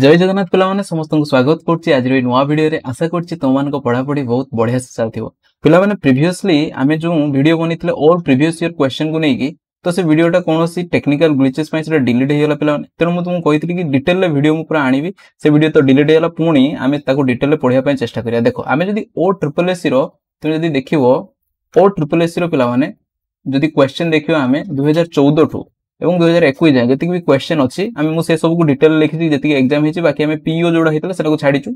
জয় জগন্নাথ পিলামানে সমস্তଙ୍କୁ স্বাগত করছি আজর এই নয়া ভিডিওরে আশা করছি তোমাମାନଙ୍କ পড়াপড়ি বহুত বঢ়িয়া ସେ ଚାଲିଥିବ ପିଲାମାନେ ପ୍ରିଭିୟସଲି ଆମେ ଯେଉଁ ଭିଡ଼ିଓ ବନେଇଥିଲେ ଅଲ୍ ପ୍ରିଭିୟସ୍ ଇୟର୍ କ୍ୱେଶ୍ଚନକୁ ନେଇକି ତ ସେ ଭିଡ଼ିଓଟା କୌଣସି ଟେକ୍ନିକାଲ ଗ୍ଲିଚେସ୍ ପାଇଁ ସେଟା ଡିଲିଟ୍ ହେଇଗଲା ପିଲାମାନେ ତେଣୁ ମୁଁ ତୁମକୁ କହିଥିଲି କି ଡିଟେଲରେ ଭିଡ଼ିଓ ମୁଁ ପୁରା ଆଣିବି ସେ ଭିଡ଼ିଓ ତ ଡିଲିଟ୍ ହେଇଗଲା ପୁଣି ଆମେ ତାକୁ ଡିଟେଲରେ ପଢ଼ିବା ପାଇଁ ଚେଷ୍ଟା କରିବା ଦେଖ ଆମେ ଯଦି ଓ ଟ୍ରିପଲ୍ ଏସ୍ସିର ତୁମେ ଯଦି ଦେଖିବ ଓ ଟ୍ରିପଲ୍ ଏସ୍ସିର ପିଲାମାନେ ଯଦି କ୍ୱେଶ୍ଚନ୍ ଦେଖିବା ଆମେ ଦୁଇହଜାର ଚଉଦଠୁ এবং দুই ହଜାର ଏକୋଇଶ ଯାଏଁ ଯେତିକି ବି କ୍ୱେଶ୍ଚନ୍ ଅଛି ଆମେ ମୁଁ ସେସବୁକୁ ଡିଟେଲ୍ ଲେଖିଛି ଯେତିକି ଏକ୍ଜାମ୍ ହେଇଛି ବାକି ଆମେ ପିଓ ଯେଉଁଟା ହେଇଥିଲା ସେଟାକୁ ଛାଡ଼ିଛୁ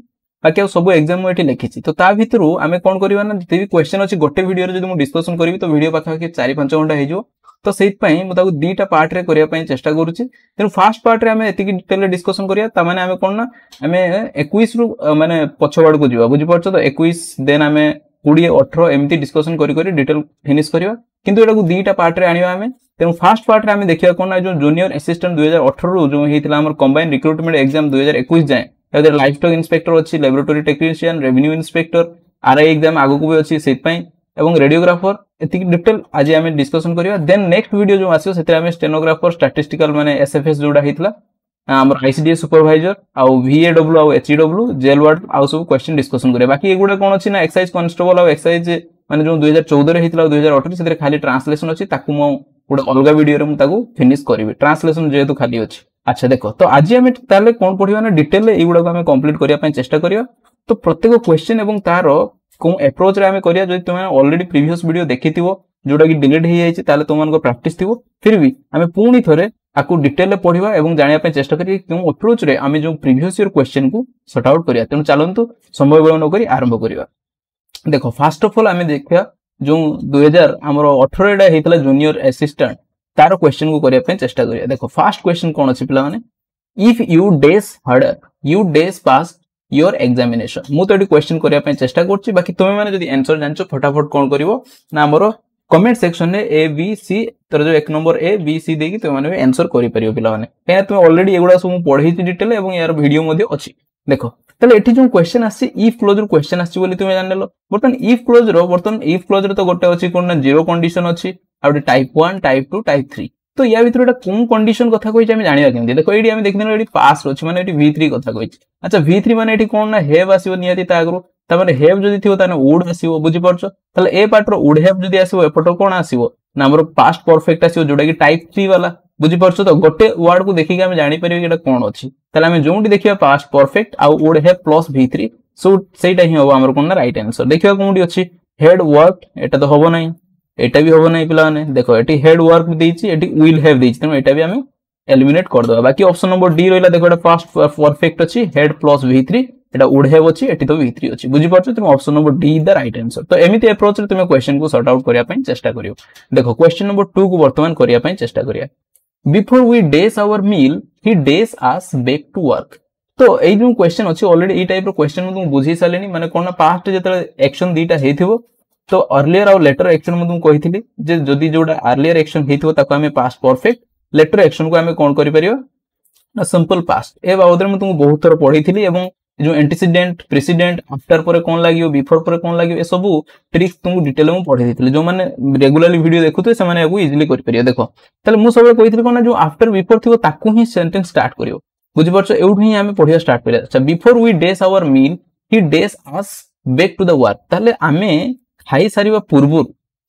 ବାକି ଆଉ ସବୁ ଏକ୍ଜାମ୍ ମୁଁ ଏଠି ଲେଖିଛି ତ ତା ଭିତରୁ ଆମେ କ'ଣ କରିବା ନା ଯେତେ ବି କ୍ୱେଶ୍ଚନ୍ ଅଛି ଗୋଟେ ଭିଡ଼ିଓରେ ଯଦି ମୁଁ ଡିସ୍କସନ୍ କରିବି ତ ଭିଡ଼ିଓ ପାଖାପାଖି ଚାରି ପାଞ୍ଚ ଘଣ୍ଟା ହେଇଯିବ ତ ସେଇଥିପାଇଁ ମୁଁ ତାକୁ ଦୁଇଟା ପାର୍ଟରେ କରିବା ପାଇଁ ଚେଷ୍ଟା କରୁଛି ତେଣୁ ଫାର୍ଷ୍ଟ ପାର୍ଟରେ ଆମେ ଏତିକି ଡିଟେଲରେ ଡିସ୍କସନ୍ କରିବା ତାମାନେ ଆମେ କ'ଣ ନା ଆମେ ଏକୋଇଶରୁ ମାନେ ପଛ ଆଡ଼କୁ ଯିବା ବୁଝିପାରୁଛ ତ ଏକୋଇଶ ଦେନ୍ ଆମେ କୋଡ଼ିଏ ଅଠର ଏମିତି ଡିସ୍କସନ୍ କରି କରି ଡିଟେଲ୍ ଫିନିଶ୍ କରିବା କିନ୍ତୁ ଏଟାକୁ ଦୁଇଟା ପାର୍ଟରେ ଆଣିବା ଆମେ ତେଣୁ ଫାର୍ଷ୍ଟ ପାର୍ଟରେ ଆମେ ଦେଖିବା କ'ଣ ନା ଯେଉଁ ଜୁନିୟର ଆସିଷ୍ଟାଣ୍ଟ ଦୁଇ ହଜାର ଅଠରରୁ ଯେଉଁ ହେଇଥିଲା ଆମର କମ୍ବାଇନ୍ ରିକ୍ରୁଟମେଣ୍ଟ ଏକ୍ଜାମ୍ ଦୁଇ ହଜାର ଏକୋଇଶ ଯାଏଁ ତା ଦେହରେ ଲାଇଫ୍ ଷ୍ଟକ୍ ଇନ୍ସପେକ୍ଟର ଅଛି laboratory technician revenue inspector RI exam ଆଗକୁ ବି ଅଛି ସେଥିପାଇଁ এবং রেডিওগ্রাফর এতিকি ডিটেল আজ আমি ডিসকসন করিবা দেন নেক্সট ভিডিও যে আসবে সেটা আমি স্টেনোগ্রাফর স্টাটিস্টিকাল মানে এসএফএস যোটা হইতলা ଆମର ଆଇସିଡିଏସ୍ ସୁପରଭାଇଜର ଆଉ ଭିଏଡବ୍ଲ୍ୟୁ ଆଉ ଏଚ୍ଇଡବ୍ଲ୍ୟୁ ଜେଲ୍ ୱାର୍ଡ ଆଉ ସବୁ କ୍ୱେଶ୍ଚିନ୍ ଡିସ୍କସନ୍ କରିବା ବାକି ଏଗୁଡ଼ା କ'ଣ ଅଛି ନା ଏକ୍ସାଇଜ୍ କନଷ୍ଟେବଲ ଆଉ ଏକ୍ସାଇଜ୍ ମାନେ ଯେଉଁ ଦୁଇ ହଜାର ଚଉଦରେ ହେଇଥିଲା ଆଉ ଦୁଇ ହଜାର ଅଠରରେ ସେଥିରେ ଖାଲି ଟ୍ରାନ୍ସଲେସନ୍ ଅଛି ତାକୁ ମୁଁ ଗୋଟେ ଅଲଗା ଭିଡ଼ିଓରେ ମୁଁ ତାକୁ ଫିନିଶ୍ କରିବି ଟ୍ରାନ୍ସଲେସନ୍ ଯେହେତୁ ଖାଲି ଅଛି ଆଚ୍ଛା ଦେଖ ତ ଆଜି ଆମେ ତାହେଲେ କ'ଣ ପଢ଼ିବା ନା ଡିଟେଲରେ ଏଇଗୁଡ଼ାକୁ ଆମେ କମ୍ପ୍ଲିଟ୍ କରିବା ପାଇଁ ଚେଷ୍ଟା କରିବା ତ ପ୍ରତ୍ୟେକ କ୍ୱେଶ୍ଚିନ୍ ଏବଂ ତାର କେଉଁ ଆପ୍ରୋଚ୍ରେ ଆମେ କରିବା ଯଦି ତୁମେ ଅଲରେଡ଼ି ପ୍ରିଭିୟସ୍ ଭିଡ଼ିଓ ଦେଖିଥିବ ଯେଉଁଟାକି ଡିଲିଟ୍ ହେଇଯାଇଛି ତାହେଲେ ତୁମମାନଙ୍କ ପ୍ରାକ୍ଟିସ୍ ଥିବ ଫିର୍ ବି ଆମେ ପୁଣି ଥରେ ତାକୁ ଡିଟେଲରେ ପଢ଼ିବା ଏବଂ ଜାଣିବା ପାଇଁ ଚେଷ୍ଟା କରିବା କେଉଁ ଆପ୍ରୋଚରେ ଆମେ ଯେଉଁ ପ୍ରିଭିୟସ୍ ଇୟର କ୍ୱେଶ୍ଚନକୁ ସର୍ଟ ଆଉଟ୍ କରିବା ତେଣୁ ଚାଲନ୍ତୁ ସମୟ ବିଳମ୍ବ ନକରି ଆରମ୍ଭ କରିବା ଦେଖ ଫାର୍ଷ୍ଟ ଅଫ୍ ଅଲ୍ ଆମେ ଦେଖିବା ଯେଉଁ ଦୁଇହଜାର ଆମର ଅଠରଟା ହେଇଥିଲା ଜୁନିୟର ଆସିଷ୍ଟାଣ୍ଟ ତାର କ୍ୱେଶ୍ଚନକୁ କରିବା ପାଇଁ ଚେଷ୍ଟା କରିବା ଦେଖ ଫାର୍ଷ୍ଟ କ୍ୱେଶ୍ଚନ କ'ଣ ଅଛି ପିଲାମାନେ if you dash harder you dash pass your examination ମୁଁ ତ ଏଠି কোয়েশ্চেন କରିବା ପାଇଁ ଚେଷ୍ଟା କରୁଛି ବାକି মানে ଯଦି ଆନ୍ସର୍ ଜାଣିଛ ଫଟାଫଟ କଣ କରିବ ନା ଆମର কমেন্ট সেকশনে এ বি সি ତୋର ଯୋଉ ଏକ ନମ୍ବର ଏ ବି ସି ଦେଇକି ତୁମେମାନେ ବି ଆନ୍ସର କରିପାରିବ ପିଲାମାନେ କାହିଁକିନା ତୁମେ ଅଲରେଡି ଏଗୁଡ଼ା ସବୁ ପଢ଼େଇଛି ଡିଟେଲ ଏବଂ ଏହାର ଭିଡ଼ିଓ ମଧ୍ୟ ଅଛି ଦେଖ ତାହେଲେ ଏଠି ଯୋଉ କ୍ୱେଶ୍ଚନ୍ ଆସିଛି ଇଫ କ୍ଲୋଜ୍ରୁ କ୍ୱେଶ୍ଚନ୍ ଆସିଛି ବୋଲି ତୁମେ ଜାଣିନେଲ ବର୍ତ୍ତମାନ ଇଫ କ୍ଲୋଜ୍ର ବର୍ତ୍ତମାନ ଇଫ କ୍ଲୋଜ୍ର ତ ଗୋଟେ ଅଛି କ'ଣ ନା ଜିରୋ କଣ୍ଡିସନ୍ ଅଛି ଆଉ ଗୋଟେ type one type two type three তো ୟା ভিতরে গোটা কোন কন্ডিশন কথা কইছে আমি জানিবা কেমতি দেখো এটি আমি দেখিদেলু এটি পাস রছি মানে এটি ভি3 কথা কইছে আচ্ছা ভি3 মানে এটি কোন না হেভ আসিব নিয়াতি তা আগরু তার মানে হেভ যদি থিও তাহলে উড আসিব বুঝি পারছো তাহলে এ পার্টর উড হেভ যদি আসিব এপটর কোন আসিব না আমার পাস্ট পারফেক্ট আসিব যোটা কি টাইপ 3 वाला বুঝি পারছো তো গোটে ওয়ার্ড কু দেখিকি আমি জানি পারিবে এটা কোন অছি তাহলে আমি যোটি দেখিবা পাস্ট পারফেক্ট আউ উড হেভ প্লাস ভি3 সো সেইটা হি হবো আমার কোন না রাইট আনসার দেখিবা কোনটি অছি হেড ওয়ার্ক এটা তো হবো নাই এটা ବି ହବ ନାହିଁ ପିଲାମାନେ ଦେଖ ଏଠି ହେଡ୍ ୱାର୍କ ଦେଇଛି ଏଠି ୱିଲ୍ ହେଭ୍ ଦେଇଛି ତେଣୁ ଏଟା ବି ଆମେ ଏଲିମିନେଟ୍ କରିଦେବା ବାକି ଅପସନ୍ ନମ୍ବର ଡି ରହିଲା ଦେଖ ଏଟା ଫାଷ୍ଟ ପରଫେକ୍ଟ ଅଛି ହେଡ୍ ପ୍ଲସ୍ ଭି ଥ୍ରୀ এটা উড হেভ অছি এটি তো ভি থ্রি অছি বুঝিপারছ তুমি option number D the right answer তো এমিতি আপ্রোচ রে তুমি কোশ্চেন কু সর্ট আউট করিয়া পাই চেষ্টা করিও দেখো কোশ্চেন নম্বর 2 কু বর্তমান করিয়া পাই চেষ্টা করিয়া before we dash our meal he dash us back to work তো এই যে কোশ্চেন অছি অলরেডি এই টাইপ র কোশ্চেন মু তুমি বুঝি সালেনি মানে কোন পাস্ট যেতে অ্যাকশন দুইটা হেইথিবো तो अर्लीयर आउ लेटर एक्शन मुझे कही जदि जो अर्लीयर एक्शन होती पास परफेक्ट लेटर एक्शन को आम कौन कर सिंपल पास ए बाबद में तुमको बहुत थर पढ़ी जो एंटीसीडेंट प्रेसिडेंट आफ्टर पर कौन लगे बिफोर पर कौन लगे सब ट्रिक्स तुमको डिटेल में पढ़े देते जो मैंने रेगुलाली भिड देखुए से इजिली करेंगे देख तेल मुझे सब कही कौन जो आफ्टर बिफोर थी ताकू ही सेन्टेन्स स्टार्ट कर बुझीपार एवं ही आम पढ़ा स्टार्ट कर before days our meal he dash us back to the work आम ଖାଇ ସାରିବା ପୂର୍ବରୁ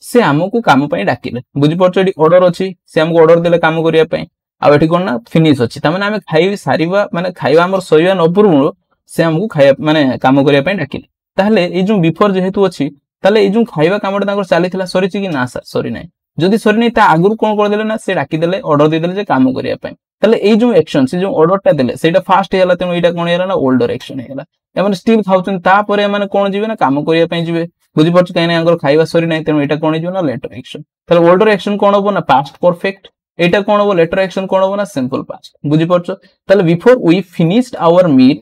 ସେ ଆମକୁ କାମ ପାଇଁ ଡାକିଲେ ବୁଝିପାରୁଛ ଏଠି ଅର୍ଡର ଅଛି ସେ ଆମକୁ ଅର୍ଡର ଦେଲେ କାମ କରିବା ପାଇଁ ଆଉ ଏଠି କ'ଣ ନା ଫିନିଶ ଅଛି ତା ମାନେ ଆମେ ଖାଇ ସାରିବା ମାନେ ଖାଇବା ଆମର ଶୋଇବା ନ ପୂର୍ବରୁ ସେ ଆମକୁ ଖାଇବା ମାନେ କାମ କରିବା ପାଇଁ ଡାକିଲେ ତାହେଲେ ଏଇ ଯୋଉ ବିଫୋର ଯେହେତୁ ଅଛି ତାହେଲେ ଏଇ ଯୋଉ ଖାଇବା କାମଟା ତାଙ୍କର ଚାଲିଥିଲା ସରିଛି କି ନା ସାର୍ ସରି ନାହିଁ ଯଦି ସରିନି ତା ଆଗରୁ କ'ଣ କରିଦେଲେ ନା ସେ ଡାକିଦେଲେ ଅର୍ଡର ଦେଇଦେଲେ ଯେ କାମ କରିବା ପାଇଁ ତାହେଲେ ଏଇ ଯୋଉ ଏକ୍ସନ ସେ ଯୋଉ ଅର୍ଡରଟା ଦେଲେ ସେଇଟା ଫାଷ୍ଟ ହେଇଗଲା ତେଣୁ ଏଇଟା କ'ଣ ହେଇଗଲା ନା ଓଲ୍ଡର ଏକ୍ସନ ହେଇଗଲା ଏମାନେ ଷ୍ଟିଲ୍ ଖାଉଛନ୍ତି ତାପରେ ଏମାନେ କ'ଣ ଯିବେ ନା କାମ କରିବା ପାଇଁ ଯିବେ ବୁଝିପାରୁଛୁ କାହିଁକି ନା ୟାଙ୍କର ଖାଇବା ସରି ନାହିଁ ତେଣୁ ଏଇଟା କ'ଣ ହେଇଯିବ ନା ଲେଟର ଏକ୍ସନ ତାହେଲେ ଓଲ୍ଡର ଏକ୍ସନ କ'ଣ ହବ ନା ପାଷ୍ଟ ପରଫେକ୍ଟ ଏଇଟା କ'ଣ ହବ ଲେଟର ଏକ୍ସନ କ'ଣ ହବ ନା ସିମ୍ପଲ ପାଷ୍ଟ ବୁଝିପାରୁଛ ତାହେଲେ before we finished our meal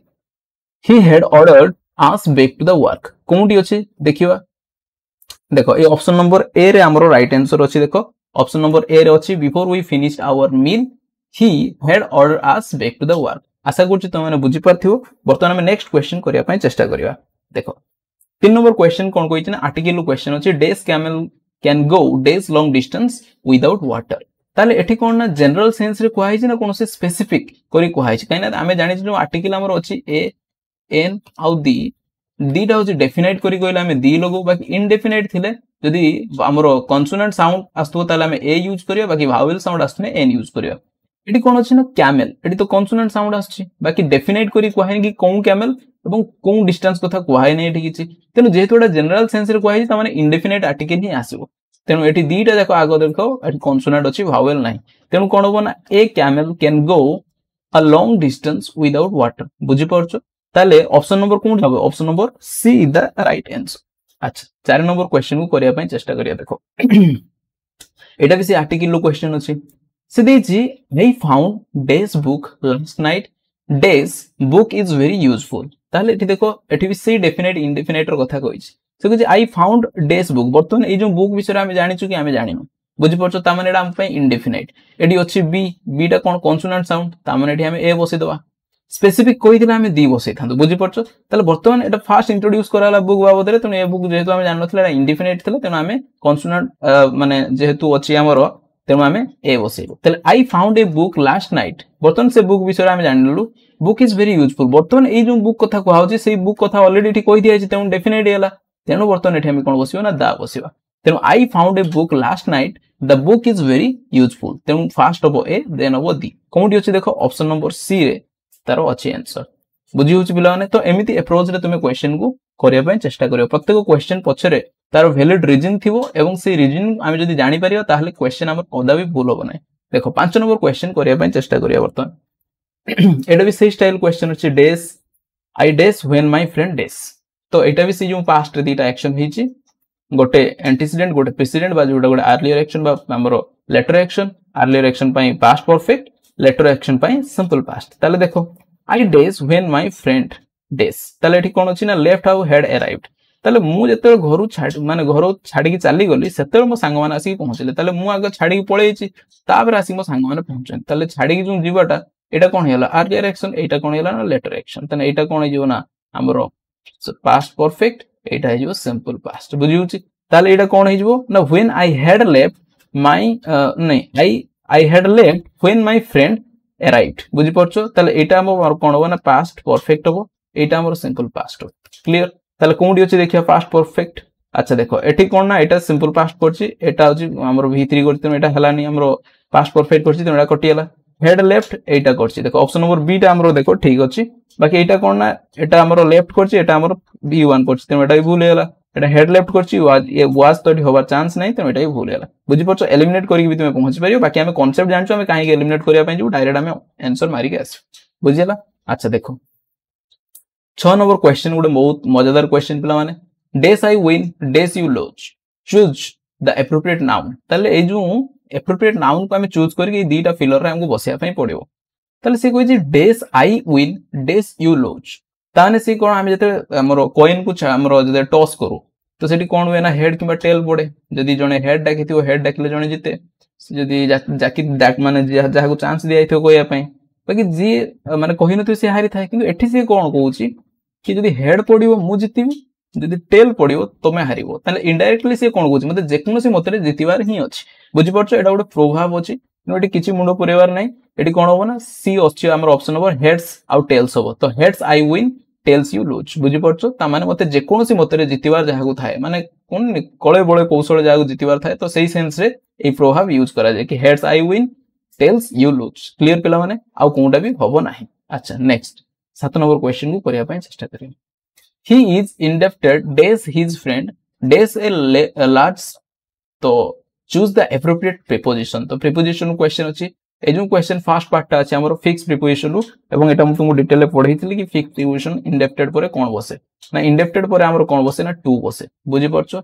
he had ordered us back to the work କୋଉଠି ଅଛି ଦେଖିବା দেখ এই অপশন নম্বর এ রে আমার রাইট আনসর অছি দেখ অপশন নম্বর এ রে অছি before we finish our meal he had ordered us back to the work আশা করছি তোমাদের বুঝিপারিথিব বর্তমান আমি নেক্সট কোয়েশ্চন করিয়া পাই চেষ্টা করিবা দেখ তিন নম্বর কোয়েশ্চন কোন কইছে না আর্টিকেল কোয়েশ্চন অছি dash camel can go dash long distance without water তাহলে এটি কোন না জেনারেল সেন্সরে কুয়া হয়েছে না কোনসে স্পেসিফিক করি কুয়া হয়েছে কাইনা আমি জানিছি আর্টিকেল আমার অছি এ এন আউ দি ଦିଟା ହେଉଛି ଡେଫିନାଇଟ୍ କରି କହିଲେ ଆମେ ଦି ଲଗଉ ବାକି ଇନଡେଫିନାଇଟ୍ ଥିଲେ ଯଦି ଆମର କନସୋନାଣ୍ଟ ସାଉଣ୍ଡ ଆସୁଥିବ ତାହେଲେ ଆମେ ଏ ୟୁଜ୍ କରିବା ବାକି ଭାୱେଲ ସାଉଣ୍ଡ ଆସୁଥିଲେ ଏନ୍ ୟୁଜ୍ କରିବା ଏଠି କ'ଣ ଅଛି ନା କ୍ୟାମେଲ ଏଠି ତ କନସୋନାଣ୍ଟ ସାଉଣ୍ଡ ଆସୁଛି ବାକି ଡେଫିନାଇଟ୍ କରି କୁହାହେନି କି କୋଉ କ୍ୟାମେଲ ଏବଂ କୋଉ ଡିଷ୍ଟାନ୍ସ କଥା କୁହାହେନି ଏଠି କିଛି ତେଣୁ ଯେହେତୁ ଏଇଟା ଜେନେରାଲ ସେନ୍ସରେ କୁହାଯାଇଛି ତାମାନେ ଇନଡେଫିନାଇଟ୍ ଆର୍ଟିକେଲ୍ ହିଁ ଆସିବ ତେଣୁ ଏଠି ଦିଟା ଯାକ ଆଗ ଦେଖ ଏଠି କନସୋନାଣ୍ଟ ଅଛି ଭାୱେଲ ନାହିଁ ତେଣୁ କ'ଣ ହବ ନା a camel can go a long distance without water ବୁଝିପାରୁଛ তাহলে অপশন আচ্ছা, নম্বর কোনটা হবে option number C the right answer আচ্ছা চারি নম্বর কোশ্চেন কু করিয়া পাই চেষ্টা করিয়া দেখো এটা বেশি আর্টিকেল লো কোশ্চেন আছে সে দিয়েছি I found dash book last night dash book is very useful তাহলে এটি দেখো এটি বি সি ডেফিনেট ইনডেফিনেটর কথা কইছি সে কইছি আই ফাউন্ড ডেস বুক বর্তমান এই যে বুক বিষয়ে আমি জানিছু কি আমি জানিনু বুঝিপারছ তার মানে এটা আমি ইনডেফিনাইট এটি অছি বি বিটা কোন কনসোনান্ট সাউন্ড তার মানে এটি আমি এ বসে দেওয়া স্পেসিফিক କହିଥିଲେ ଆମେ ଦୁଇ ବସେଇଥାନ୍ତୁ ବୁଝିପାରୁଛ ତାହେଲେ ବର୍ତ୍ତମାନ ଏଟା ଫାର୍ଷ୍ଟ ଇଣ୍ଟ୍ରୋଡ୍ୟୁସ୍ କରାଗଲା ବୁକ୍ ବାବଦରେ ତେଣୁ ଏ ବୁକ୍ ଯେହେତୁ ଆମେ ଜାଣିନଥିଲେ ଏଟା ଇଣ୍ଡିଫିନିଟ୍ ଥିଲା ତେଣୁ ଆମେ କନସୁନାଣ୍ଟ ମାନେ ଯେହେତୁ ଅଛି ଆମର ତେଣୁ ଆମେ ଏ ବସେଇବୁ ତାହେଲେ I found a book last night ବର୍ତ୍ତମାନ ସେ ବୁକ୍ ବିଷୟରେ ଆମେ ଜାଣିଲୁ ବୁକ୍ ଇଜ୍ ଭେରି ୟୁଜଫୁଲ୍ ବର୍ତ୍ତମାନ ଏଇ ଯେଉଁ ବୁକ୍ କଥା କୁହାହେଉଛି ସେଇ ବୁକ୍ କଥା ଅଲରେଡ଼ି ଏଠି କହିଦିଆଯାଇଛି ତେଣୁ ଡେଫିନେଟ୍ ହେଲା ତେଣୁ ବର୍ତ୍ତମାନ ଏଠି ଆମେ କ'ଣ ବସିବା ନା ଦା ବସିବା ତେଣୁ I found a book last night the book is very useful ତେଣୁ ଫାର୍ଷ୍ଟ ହବ ଏ ଦେନ୍ ହବ ଦି କେଉଁଠି ଅଛି ଦେଖ ଅପସନ୍ ନମ୍ବର ସିରେ ତାର ଅଛି ଆନ୍ସର ବୁଝି ହେଉଛି ପିଲାମାନେ ତ ଏମିତି ଆପ୍ରୋଚରେ ତୁମେ କ୍ୱେଶ୍ଚିନ୍କୁ କରିବା ପାଇଁ ଚେଷ୍ଟା କରିବ ପ୍ରତ୍ୟେକ କ୍ୱେଶ୍ଚିନ୍ ପଛରେ ତାର ଭ୍ୟାଲିଡ୍ ରିଜିନ୍ ଥିବ ଏବଂ ସେଇ ରିଜିନ୍ ଆମେ ଯଦି ଜାଣିପାରିବା ତାହେଲେ କ୍ୱେଶ୍ଚିନ୍ ଆମର କଦା ବି ଭୁଲ ହେବ ନାହିଁ ଦେଖ ପାଞ୍ଚ ନମ୍ବର କ୍ୱେଶ୍ଚିନ୍ କରିବା ପାଇଁ ଚେଷ୍ଟା କରିବା ବର୍ତ୍ତମାନ ଏଇଟା ବି ସେଇ ଷ୍ଟାଇଲ୍ କ୍ୱେଶ୍ଚିନ୍ ଅଛି dash I dash when my friend dash ତ ଏଇଟା ବି ସେଇ ଯେଉଁ ପାଷ୍ଟରେ ଦୁଇଟା ଆକ୍ସନ୍ ହେଇଛି ଗୋଟେ ଆଣ୍ଟିସିଡେଣ୍ଟ ଗୋଟେ ପ୍ରେସିଡେଣ୍ଟ ବା ଯେଉଁଟା ଗୋଟେ ଆର୍ଲିୟର ଆକ୍ସନ୍ ବା ଆମର ଲେଟର ଆକ୍ସନ୍ ଆର୍ଲିୟର ଆକ୍ସନ୍ ପାଇଁ ପାଷ୍ଟ ପରଫେକ୍ଟ লেটর অ্যাকশন পাই সিম্পল পাস্ট তাহলে দেখো I dash when my friend dash ତାହେଲେ ଏଠି କ'ଣ ଅଛି ନା ଲେଫ୍ଟ ଆଉ ହେଡ୍ ଏରାଇଭ୍ଡ ତାହେଲେ ମୁଁ ଯେତେବେଳେ ଘରୁ ମାନେ ଘରୁ ଛାଡ଼ିକି ଚାଲିଗଲି ସେତେବେଳେ ମୋ ସାଙ୍ଗମାନେ ଆସିକି ପହଞ୍ଚିଲେ ତାହେଲେ ମୁଁ ଆଗ ଛାଡ଼ିକି ପଳେଇଛି ତାପରେ ଆସିକି ମୋ ସାଙ୍ଗମାନେ ପହଞ୍ଚନ୍ତି ତାହେଲେ ଛାଡ଼ିକି ଯେଉଁ ଯିବାଟା ଏଇଟା କ'ଣ ହେଇଗଲା ଆର୍ଲିୟର ଆକ୍ସନ୍ ଏଇଟା କ'ଣ ହେଇଗଲା ନା ଲେଟର ଆକ୍ସନ୍ ତାହେଲେ ଏଇଟା କ'ଣ ହେଇଯିବ ନା ଆମର ପାଷ୍ଟ ପରଫେକ୍ଟ ଏଇଟା ହେଇଯିବ ସିମ୍ପଲ ପାଷ୍ଟ ବୁଝିହଉଛି ତାହେଲେ ଏଇଟା କ'ଣ ହେଇଯିବ ନା when I had left my ନାଇଁ I I had left when my friend arrived বুঝিপারছ তাহলে এটা আমার কোণ হবো না পাস্ট পরফেক্ট হবো এটা আমার সিম্পল পাস্ট হব ক্লিয়ার তাহলে কোনটি হচ্ছে দেখিবা পাস্ট পরফেক্ট আচ্ছা দেখো এটি কোণ না এটা সিম্পল পাস্ট করছি এটা হচ্ছে আমার ভিতরি করছি তেমন এটা হেলানি আমার পাস্ট পরফেক্ট করছি তুমি এটা কটিগেলা হেড লেফট এইটা করছি দেখো অপশন নম্বর বিটা আমার দেখো ঠিক আছে বাকি এটা কোণ না এটা আমার লেফট করছি এটা আমার বি ওয়ান করছি তুমি এটা ভুল হয়ে গেলা এটা হেড লেফট করছি ওয়াজ তো হবার চান্স নাই তেমন এটা ভুলগলা বুঝিপারছ এলিমিনেট করি তুমি পৌঁছি পারিব বাকি আমি কনসেপ্ট জাঁচু আমি কাহিঁকি এলিমিনেট করা যাবু ডাইরেক্ট আমি আনসর মারিকি আসু বুঝিগলা আচ্ছা দেখো ছ নম্বর কোশ্চেন গোটে বহুত মজাদার কোশ্চেন পিলা মানে dash I win dash you lose choose the appropriate noun তাহলে এই যে এপ্রোপ্রিয়েট নাউন কো আমি চুজ করি এই দুইটা ফিলর রে আমাকে বসিয়া পাই পড়িব তাহলে সে কইছে dash I win dash you lose ତାହେଲେ ସିଏ କ'ଣ ଆମେ ଯେତେବେଳେ ଆମର କଏନ୍କୁ ଆମର ଯେତେବେଳେ ଟସ୍ କରୁ ତ ସେଠି କ'ଣ ହୁଏ ନା ହେଡ୍ କିମ୍ବା ଟେଲ୍ ପଡ଼େ ଯଦି ଜଣେ ହେଡ୍ ଡାକିଥିବ ହେଡ୍ ଡାକିଲେ ଜଣେ ଜିତେ ଯଦି ଜାକି ମାନେ ଯାହାକୁ ଚାନ୍ସ ଦିଆଯାଇଥିବ କହିବା ପାଇଁ ବାକି ଯିଏ ମାନେ କହିନଥିବ ସିଏ ହାରିଥାଏ କିନ୍ତୁ ଏଠି ସିଏ କ'ଣ କହୁଛି କି ଯଦି ହେଡ୍ ପଡ଼ିବ ମୁଁ ଜିତିବି ଯଦି ଟେଲ୍ ପଡ଼ିବ ତମେ ହାରିବ ତାହେଲେ ଇଣ୍ଡାଇରେକ୍ଟଲି ସିଏ କ'ଣ କହୁଛି ମୋତେ ଯେକୌଣସି ମତରେ ଜିତିବାର ହିଁ ଅଛି ବୁଝିପାରୁଛ ଏଇଟା ଗୋଟେ ପ୍ରଭାବ ଅଛି ଏଠି କିଛି ମୁଣ୍ଡ ପୁରେଇବାର ନାହିଁ ଏଠି କ'ଣ ହବ ନା ସି ଅଛି ଆମର ଅପସନ୍ ହବ ହେଡ୍ସ ଆଉ ଟେଲ୍ସ ହବ ତ heads I win tails you lose ବୁଝିପାରୁଛ ତା ମାନେ ମୋତେ ଯେକୌଣସି ମତରେ ଜିତିବାର ଯାହାକୁ ଥାଏ ମାନେ କ'ଣ କଳେ ବଳେ କୌଶଳ ଯାହାକୁ ଜିତିବାର ଥାଏ ତ ସେଇ ସେନ୍ସରେ ଏଇ ପ୍ରଭାବ ୟୁଜ୍ କରାଯାଏ କି heads I win tails you lose clear ପିଲାମାନେ ଆଉ କୋଉଟା ବି ହବ ନାହିଁ ଆଚ୍ଛା ନେକ୍ସଟ ସାତ ନମ୍ବର କ୍ୱେଶ୍ଚନକୁ କରିବା ପାଇଁ ଚେଷ୍ଟା କରିବି he is indebted dash his friend dash a large তো চুজ দ্য এপ্রোপ্রিয়েট প্রিপোজিশন তো প্রিপোজিশন কোয়েশ্চেন অছি এই যে কোয়েশ্চেন ফার্স্ট পার্টটা আছে আমার ফিক্স প্রিপোজিশন এবং এটা মু তোমাকে ডিটেলে পড়াইছিলি কি ফিক্স প্রিপোজিশন ইনডেপ্টেড পরে কোন বসে না ইনডেপ্টেড পরে আমার কোন বসে না টু বসে বুঝি পড়ছো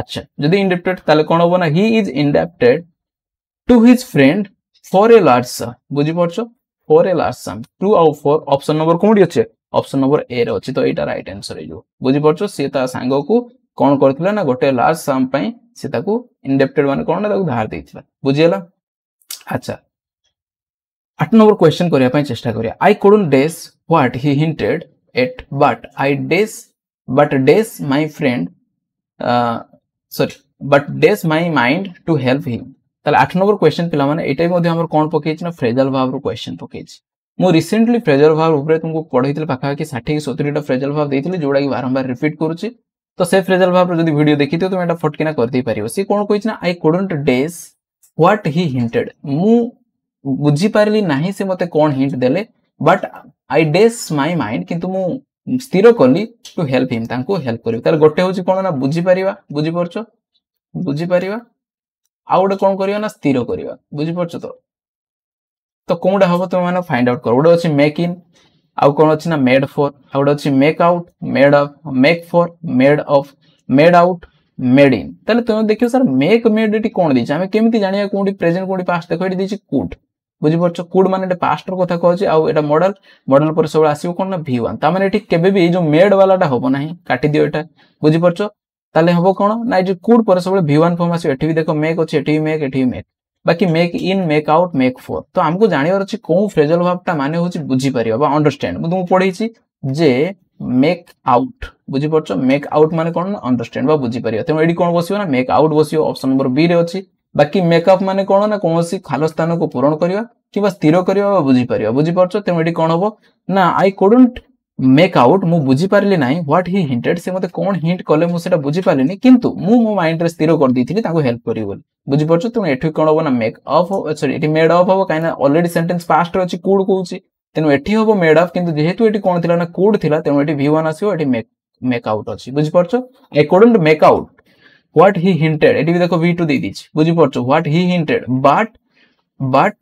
আচ্ছা যদি ইনডেপ্টেড তাহলে কোন হবো না he is indebted to his friend for a large sum বুঝি পড়ছো for a large sum to আউ ফর অপশন নম্বর কোনটি আছে অপশন নম্বর এ রে অছি তো এটা রাইট আনসার হয়ে যাব বুঝি পড়ছো সে তার সাঙ্গকু কোন করছিলা না গটে লার্জ সাম পাই সে তাকু ইনডেপ্টেড মানে কোন না তাকু ধার দেইছিলা বুঝিলা আচ্ছা আট নম্বর কোয়েশ্চেন করা চেষ্টা করি I couldn't dash what he hinted at but I dash but dash my friend sorry but dash my mind to help him তাহলে আট নম্বর কোয়েশ্চেন পিলামানে এটাই মধ্যে আমার কোণ পকাইছি না ফ্রেজাল ভাবর কোয়েশ্চেন পকাইছি ମୁଁ ରିସେଣ୍ଟଲି ଫ୍ରେଜର ଭାବ ଉପରେ ତୁମକୁ ପଢ଼େଇଥିଲି ପାଖାପାଖି ଷାଠିଏ ସତୁରିଟା ଫ୍ରେଜର ଭାବ ଦେଇଥିଲି ଯୋଉଟାକି ବାରମ୍ବାର ରିପିଟ୍ କରୁଛି ତ ସେ ଫ୍ରେଜର ଭାବର ଯଦି ଭିଡ଼ିଓ ଦେଖିଥିବ ତୁମେ ଏଇଟା ଫଟକିନା କରିଦେଇପାରିବ ସେ କ'ଣ କହିଛି ନା ଆଇ କୁଡଣ୍ଟ ଡେସ୍ ହ୍ୱାଟ୍ ହି ହିଣ୍ଟେଡ୍ ମୁଁ ବୁଝିପାରିଲି ନାହିଁ ସେ ମୋତେ କ'ଣ ହିଣ୍ଟ ଦେଲେ but I dash my mind କିନ୍ତୁ ମୁଁ ସ୍ଥିର କଲି ଟୁ ହେଲ୍ପ ହିମ୍ ତାଙ୍କୁ ହେଲ୍ପ କରିବି ତାହେଲେ ଗୋଟେ ହେଉଛି କ'ଣ ନା ବୁଝିପାରିବା ବୁଝିପାରୁଛ ବୁଝିପାରିବା ଆଉ ଗୋଟେ କ'ଣ କରିବା ନା ସ୍ଥିର କରିବା ବୁଝିପାରୁଛ ତ ତ କୋଉଟା ହବ ତୁମେମାନେ ଫାଇଣ୍ଡ ଆଉଟ୍ କର ଗୋଟେ ଅଛି ମେକ୍ ଇନ୍ ଆଉ କ'ଣ ଅଛି ନା ମେଡ୍ ଫୋର୍ ଆଉ ଗୋଟେ ଅଛି make out made of make for made of made out made in তাহলে তুমি দেখিও স্যার মেক মেড এটি কোণ দিয়েছে আমি কেমিতি জানিবা কোনটি প্রেজেন্ট কোনটি পাস্ট দেখো এটি দিয়েছে কুড বুঝিপারছ কোড মানে এটা পাস্টর কথা কହୁଛି ଆଉ এটা ମଡେଲ ମଡେଲ ପରେ ସବୁବେଳେ ଆସିବ କ'ଣ ନା ଭି ୱାନ୍ ତାମାନେ ଏଠି କେବେ ବି ଏଇ ଯୋଉ ମେଡ୍ ବାଲାଟା ହବ ନାହିଁ କାଟିଦିଅ ଏଟା ବୁଝିପାରୁଛ ତାହେଲେ ହବ କ'ଣ ନା ଏଇ ଯୋଉ କୋଡ୍ ପରେ ସବୁବେଳେ ଭି ୱାନ୍ ଫର୍ମ ଆସିବ ଏଠି ବି ଦେଖ ମେକ୍ ଅଛି ଏଠି ବି ମେକ୍ ଏଠି ବି ମେକ୍ ବାକି make in make out make for ତ ଆମକୁ ଜାଣିବାର ଅଛି କୋଉ ଫ୍ରେଜଲ ଭାବଟା ମାନେ ହଉଛି ବୁଝିପାରିବ ବା ଅଣ୍ଡରଷ୍ଟାଣ୍ଡ ମୁଁ ତୁମକୁ ପଢେଇଛି ଯେ মেক আউট বুঝিপারছ মেক আউট মানে কোণ অন্ডরস্ট্যান্ড বা বুঝিপার তেমন এটি কোণ বসব না মেক আউট বসব অপশন নম্বর বি রে অছি ବାକି ମେକଅପ୍ ମାନେ କ'ଣ ନା କୌଣସି ଖାଲ ସ୍ଥାନକୁ ପୂରଣ କରିବା କିମ୍ବା ସ୍ଥିର କରିବା ବା ବୁଝିପାରିବା ବୁଝିପାରୁଛ ତେଣୁ ଏଠି କ'ଣ ହବ ନା ଆଇ କୁଡଣ୍ଟ ମେକ୍ ଆଉଟ୍ ମୁଁ ବୁଝିପାରିଲି ନାହିଁ ହ୍ୱାଟ୍ ହି ହିଣ୍ଟେଡ୍ ସେ ମୋତେ କ'ଣ ହିଣ୍ଟ କଲେ ମୁଁ ସେଟା ବୁଝିପାରିଲିନି କିନ୍ତୁ ମୁଁ ମୋ ମାଇଣ୍ଡରେ ସ୍ଥିର କରିଦେଇଥିଲି ତାଙ୍କୁ ହେଲ୍ପ କରିବି ବୋଲି ବୁଝିପାରୁଛୁ ତେଣୁ ଏଠି କ'ଣ ହବ ନା ମେକ୍ ଅଫ୍ ସରି ଏଠି ମେଡ୍ ଅଫ୍ ହବ କାହିଁକିନା ଅଲରେଡି ସେଣ୍ଟେନ୍ସ ପାଷ୍ଟରେ ଅଛି କୁଡ୍ କହୁଛି ତେଣୁ ଏଠି ହବ ମେଡ୍ ଅଫ୍ କିନ୍ତୁ ଯେହେତୁ ଏଠି କ'ଣ ଥିଲା ନା କୁଡ୍ ଥିଲା ତେଣୁ ଏଠି ଭି ୱାନ୍ ଆସିବ ଏଠି ମେକ୍ ମେକ୍ ଆଉଟ୍ ଅଛି ବୁଝିପାରୁଛ I couldn't make out what he hinted এটিকে দেখো ভি টু দিয়ে দিচ্ছি বুঝি পড়ছো what he hinted but but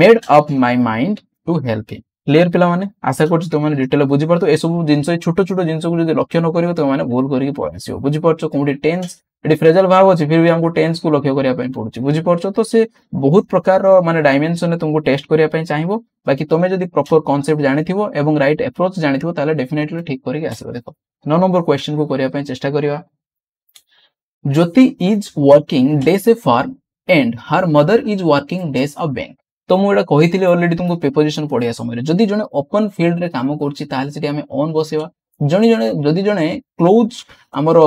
made up my mind to help him clear পিলামানে ଆଶା କରୁଛି ତୁମମାନେ ଡିଟେଲ ବୁଝିପାରୁଥିବ ଏସବୁ ଜିନିଷ ଏଇ ଛୋଟ ଛୋଟ ଜିନିଷକୁ ଯଦି ଲକ୍ଷ୍ୟ ନ କରିବ ତୁମମାନେ ଭୁଲ କରିକି ପଳେଇ ଆସିବ ବୁଝିପାରୁଛ କୋଉଠି ଟେନ୍ସ ଏଠି ଫ୍ରେଜାଲ ଭାବ ଅଛି ଫିର ବି ଆମକୁ ଟେନ୍ସକୁ ଲକ୍ଷ୍ୟ କରିବା ପାଇଁ ପଡୁଛି ବୁଝିପାରୁଛ ତ ସେ ବହୁତ ପ୍ରକାରର ମାନେ ଡାଇମେନସନରେ ତୁମକୁ ଟେଷ୍ଟ କରିବା ପାଇଁ ଚାହିଁବ ବାକି ତୁମେ ଯଦି ପ୍ରପର କନସେପ୍ଟ ଜାଣିଥିବ ଏବଂ ରାଇଟ୍ ଆପ୍ରୋଚ୍ ଜାଣିଥିବ ତାହେଲେ ଡେଫିନେଟଲି ଠିକ୍ କରିକି ଆସିବ ଦେଖ ନଅ ନମ୍ବର କ୍ୱେଶ୍ଚନକୁ କରିବା ପାଇଁ ଚେଷ୍ଟା କରିବା Jyoti is working days a farm and her mother is working days a bank. তো ମୁଁ ଏଇଟା କହିଥିଲି ଅଲରେଡି ତୁମକୁ ପ୍ରିପୋଜିସନ ପଢିବା ସମୟରେ ଯଦି ଜଣେ ଓପନ ଫିଲ୍ଡରେ କାମ କରୁଛି ତାହେଲେ ସେଠି ଆମେ ଅନ୍ ବସେଇବା ଜଣେ ଜଣେ ଯଦି ଜଣେ କ୍ଲୋଜ ଆମର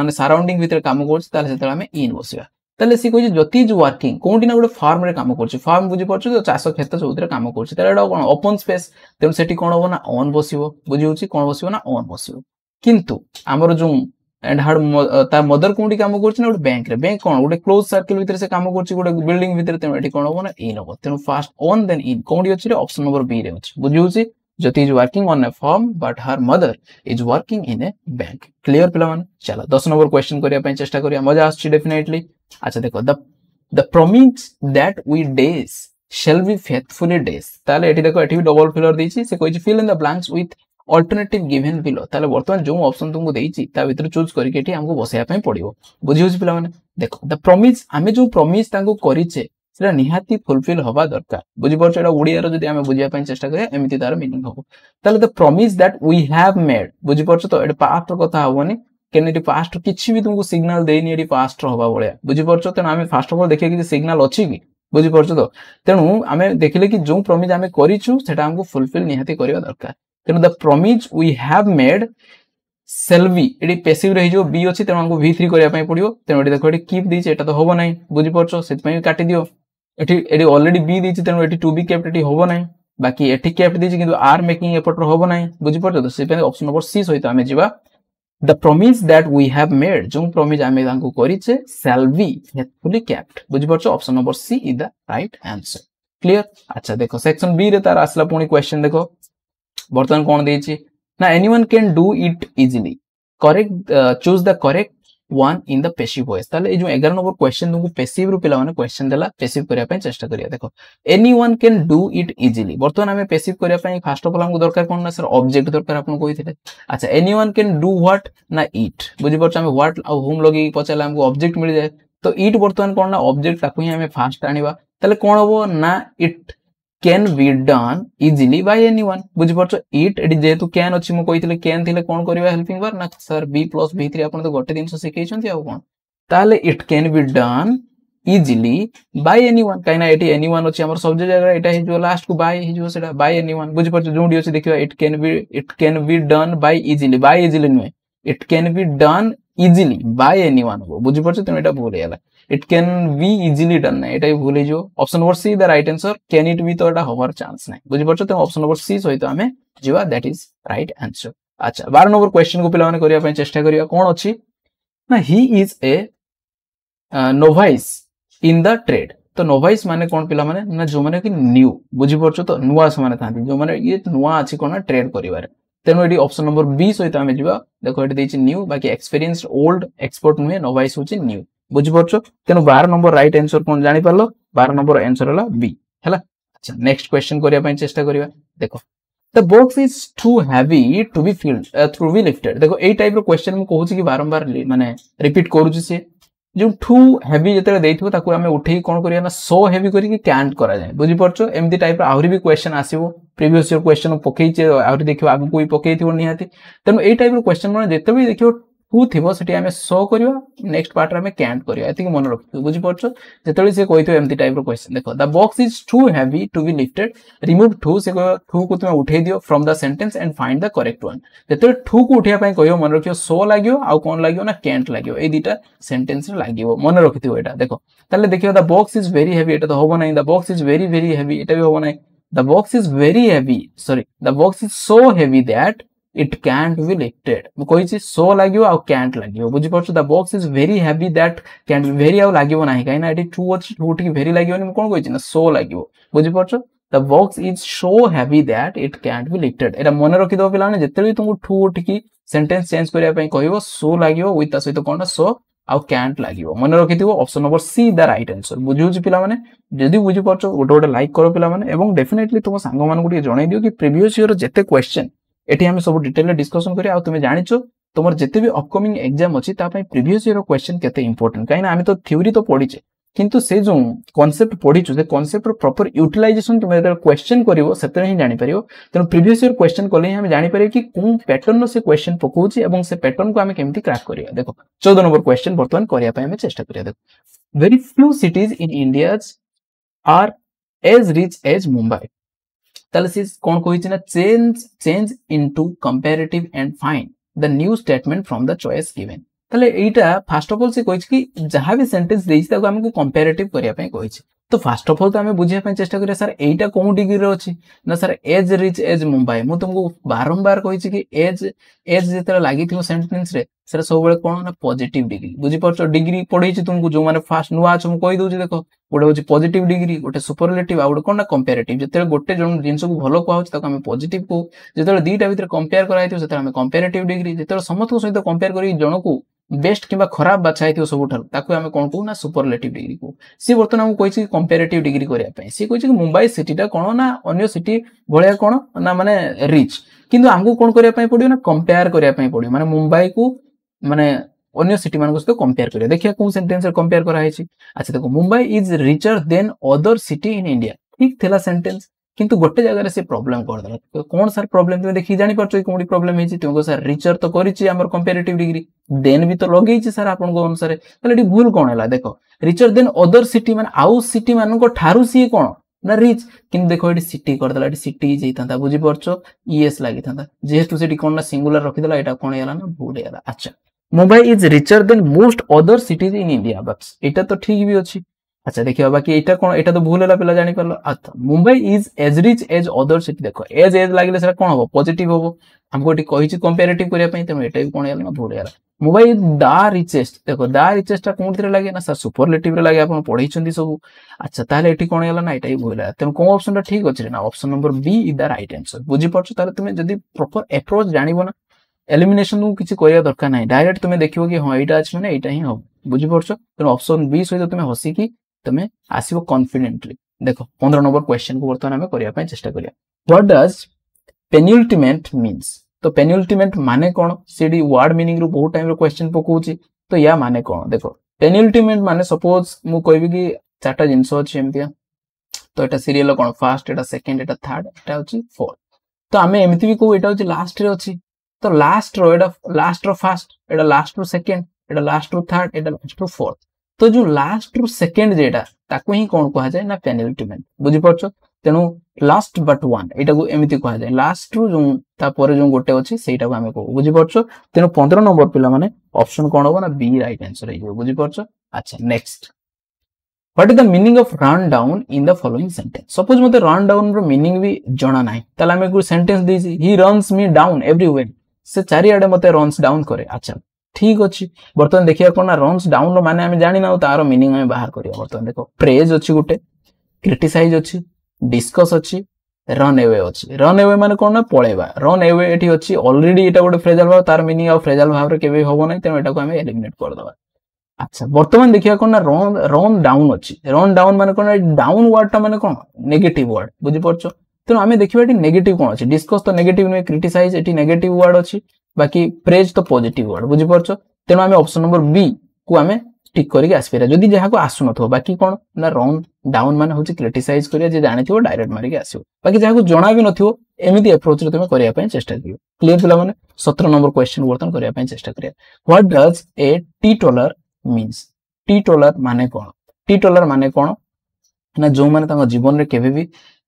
ମାନେ ସାରାଉଣ୍ଡିଂ ଭିତରେ କାମ କରୁଛି ତାହେଲେ ସେତେବେଳେ ଆମେ ଇନ୍ ବସେଇବା ତାହେଲେ ସେ କହିଛି ଜ୍ୟୋତି ଇଜ୍ ୱାର୍କିଂ କୋଉଠି ନା ଗୋଟେ ଫାର୍ମରେ କାମ କରୁଛି ଫାର୍ମ ବୁଝିପାରୁଛୁ ତ ଚାଷ କ୍ଷେତ୍ର ସବୁଥିରେ କାମ କରୁଛି ତାହେଲେ ଏଇଟା କ'ଣ ଓପନ ସ୍ପେସ୍ ତେଣୁ ସେଠି କ'ଣ ହବ ନା ଅନ୍ ବସିବ ବୁଝି ହେଉଛି କ'ଣ ବସିବ ନା ଅନ୍ ବସିବ କିନ୍ତୁ ଆମର ଯେଉଁ এন্ড হার তা ମଦର କୋଉଠି କାମ କରୁଛି ନା ଗୋଟେ ବ୍ୟାଙ୍କରେ ବ୍ୟାଙ୍କ କ'ଣ ଗୋଟେ କ୍ଲୋଜ ସର୍କଲ ଭିତରେ ସେ କାମ କରୁଛି ଗୋଟେ ବିଲ୍ଡିଂ ଭିତରେ ତେଣୁ ଏଠି କ'ଣ ହବ ନା ଇନ୍ ହବ ତେଣୁ ଫାଷ୍ଟ ଅନ୍ ଦେନ୍ ଇନ୍ କୋଉଠି ଅଛି ଅପସନ ନମ୍ବର ବି ରେ ଅଛି ବୁଝି ହଉଛି Jyoti is working on a farm but her mother is working in a bank clear ପିଲାମାନେ ଚାଲ ଦଶ ନମ୍ବର କ୍ୱେଶ୍ଚନ କରିବା ପାଇଁ ଚେଷ୍ଟା କରିବା ମଜା ଆସୁଛି ଡେଫିନେଟଲି ଆଚ୍ଛା ଦେଖ the the promise that we dash shall be faithfully faithfully ତାହେଲେ ଏଠି ଦେଖ ଏଠି ବି ডবল ফিলার ଦେଇଛି ସେ କହିଛି fill in the blanks with alternative given below ତାହେଲେ ବର୍ତ୍ତମାନ ଯେଉଁ ଅପସନ୍ ତୁମକୁ ଦେଇଛି ତା ଭିତରୁ ଚୁଜ୍ କରିକି ଏଠି ଆମକୁ ବସେଇବା ପାଇଁ ପଡ଼ିବ ବୁଝିହେଉଛି ପିଲାମାନେ ଦେଖ ଦ প্রমিস আমি যে প্রমিস ତାଙ୍କୁ করিছে সেটা নিহাতি ফুলফিল হওয়া দরকার বুঝিপারছ এটা ওড়িয়ার যদি আমি বুঝিয়া পাই চেষ্টা করি এমনি তার মিনিং হব তাহলে the promise that we have made বুঝিপারছ তো এটা পাস্টর কথা হবনি কেন এটি পাস্টর কিছু বি তুমি সিগনাল দেইনি এটি পাস্ট হওয়া ভাইয়া বুঝিপারছ তেমন আমি ফার্স্ট অফ অল দেখি কিছু সিগনাল অছি কি বুঝিপারছ তো তেণু আমি দেখলে কি যে প্রমিস আমি করিছু সেটা আমাকে ফুলফিল নিহাতি করা দরকার ତେଣୁ the promise we have made shall be ଏଠି ପେସିଭ୍ ରହିଯିବ ବି ଅଛି ତେଣୁ ଆମକୁ ଭି ଥ୍ରୀ କରିବା ପାଇଁ ପଡ଼ିବ ତେଣୁ ଏଠି ଦେଖ ଏଠି କିପ୍ ଦେଇଛି ଏଟା ତ ହବ ନାହିଁ ବୁଝିପାରୁଛ ସେଥିପାଇଁ କାଟିଦିଅ ଏଠି ଏଠି ଅଲରେଡ଼ି ବି ଦେଇଛି ତେଣୁ ଏଠି ଟୁ ବି କ୍ୟାପ୍ଟ ଏଠି ହବ ନାହିଁ ବାକି ଏଠି କ୍ୟାପ୍ଟ ଦେଇଛି କିନ୍ତୁ ଆର୍ ମେକିଂ ଏପଟର ହବ ନାହିଁ ବୁଝିପାରୁଛ ତ ସେଥିପାଇଁ ଅପସନ୍ ନମ୍ବର ସି ସହିତ ଆମେ ଯିବା the promise that we have made ଯେଉଁ ପ୍ରମିଜ୍ ଆମେ ତାଙ୍କୁ କରିଛେ ସେଲ୍ଭି ଫେଥଫୁଲି କ୍ୟାପ୍ଟ ବୁଝିପାରୁଛ option number C is the right answer clear ଆଚ୍ଛା ଦେଖ ସେକ୍ସନ୍ ବି ରେ ତାର ଆସିଲା ପୁଣି କ୍ୱେଶ୍ଚନ୍ ଦେଖ ବର୍ତ୍ତମାନ କ'ଣ ଦେଇଛି ନା any one can do it easily correct choose the correct one in the passive voice ତାହେଲେ ଏଇ ଯେଉଁ ଏଗାର ନମ୍ବର କ୍ୱେଶ୍ଚନ୍ ତୁମକୁ ପେସିଭ୍ରୁ ପିଲାମାନେ କ୍ୱେଶ୍ଚନ୍ ଦେଲା ପେସିଭ୍ କରିବା ପାଇଁ ଚେଷ୍ଟା କରିବା ଦେଖ any one can do it easily ବର୍ତ୍ତମାନ ଆମେ ପେସିଭ୍ କରିବା ପାଇଁ ଫାର୍ଷ୍ଟ ଅଫ୍ ଅଲ୍ ଆମକୁ ଦରକାର କ'ଣ ନା ସାର୍ ଅବଜେକ୍ଟ ଦରକାର ଆପଣ କହିଥିଲେ ଆଚ୍ଛା any one can do what ନା ଇଟ୍ ବୁଝିପାରୁଛୁ ଆମେ ହ୍ୱାଟ୍ ଆଉ ହୋମ୍ ଲଗେଇକି ପଚାରିଲେ ଆମକୁ ଅବଜେକ୍ଟ ମିଳିଯାଏ ତ ଇଟ୍ ବର୍ତ୍ତମାନ କ'ଣ ନା ଅବଜେକ୍ଟ ତାକୁ ହିଁ ଆମେ ଫାର୍ଷ୍ଟ ଆଣିବା ତାହେଲେ କ'ଣ ହବ ନା it can be done easily by any one বুঝিপারছ ইট এটি যেহেতু ক্যান ଅଛି ମୁଁ କହିଥିଲି କ୍ୟାନ୍ ଥିଲେ କ'ଣ କରିବା ହେଲ୍ପିଂ ବାର୍ ନା sir be plus V three ଆପଣ ତ ଗୋଟେ ଜିନିଷ ଶିଖେଇଛନ୍ତି ଆଉ କ'ଣ ତାହେଲେ it can be done easily by any one କାହିଁକିନା ଏଠି ଏନି ୱାନ୍ ଅଛି ଆମର ସବଜେକ୍ଟ ଜାଗାରେ ଏଇଟା ହେଇଯିବ ଲାଷ୍ଟକୁ ବାଇ ହେଇଯିବ ସେଇଟା ବାଇ ଏନି ୱାନ୍ ବୁଝିପାରୁଛ ଯୋଉଠି ଅଛି ଦେଖିବା it can be it can be done by easily by easily ନୁହେଁ it can be done easily by any one ବୁଝିପାରୁଛ ତେଣୁ ଏଇଟା ଭୁଲ ହେଇଗଲା it can be easily done না এটাই ভুলে যাও option number C the right answer can it be তো এটা হওয়ার চান্স নাই বুঝিপারছ তো অপশন আচ্ছা, নম্বর সি সহিত আমি যা দ্যাট ইজ রাইট আনসর আচ্ছা বার নম্বর কোশ্চেন কু পিলামানে করিয়া পাই চেষ্টা করিবা কোন অছি না he is a novice in the trade ତ ନୋଭାଇସ୍ ମାନେ କ'ଣ ପିଲାମାନେ ନା ଯେଉଁମାନେ କି ନ୍ୟୁ ବୁଝିପାରୁଛ ତ ନୂଆ ସେମାନେ ଥାନ୍ତି ଯେଉଁମାନେ ଇଏ ନୂଆ ଅଛି କ'ଣ ଟ୍ରେଡ୍ କରିବାରେ ତେଣୁ ଏଠି ଅପସନ୍ ନମ୍ବର ବି ସହିତ ଆମେ ଯିବା ଦେଖ ଏଠି ଦେଇଛି নিউ ବାକି ଏକ୍ସପେରିଏନ୍ସ ଓଲ୍ଡ ଏକ୍ସପର୍ଟ ନୁହେଁ নোভাইস ହେଉଛି ନ୍ୟୁ বুঝিপারছ তেমন বার নম্বর রাইট আনসর কোণ জাঁপারল বার নম্বর আনসর হল বি হল আচ্ছা নেক্সট কোয়েশ্চেন করা চেষ্টা করা দেখ the box is too heavy to be filled through be lifted देखो यही टाइप क्वेश्चन मुझे कहूँ कि बारंबार मैंने रिपीट करुच्ची सी जो टू हैवी जिते देखो आम उठे कौन करना सो हैवी करके कैंट कराए बुझीपार एमती टाइप आहरी भी क्वेश्चन आसो प्रिवियस इयर क्वेश्चन पकई आहरी देखो आगे कोई पकई थी निहाती तेणु यही टाइप क्वेश्चन मैंने जिते भी देखो হু থিব সেটি আমি শো করিবা নেক্সট পার্টরে আমি ক্যান্ট করিবা এতিকি মনে রাখিব বুঝিপারছ যেতবে সে কইতো এমতি টাইপর কোশ্চেন দেখো the box is too heavy to be lifted remove to সে কইবা টু কু তুমি উঠাই দিও from the sentence and find the correct one যেতবে টু কু উঠাইয়া পাই কইও মনে রাখিও শো লাগিও আউ কোন লাগিও না ক্যান্ট লাগিও এই দুইটা সেন্টেন্স রে লাগিব মনে রাখিথিও এটা দেখো তাহলে দেখিও the box is very heavy এটা তো হবো নাই the box is very very heavy এটা বি হবো নাই the box is very heavy sorry the box is so heavy that it can't be lifted koi chi so lagyo au can't lagyo bujhi parcho the box is very heavy that can't very au lagibo nahi kai na it is too much too thi very lagyo ni kon koi chi na so lagyo bujhi parcho the box is so heavy that it can't be lifted eta mone rakhi do pila ne jete bhi tumko too thi sentence change kariya pai kahibo so lagyo with ta sahito kon so au can't lagyo mone rakhi thibo option number c the right answer bujhi bujhi pila mane like karo pila definitely tumo sanga man gudi janai dio ki previous year jete question এটি আমি সব ডিটেলরে discussion করি তুমি জাঁচ তোমার যেতে বি upcoming exam অপেক্ষা প্রিভিয়স ইয়ার কোয়েশন কেতে ইম্পর্টেন্ট কিনা আমি তো থিওরি তো পড়িছে কিন্তু সে যে কনসেপ্ট পড়িছু সে কনসেপ্টর প্রপর ইউটিলাইজেসন তুমি যেটা কোশ্চেন করিব সেতরে হি জানিপারিব তেণু প্রিভিয়াস ইয়ার কোশ্চেন কলে হি আমি জানিপারিব কি কোন প্যাটর্নর সে কোশ্চেন পকাউছি এবং সে প্যাটর্নকে আমি কেমতি ক্র্যাক করিবা দেখো চৌদ নম্বর কোশ্চেন বর্তমান করিয়া পাই আমি চেষ্টা করিয়া দেখো very few cities in India's are as rich as Mumbai ତାହେଲେ କ'ଣ କହିଛି ନା change change into comparative and find the new statement from the choice given ତାହେଲେ ଏଇଟା ଫାର୍ଷ୍ଟ ଅଫ୍ ଅଲ୍ ସେ କହିଛି କି ଯାହା ବି ସେଣ୍ଟେନ୍ସ ଦେଇଛି ତାକୁ ଆମକୁ କମ୍ପାରେଟିଭ୍ କରିବା ପାଇଁ କହିଛି তো ফার্স্ট অফ অল তো আমি বুঝিয়া চেষ্টা করিয়া স্যার এইটা কেউ ডিগ্রিরে অছি না sir as rich as Mumbai মু তোমাকে বারম্বার কইছি কি এজ এজ লাগি যেতবে সেন্টেন্স রে স্যার সবুলে কোন না পজিটিভ ডিগ্রি বুঝি বুঝিপারছ ডিগ্রি পড়াইছি তোমাকে যো মানে ফার্স্ট নুয়া আছো মু কই দউছি দেখো গোটে হচ্ছে পজিটিভ ডিগ্রি গোটে সুপরলেটিভ আর কোন না কম্পারেটিভ যেতবে গোটে জন জিনিসকে ভালো কোয়া হচ্ছে তাকে আমি পজিটিভ কো যেতবে দুইটা ভিতরে কম্পেয়ার করা হইতো সেতবে আমি কম্পারেটিভ ডিগ্রি যেতবে সমস্ত সহিত কম্পেয়ার করি জনকু ବେଷ୍ଟ କିମ୍ବା ଖରାପ ବାଛା ହେଇଥିବ ସବୁଠାରୁ ତାକୁ ଆମେ କ'ଣ କହୁ ନା ସୁପରଲେଟିଭ ଡିଗ୍ରୀ କହୁ ସିଏ ବର୍ତ୍ତମାନ ଆମକୁ କହିଛି କମ୍ପାରେଟିଭ ଡିଗ୍ରୀ କରିବା ପାଇଁ ସିଏ କହିଛି କି ମୁମ୍ବାଇ ସିଟିଟା କ'ଣ ନା ଅନ୍ୟ ସିଟି ଭଳିଆ କ'ଣ ନା ମାନେ ରିଚ୍ କିନ୍ତୁ ଆମକୁ କ'ଣ କରିବା ପାଇଁ ପଡ଼ିବ ନା କମ୍ପେୟାର କରିବା ପାଇଁ ପଡ଼ିବ ମାନେ ମୁମ୍ବାଇକୁ ମାନେ ଅନ୍ୟ ସିଟିମାନଙ୍କ ସହିତ କମ୍ପେୟାର କରିବା ଦେଖିବା କେଉଁ ସେଣ୍ଟେନ୍ସରେ କମ୍ପେୟାର କରାହେଇଛି ଆଚ୍ଛା ଦେଖ Mumbai is richer than other city in India ଠିକ୍ ଥିଲା ସେଣ୍ଟେନ୍ସ କିନ୍ତୁ ଗୋଟେ ଜାଗାରେ ସେ ପ୍ରୋବ୍ଲେମ୍ କରିଦେଲା କ'ଣ ସାର୍ ପ୍ରୋବ୍ଲେମ୍ ତୁମେ ଦେଖିକି ଜାଣିପାରୁଛ କି କୋଉଠି ପ୍ରୋବ୍ଲେମ୍ ହେଇଛି ତୁମକୁ ସାର୍ ରିଚର୍ ତ କରିଛି ଆମର କମ୍ପାରେଟିଭ୍ ଡିଗ୍ରୀ ଦେନ୍ ବି ତ ଲଗେଇଛି ସାର୍ ଆପଣଙ୍କ ଅନୁସାରେ ତାହେଲେ ଏଠି ଭୁଲ କ'ଣ ହେଲା ଦେଖ ରିଚର୍ ଦେନ୍ ଅଦର୍ ସିଟି ମାନେ ଆଉ ସିଟି ମାନଙ୍କ ଠାରୁ ସିଏ କ'ଣ ନା ରିଚ୍ କିନ୍ତୁ ଦେଖ ଏଠି ସିଟି କରିଦେଲା ଏଠି ସିଟି ହେଇଯାଇଥାନ୍ତା ବୁଝିପାରୁଛ ଇଏସ୍ ଲାଗିଥାନ୍ତା ଯେହେତୁ ସେଠି କ'ଣ ନା ସିଙ୍ଗୁଲାର ରଖିଦେଲା ଏଇଟା କ'ଣ ହେଇଗଲା ନା ଭୁଲ ହେଇଗଲା ଆଚ୍ଛା Mumbai is richer than most other cities in India ବାସ୍ ଏଇଟା ତ ଠିକ୍ ବି ଅଛି আচ্ছা ଦେଖିବା ବାକି ଏଇଟା କ'ଣ ଏଇଟା ତ ଭୁଲ ହେଲା ପିଲା ଜାଣିପାରିଲ ଆଚ୍ଛା Mumbai is as rich as other city ଦେଖ ଏଜ୍ ଏଜ୍ ଲାଗିଲେ ସେଟା କ'ଣ ହବ ପଜିଟିଭ ହବ ଆମକୁ ଏଠି କହିଛି କମ୍ପାରେଟିଭ କରିବା ପାଇଁ ତେଣୁ ଏଇଟା ବି କ'ଣ ହେଲା ନା ଭୁଲ ହେଲା ମୁମ୍ବାଇ ଦା ରିଚେଷ୍ଟ ଦେଖ ଦା ରିଚେଷ୍ଟଟା କୋଉଥିରେ ଲାଗେ ନା ସାର୍ ସୁପରଲେଟିଭରେ ଲାଗେ ଆପଣ ପଢେଇଛନ୍ତି ସବୁ ଆଚ୍ଛା ତାହେଲେ ଏଠି କ'ଣ ହେଲା ନା ଏଇଟା ବି ଭୁଲ ହେଲା ତେଣୁ କୋଉ ଅପସନଟା ଠିକ୍ ଅଛି ନା ଅପସନ ନମ୍ବର ବି ଇ ଦା ରାଇଟ୍ ଆନ୍ସର ବୁଝିପାରୁଛ ତାହେଲେ ତୁମେ ଯଦି ପ୍ରପର ଆପ୍ରୋଚ୍ ଜାଣିବ ନା ଏଲିମିନେସନକୁ କିଛି କରିବା ଦରକାର ନାହିଁ ଡାଇରେକ୍ଟ ତୁମେ ଦେଖିବ କି ହଁ ଏଇଟା ଅଛି ମାନେ ଏଇଟା ହିଁ ହବ ବୁଝିପାରୁଛ ତେଣୁ ଅପସନ ବି ସହିତ ତୁମେ ହସିକି তুমি আসব কনফিডেন্টলি দেখ পনেরো নম্বর কোয়েশ্চেন কু বর্তমানে আমি করা চেষ্টা করা হোয়াট ডাজ পেনুলটিমেন্ট মিন্স তো পেনুলটিমেন্ট মানে কোণ সেটি ওয়ার্ড মিনিং রু বহু টাইম কোয়েশ্চেন পকাউছি তো ইয়া মানে কোণ দেখ পেনুলটিমেন্ট মানে সপোজ মু কইবি কি চারটা জিনিস আছে এমতিয়া তো এটা সিরিয়াল কোণ ফার্স্ট এটা সেকেন্ড এটা থার্ড এটা হচ্ছে ফোর্থ তো আমি এমতি বি কো এটা হচ্ছে লাস্ট রে অছি তো লাস্ট র এটা লাস্ট র ফার্স্ট এটা লাস্ট রু সেকেন্ড এটা লাস্ট রু থার্ড এটা লাস্ট রু ফোর্থ তো ଯୋଉ ଲାଷ୍ଟରୁ ସେକେଣ୍ଡ ଯେଟା ତାକୁ ହିଁ କ'ଣ କୁହାଯାଏ ନା ପ୍ୟାନେଲ ଟ୍ରିଟମେଣ୍ଟ ବୁଝିପାରୁଛ ତେଣୁ ଲାଷ୍ଟ ବଟ୍ ୱାନ୍ ଏଇଟାକୁ ଏମିତି କୁହାଯାଏ ଲାଷ୍ଟରୁ ଯୋଉ ତାପରେ ଯୋଉ ଗୋଟେ ଅଛି ସେଇଟାକୁ ଆମେ କହୁ ବୁଝିପାରୁଛ ତେଣୁ ପନ୍ଦର ନମ୍ବର ପିଲାମାନେ ଅପସନ କ'ଣ ହବ ନା ବି ରାଇଟ୍ ଆନ୍ସର ହେଇଯିବ ବୁଝିପାରୁଛ ଆଚ୍ଛା next what is the meaning of run down in the following sentence suppose মতো রান ডাউন র মিনিং বি জনা নাই তাহলে আমি গোটে সেন্টেন্স দিয়েছি he runs me down every way সে চারিআডে মতো রনস ডাউন করে আচ্ছা ঠিক ଅଛି ବର୍ତ୍ତମାନ ଦେଖିବା କ'ଣ ନା ରନ୍ସ ଡାଉନ୍ ର ମାନେ ଆମେ ଜାଣିନାହୁଁ ତାର ମିନିଂ ଆମେ ବାହାର କରିବା ବର୍ତ୍ତମାନ ଦେଖ ପ୍ରେଜ୍ ଅଛି ଗୋଟେ କ୍ରିଟିସାଇଜ୍ ଅଛି ଡିସ୍କସ୍ ଅଛି ରନ୍ ଏୱେ ଅଛି ରନ୍ ଏୱେ ମାନେ କ'ଣ ନା ପଳେଇବା ରନ୍ ଏୱେ ଏଠି ଅଛି ଅଲରେଡି ଏଇଟା ଗୋଟେ ଫ୍ରେଜାଲ ଭାବ ତାର ମିନିଂ ଆଉ ଫ୍ରେଜାଲ ଭାବରେ କେବେ ହେବ ନାହିଁ ତେଣୁ ଏଟାକୁ ଆମେ ଏଲିମିନେଟ୍ କରିଦେବା ଆଚ୍ଛା ବର୍ତ୍ତମାନ ଦେଖିବା କ'ଣ ନା ରନ୍ ରନ୍ ଡାଉନ୍ ଅଛି ରନ୍ ଡାଉନ୍ ମାନେ କ'ଣ ଡାଉନ୍ ୱାର୍ଡଟା ମାନେ କ'ଣ ନେଗେଟିଭ୍ ୱାର୍ଡ ବୁଝିପାରୁଛ ତେଣୁ ଆମେ ଦେଖିବା ଏଠି ନେଗେଟିଭ୍ କ'ଣ ଅଛି ଡିସ୍କସ୍ ତ ନେଗେଟିଭ୍ ନୁହେଁ କ୍ରିଟିସାଇଜ୍ ଏଠି ନେଗେଟିଭ୍ ୱାର୍ଡ ଅଛି ବାକି ପ୍ରେଜ୍ ତ ପଜିଟିଭ୍ ୱାର୍ଡ ବୁଝିପାରୁଛ ତେଣୁ ଆମେ ଅପସନ୍ ନମ୍ବର ବି କୁ ଆମେ ଠିକ୍ କରିକି ଆସିପାରିବା ଯଦି ଯାହାକୁ ଆସୁନଥିବ ବାକି କ'ଣ ନା ରଙ୍ଗ ଡାଉନ୍ ମାନେ ହେଉଛି କ୍ରିଟିସାଇଜ୍ କରିବା ଯିଏ ଜାଣିଥିବ ଡାଇରେକ୍ଟ ମାରିକି ଆସିବ ବାକି ଯାହାକୁ ଜଣା ବି ନଥିବ ଏମିତି ଆପ୍ରୋଚରେ ତୁମେ କରିବା ପାଇଁ ଚେଷ୍ଟା କରିବ କ୍ଲିଅର୍ ପିଲାମାନେ ସତର ନମ୍ବର କ୍ୱେଶ୍ଚିନ୍ ବର୍ତ୍ତମାନ କରିବା ପାଇଁ ଚେଷ୍ଟା କରିବା what does a teetotaler means teetotaler ମାନେ କ'ଣ ଟି ଟୋଲର ମାନେ କ'ଣ ନା ଯେଉଁମାନେ ତାଙ୍କ ଜୀବନରେ କେବେ ବି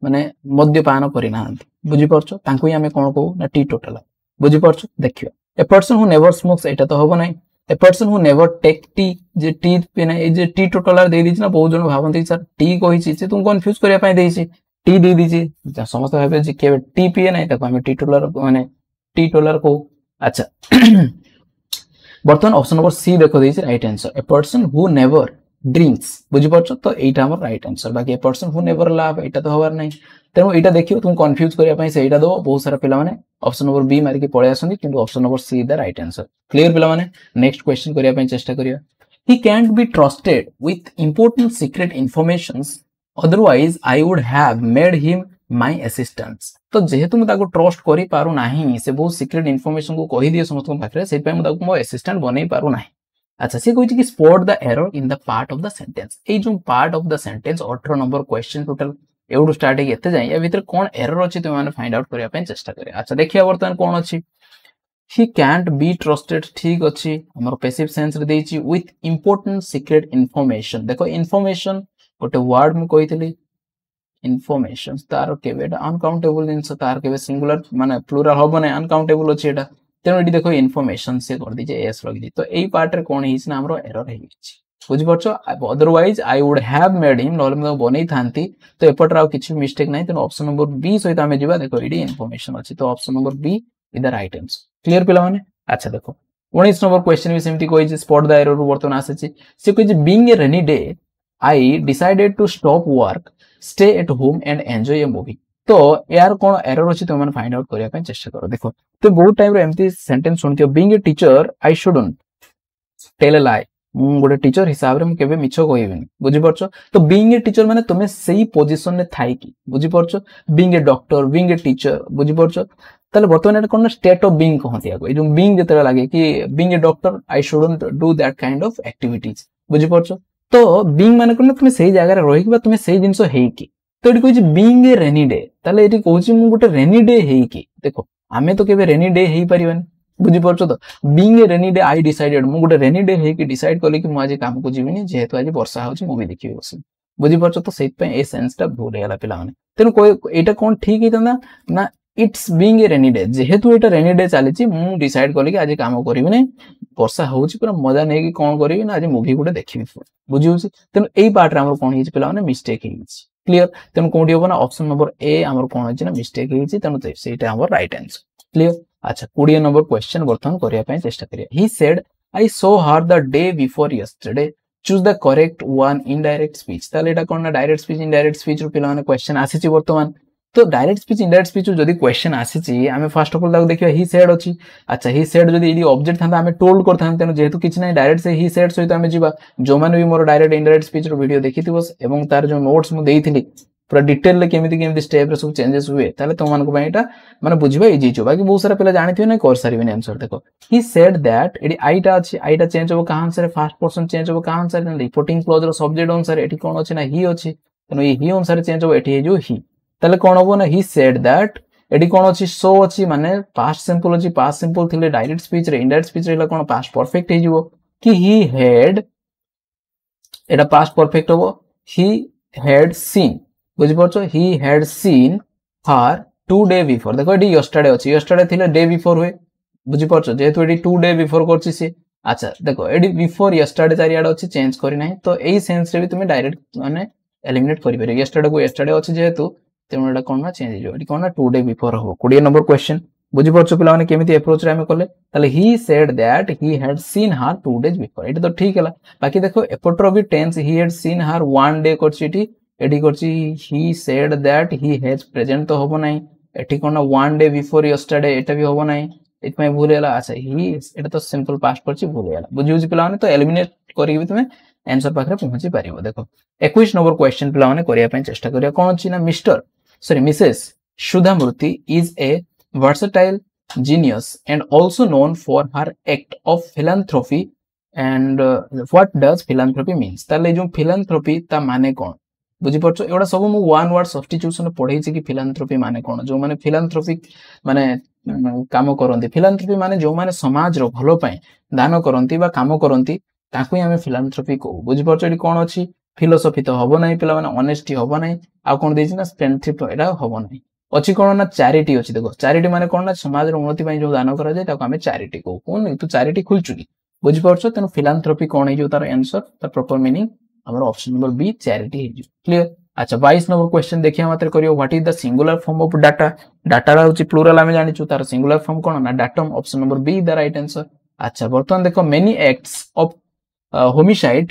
ମାନେ ମଦ୍ୟପାନ କରିନାହାନ୍ତି ବୁଝିପାରୁଛ ତାଙ୍କୁ ହିଁ ଆମେ କ'ଣ କହୁ ନା ଟି ଟୋଟାଲ ବୁଝିପାରୁଛ ଦେଖିବା ଏ ପର୍ସନ୍ ହୁ ନେଭର ସ୍ମୋକ୍ସ ଏଇଟା ତ ହବ ନାହିଁ a person who never take tea ଯେ ଟି ପିନା ଏଇ ଯେ ଟି ଟୋଟାଲାର ଦେଇଦେଇଛି ନା ବହୁତ ଜଣ ଭାବନ୍ତି ସାର୍ ଟି କହିଛି ସେ ତୁମକୁ କନଫ୍ୟୁଜ କରିବା ପାଇଁ ଦେଇଛି ଟି ଦେଇଦେଇଛି ସମସ୍ତେ ଭାବିବେ ଯେ କେବେ ଟି ପିଏ ନାହିଁ ତାକୁ ଆମେ ଟି ଟୋଲାର ମାନେ ଟି ଟୋଲାର କହୁ ଆଚ୍ଛା ବର୍ତ୍ତମାନ ଅପସନ୍ ନମ୍ବର ସି ଦେଖ ଦେଇଛି right answer a person who never drinks বুঝিপারছ তো এইটা আমার রাইট আনসর বাকি এ পর্সন হু নেভর লাভ এটা তো হবার নাই তেমন এইটা দেখিও তুমি কনফ্যুজ করিবা পাই সেইটা দেব বহুত সারা পিলা মানে অপশন নম্বর বি মারিকি পড়ে আসন্তি কিন্তু option number C the right answer clear পিলা মানে নেক্সট কোশ্চেন করিবা পাই চেষ্টা করিবা he can't be trusted with important secret informations otherwise I would have made him my assistance तो जेहेतु मुझे ट्रस्ट कर पारना से बहुत सिक्रेट इनफर्मेसन को कहीदि समस्त पाखे से एसीस्टांट बन पारना আচ্ছা সে কইছে কি spot the error in the part of the sentence এই যে পার্ট অফ দ্য সেন্টেন্স অঠর নম্বর কোশ্চেন টোটাল এগুলো স্টার্ট হয়ে এতে যাই ভিতরে কোন এরর অছি তুমি মানে ফাইন্ড আউট করিয়া পাই চেষ্টা করে আচ্ছা দেখিয়া বর্তমান কোন অছি হি ক্যান্ট বি ট্রাস্টেড ঠিক অছি আমার প্যাসিভ সেন্স রে দেইছি উইথ ইম্পর্টেন্ট সিক্রেট ইনফরমেশন দেখো ইনফরমেশন গোটে ওয়ার্ড মু কইଥିଲି ইনফরমেশন তার কেবে এটা আনকাউন্টেবল জিনিস তার কেবে সিঙ্গুলার মানে প্লুরাল হবনে আনকাউন্টেবল অছি এটা ତେଣୁ ଏଠି ଦେଖ ଇନଫର୍ମେସନ ସେ କରିଦେଇଛି ଏସ୍ ରଖିଛି ତ ଏଇ ପାର୍ଟରେ କ'ଣ ହେଇଛି ନା ଆମର ଏରର ହେଇଯାଇଛି ବୁଝିପାରୁଛ otherwise I would have made him ନହେଲେ ମୁଁ ବନେଇଥାନ୍ତି ତ ଏପଟରେ ଆଉ କିଛି ମିଷ୍ଟେକ୍ ନାହିଁ ତେଣୁ ଅପସନ୍ ନମ୍ବର ବି ସହିତ ଆମେ ଯିବା ଦେଖ ଏଇଠି ଇନଫର୍ମେସନ ଅଛି ତ ଅପସନ୍ ନମ୍ବର ବି ଇଦ୍ ଆର୍ ଆଇଟମ୍ସ କ୍ଲିୟର ପିଲାମାନେ ଆଚ୍ଛା ଦେଖ ଉଣେଇଶ ନମ୍ବର କ୍ୱେଶ୍ଚନ ବି ସେମିତି କହିଛି ସ୍ପଟ ଦାୟରରୁ ବର୍ତ୍ତମାନ ଆସିଛି ସେ କହିଛି being a rainy day I decided to stop work stay at home and enjoy a movie ତ ଏହାର କ'ଣ ଏରର ଅଛି ତୁମେମାନେ ଫାଇଣ୍ଡ ଆଉଟ୍ କରିବା ପାଇଁ ଚେଷ୍ଟା କର ଦେଖ ତୁମେ ବହୁତ ଟାଇମ୍ରେ ଏମିତି ସେଣ୍ଟେନ୍ସ ଶୁଣିଥିବ being a teacher I student tell lie ମୁଁ ଗୋଟେ ଟିଚର୍ ହିସାବରେ ମୁଁ କେବେ ମିଛ କହିବିନି ବୁଝିପାରୁଛ ତ ବିଙ୍ଗ ଏ ଟିଚର୍ ମାନେ ତୁମେ ସେଇ ପୋଜିସନରେ ଥାଇକି ବୁଝିପାରୁଛ being a doctor being a teacher ବୁଝିପାରୁଛ ତାହେଲେ ବର୍ତ୍ତମାନ ଏଇଟା କ'ଣ ଷ୍ଟେଟ୍ ଅଫ୍ ବିଙ୍ଗ କହନ୍ତି ଆଗ ଏଇ ଯୋଉ ବିଙ୍ଗ ଯେତେବେଳେ ଲାଗେ କି being a doctor I student do that kind of activities ବୁଝିପାରୁଛ ତ ବିଙ୍ଗ ମାନେ କ'ଣ ତୁମେ ସେଇ ଜାଗାରେ ରହିକି ବା ତୁମେ ସେଇ ଜିନିଷ ହେଇକି तो ये कहूँ बीइंग ए रेनी डे ये कहूँ मु गोटे रेनी डे हेकि देख आम तो केवे रेनी डे हो हे बुझी पार्छ तो being a rainy day I decided मुझे गोटे रेनी डे हेकि डिसाइड कले कि आज कम को जीवन जेहेतु आज वर्षा हो मुवी देखिए बस बुझी पार्छ तो से सेन्स टा भूल होगा पे तेनालीटा कौन ठीक होता ना it's being a rainy day जेहेतु ये रेनी डे चली डिसाइड कले कि आज कम करी ବର୍ଷା हो ପୁରା ମଜା ନେଇକି कौन କରିବି ନା ଆଜି ମୁଭି देखी ଦେଖିବି तेनाली पार्ट्रे कौन पे मिस्टेक ଆମର କ୍ଲିଅର ତେଣୁ କୋଉଠି ହବ ନା ଅପସନ ନମ୍ବର ଏ ଆମର କ'ଣ ହେଇଛି ନା ମିଷ୍ଟେକ୍ ହେଇଛି ତେଣୁ ସେଇଟା ଆମର ରାଇଟ୍ ଆନ୍ସର କ୍ଲିଅର ଆଚ୍ଛା କୋଡ଼ିଏ ନମ୍ବର କ୍ୱେଶ୍ଚନ୍ ବର୍ତ୍ତମାନ କରିବା ପାଇଁ ଚେଷ୍ଟା କରିବା ହି shed I saw her the day before yesterday choose the correct one indirect speech তাহলে এটা কোন না ডাইরেক্ট স্পিচ ইনডাইরেক্ট স্পিচ রূপে মানে কোয়েশ্চেন আসিছি বর্তমান তো ডাইরেক্ট স্পিচ ইনডাইরেক্ট স্পিচ যদি କ୍ୱେଶ୍ଚନ୍ ଆସିଛି ଆମେ ଫାର୍ଷ୍ଟ ଅଫ୍ ଅଲ୍ ତାକୁ ଦେଖିବା ହି ସେଡ୍ ଅଛି ଆଚ୍ଛା ହି ସେଡ୍ ଯଦି ଏଇଠି ଅବଜେକ୍ଟ ଥାନ୍ତା ଆମେ ଟୋଲ୍ଡ କରିଥାନ୍ତେ ତେଣୁ ଯେହେତୁ କିଛି ନାହିଁ ଡାଇରେକ୍ଟ ସେ ହି ସେଡ୍ ସହିତ ଆମେ ଯିବା ଯେଉଁମାନେ ବି ମୋର ଡାଇରେକ୍ଟ ଇନଡାଇରେକ୍ଟ ସ୍ପିଚ୍ର ଭିଡ଼ିଓ ଦେଖିଥିବ ଏବଂ ତାର ଯେଉଁ ନୋଟ୍ସ ମୁଁ ଦେଇଥିଲି ପୁରା ଡିଟେଲରେ କେମିତି କେମିତି ଷ୍ଟେପ୍ରେ ସବୁ ଚେଞ୍ଜେସ୍ ହୁଏ ତାହେଲେ ତୁମମାନଙ୍କ ପାଇଁ ଏଇଟା ମାନେ ବୁଝିବା ଇଜି ହେଇଯିବ ବାକି ବହୁତ ସାରା ପିଲା ଜାଣିଥିବେ ନା କରିସାରିବେନି ଆନ୍ସର ଦେଖ ହି ସେଡ୍ ଦ୍ୟାଟ୍ ଏଠି ଆଇଟା ଅଛି ଆଇଟା ଚେଞ୍ଜ ହେବ କାହା ଅନୁସାରେ ଫାର୍ଷ୍ଟ ପର୍ସନ୍ ଚେଞ୍ଜ ହେବ କାହା ଅନୁସାରେ ରିପୋର୍ଟିଂ କ୍ଲଜ୍ର ସବଜେକ୍ଟ ଅନୁସାରେ ଏଠି କ'ଣ ଅଛି ନା ହି ଅଛି ତେଣୁ ଏଇ ହି ଅନୁସାରେ ଚେଞ୍ଜ ହେବ ଏଠି ହେଇଯିବ ହି তাহলে কোন হব না হি সেড দ্যাট ସେଡ୍ কোন ଏଠି সো ଅଛି মানে ଅଛି ମାନେ ପାଷ୍ଟ ସିମ୍ପଲ୍ ଅଛି থিলে ডাইরেক্ট স্পিচ রে ইনডাইরেক্ট স্পিচ রে কোন କ'ଣ ପାଷ୍ଟ ପରଫେକ୍ଟ ହେଇଯିବ কি হি ହେଡ୍ এটা পাস্ট পারফেক্ট হবো হি হ্যাড সিন বুঝি পড়ছো he had seen her two day before দেখো এটি ইয়েস্টারডে অছে ইয়েস্টারডে থিলে ডে বিফোর হুয়ে বুঝি পড়ছো যেহেতু এটি টু ডে বিফোর করছি সে আচ্ছা দেখো এটি বিফোর ইয়স্টারডে চারিআডে অছে চেঞ্জ করি নাই তো এই সেন্সরে বি তুমি ডাইরেক্ট মানে এলিমিনেট করি পারি ইয়েস্টারডে কো ইয়েস্টারডে অছে যেহেতু ତେଣୁ ଏଇଟା କ'ଣ ନା ଚେଞ୍ଜ ହେଇଯିବ ଏଠି କ'ଣ ନା ଟୁ ଡେ ବିଫୋର ହବ କୋଡ଼ିଏ ନମ୍ବର କ୍ୱେଶ୍ଚନ୍ ବୁଝିପାରୁଛ ପିଲାମାନେ କେମିତି ଆପ୍ରୋଚରେ ଆମେ କଲେ ତାହେଲେ he said that he had seen her two days before ଏଠି ତ ଠିକ୍ ହେଲା ବାକି ଦେଖ ଏପଟର ବି tense he had seen her one day କରିଛି ଏଠି ଏଠି କରିଛି he said that he has present ତ ହବ ନାହିଁ ଏଠି କ'ଣ ନା ୱାନ୍ ଡେ ବିଫୋର୍ ୟଷ୍ଟରଡେ ଏଇଟା ବି ହବ ନାହିଁ ଏଥିପାଇଁ ଭୁଲ ହେଲା ଆଚ୍ଛା ହି ଏଇଟା ତ ସିମ୍ପଲ୍ ପାଷ୍ଟ କରିଛି ଭୁଲ ହେଲା ବୁଝିବୁଝି ପିଲାମାନେ ତ ଏଲିମିନେଟ୍ କରିକି ବି ତୁମେ ଆନ୍ସର ପାଖରେ ପହଞ୍ଚି ପାରିବ ଦେଖ ଏକୋଇଶ ନମ୍ବର କ୍ୱେଶ୍ଚନ ପିଲାମାନେ କରିବା ପାଇଁ ଚେଷ୍ଟା କରିବା କ'ଣ ଅଛି ନା mister sorry Mrs ସୁଧାମୂର୍ତ୍ତି is a versatile genius and also known for her act of philanthropy and uh, what does philanthropy means তাহলে এই যে philanthropy তা মানে কোন বুঝিপারছ এগুলা সব মু ওয়ান ওয়ার্ড সবস্টিটিউশন পড়াইছি কি philanthropy মানে কোন যে মানে philanthropic মানে কাম করতে philanthropy মানে যে সমাজর ভালো পাই দান করতে বা ତାକୁ ହିଁ ଆମେ ଫିଲାନ୍ଥ୍ରୋପି କହୁ ବୁଝିପାରୁଛ ଏଠି କ'ଣ ଅଛି ଫିଲୋସଫି ତ ହବ ନାହିଁ ପିଲାମାନେ ଅନେଷ୍ଟି ହବ ନାହିଁ ଆଉ କ'ଣ ଦେଇଛି ନା ସ୍ପେଣ୍ଡଥ୍ରିପ୍ଟ ଏଇଟା ହବ ନାହିଁ ଅଛି କ'ଣ ନା ଚାରିଟି ଅଛି ଦେଖ ଚାରିଟି ମାନେ କ'ଣ ନା ସମାଜର ଉନ୍ନତି ପାଇଁ ଯେଉଁ ଦାନ କରାଯାଏ ତାକୁ ଆମେ ଚାରିଟି କହୁ କୁହନି ତୁ ଚାରିଟି ଖୋଲିଛୁ କି ବୁଝିପାରୁଛ ତେଣୁ ଫିଲାନ୍ଥ୍ରୋପି କ'ଣ ହେଇଯିବ ତାର ଆନ୍ସର ତାର ପ୍ରପର ମିନିଂ ଆମର ଅପସନ ନମ୍ବର ବି ଚାରିଟି ହେଇଯିବ କ୍ଲିଅର ଆଚ୍ଛା ବାଇଶ ନମ୍ବର କ୍ୱେଶ୍ଚନ ଦେଖିବା ମାତ୍ର କରିବ what is the singular form of data ଡାଟାର ହେଉଛି ପ୍ଲୁରାଲ ଆମେ ଜାଣିଛୁ ତାର ସିଙ୍ଗୁଲାର ଫର୍ମ କ'ଣ ନା datum option number B the right answer ଆଚ୍ଛା ବର୍ତ୍ତମାନ ଦେଖ many acts of homicide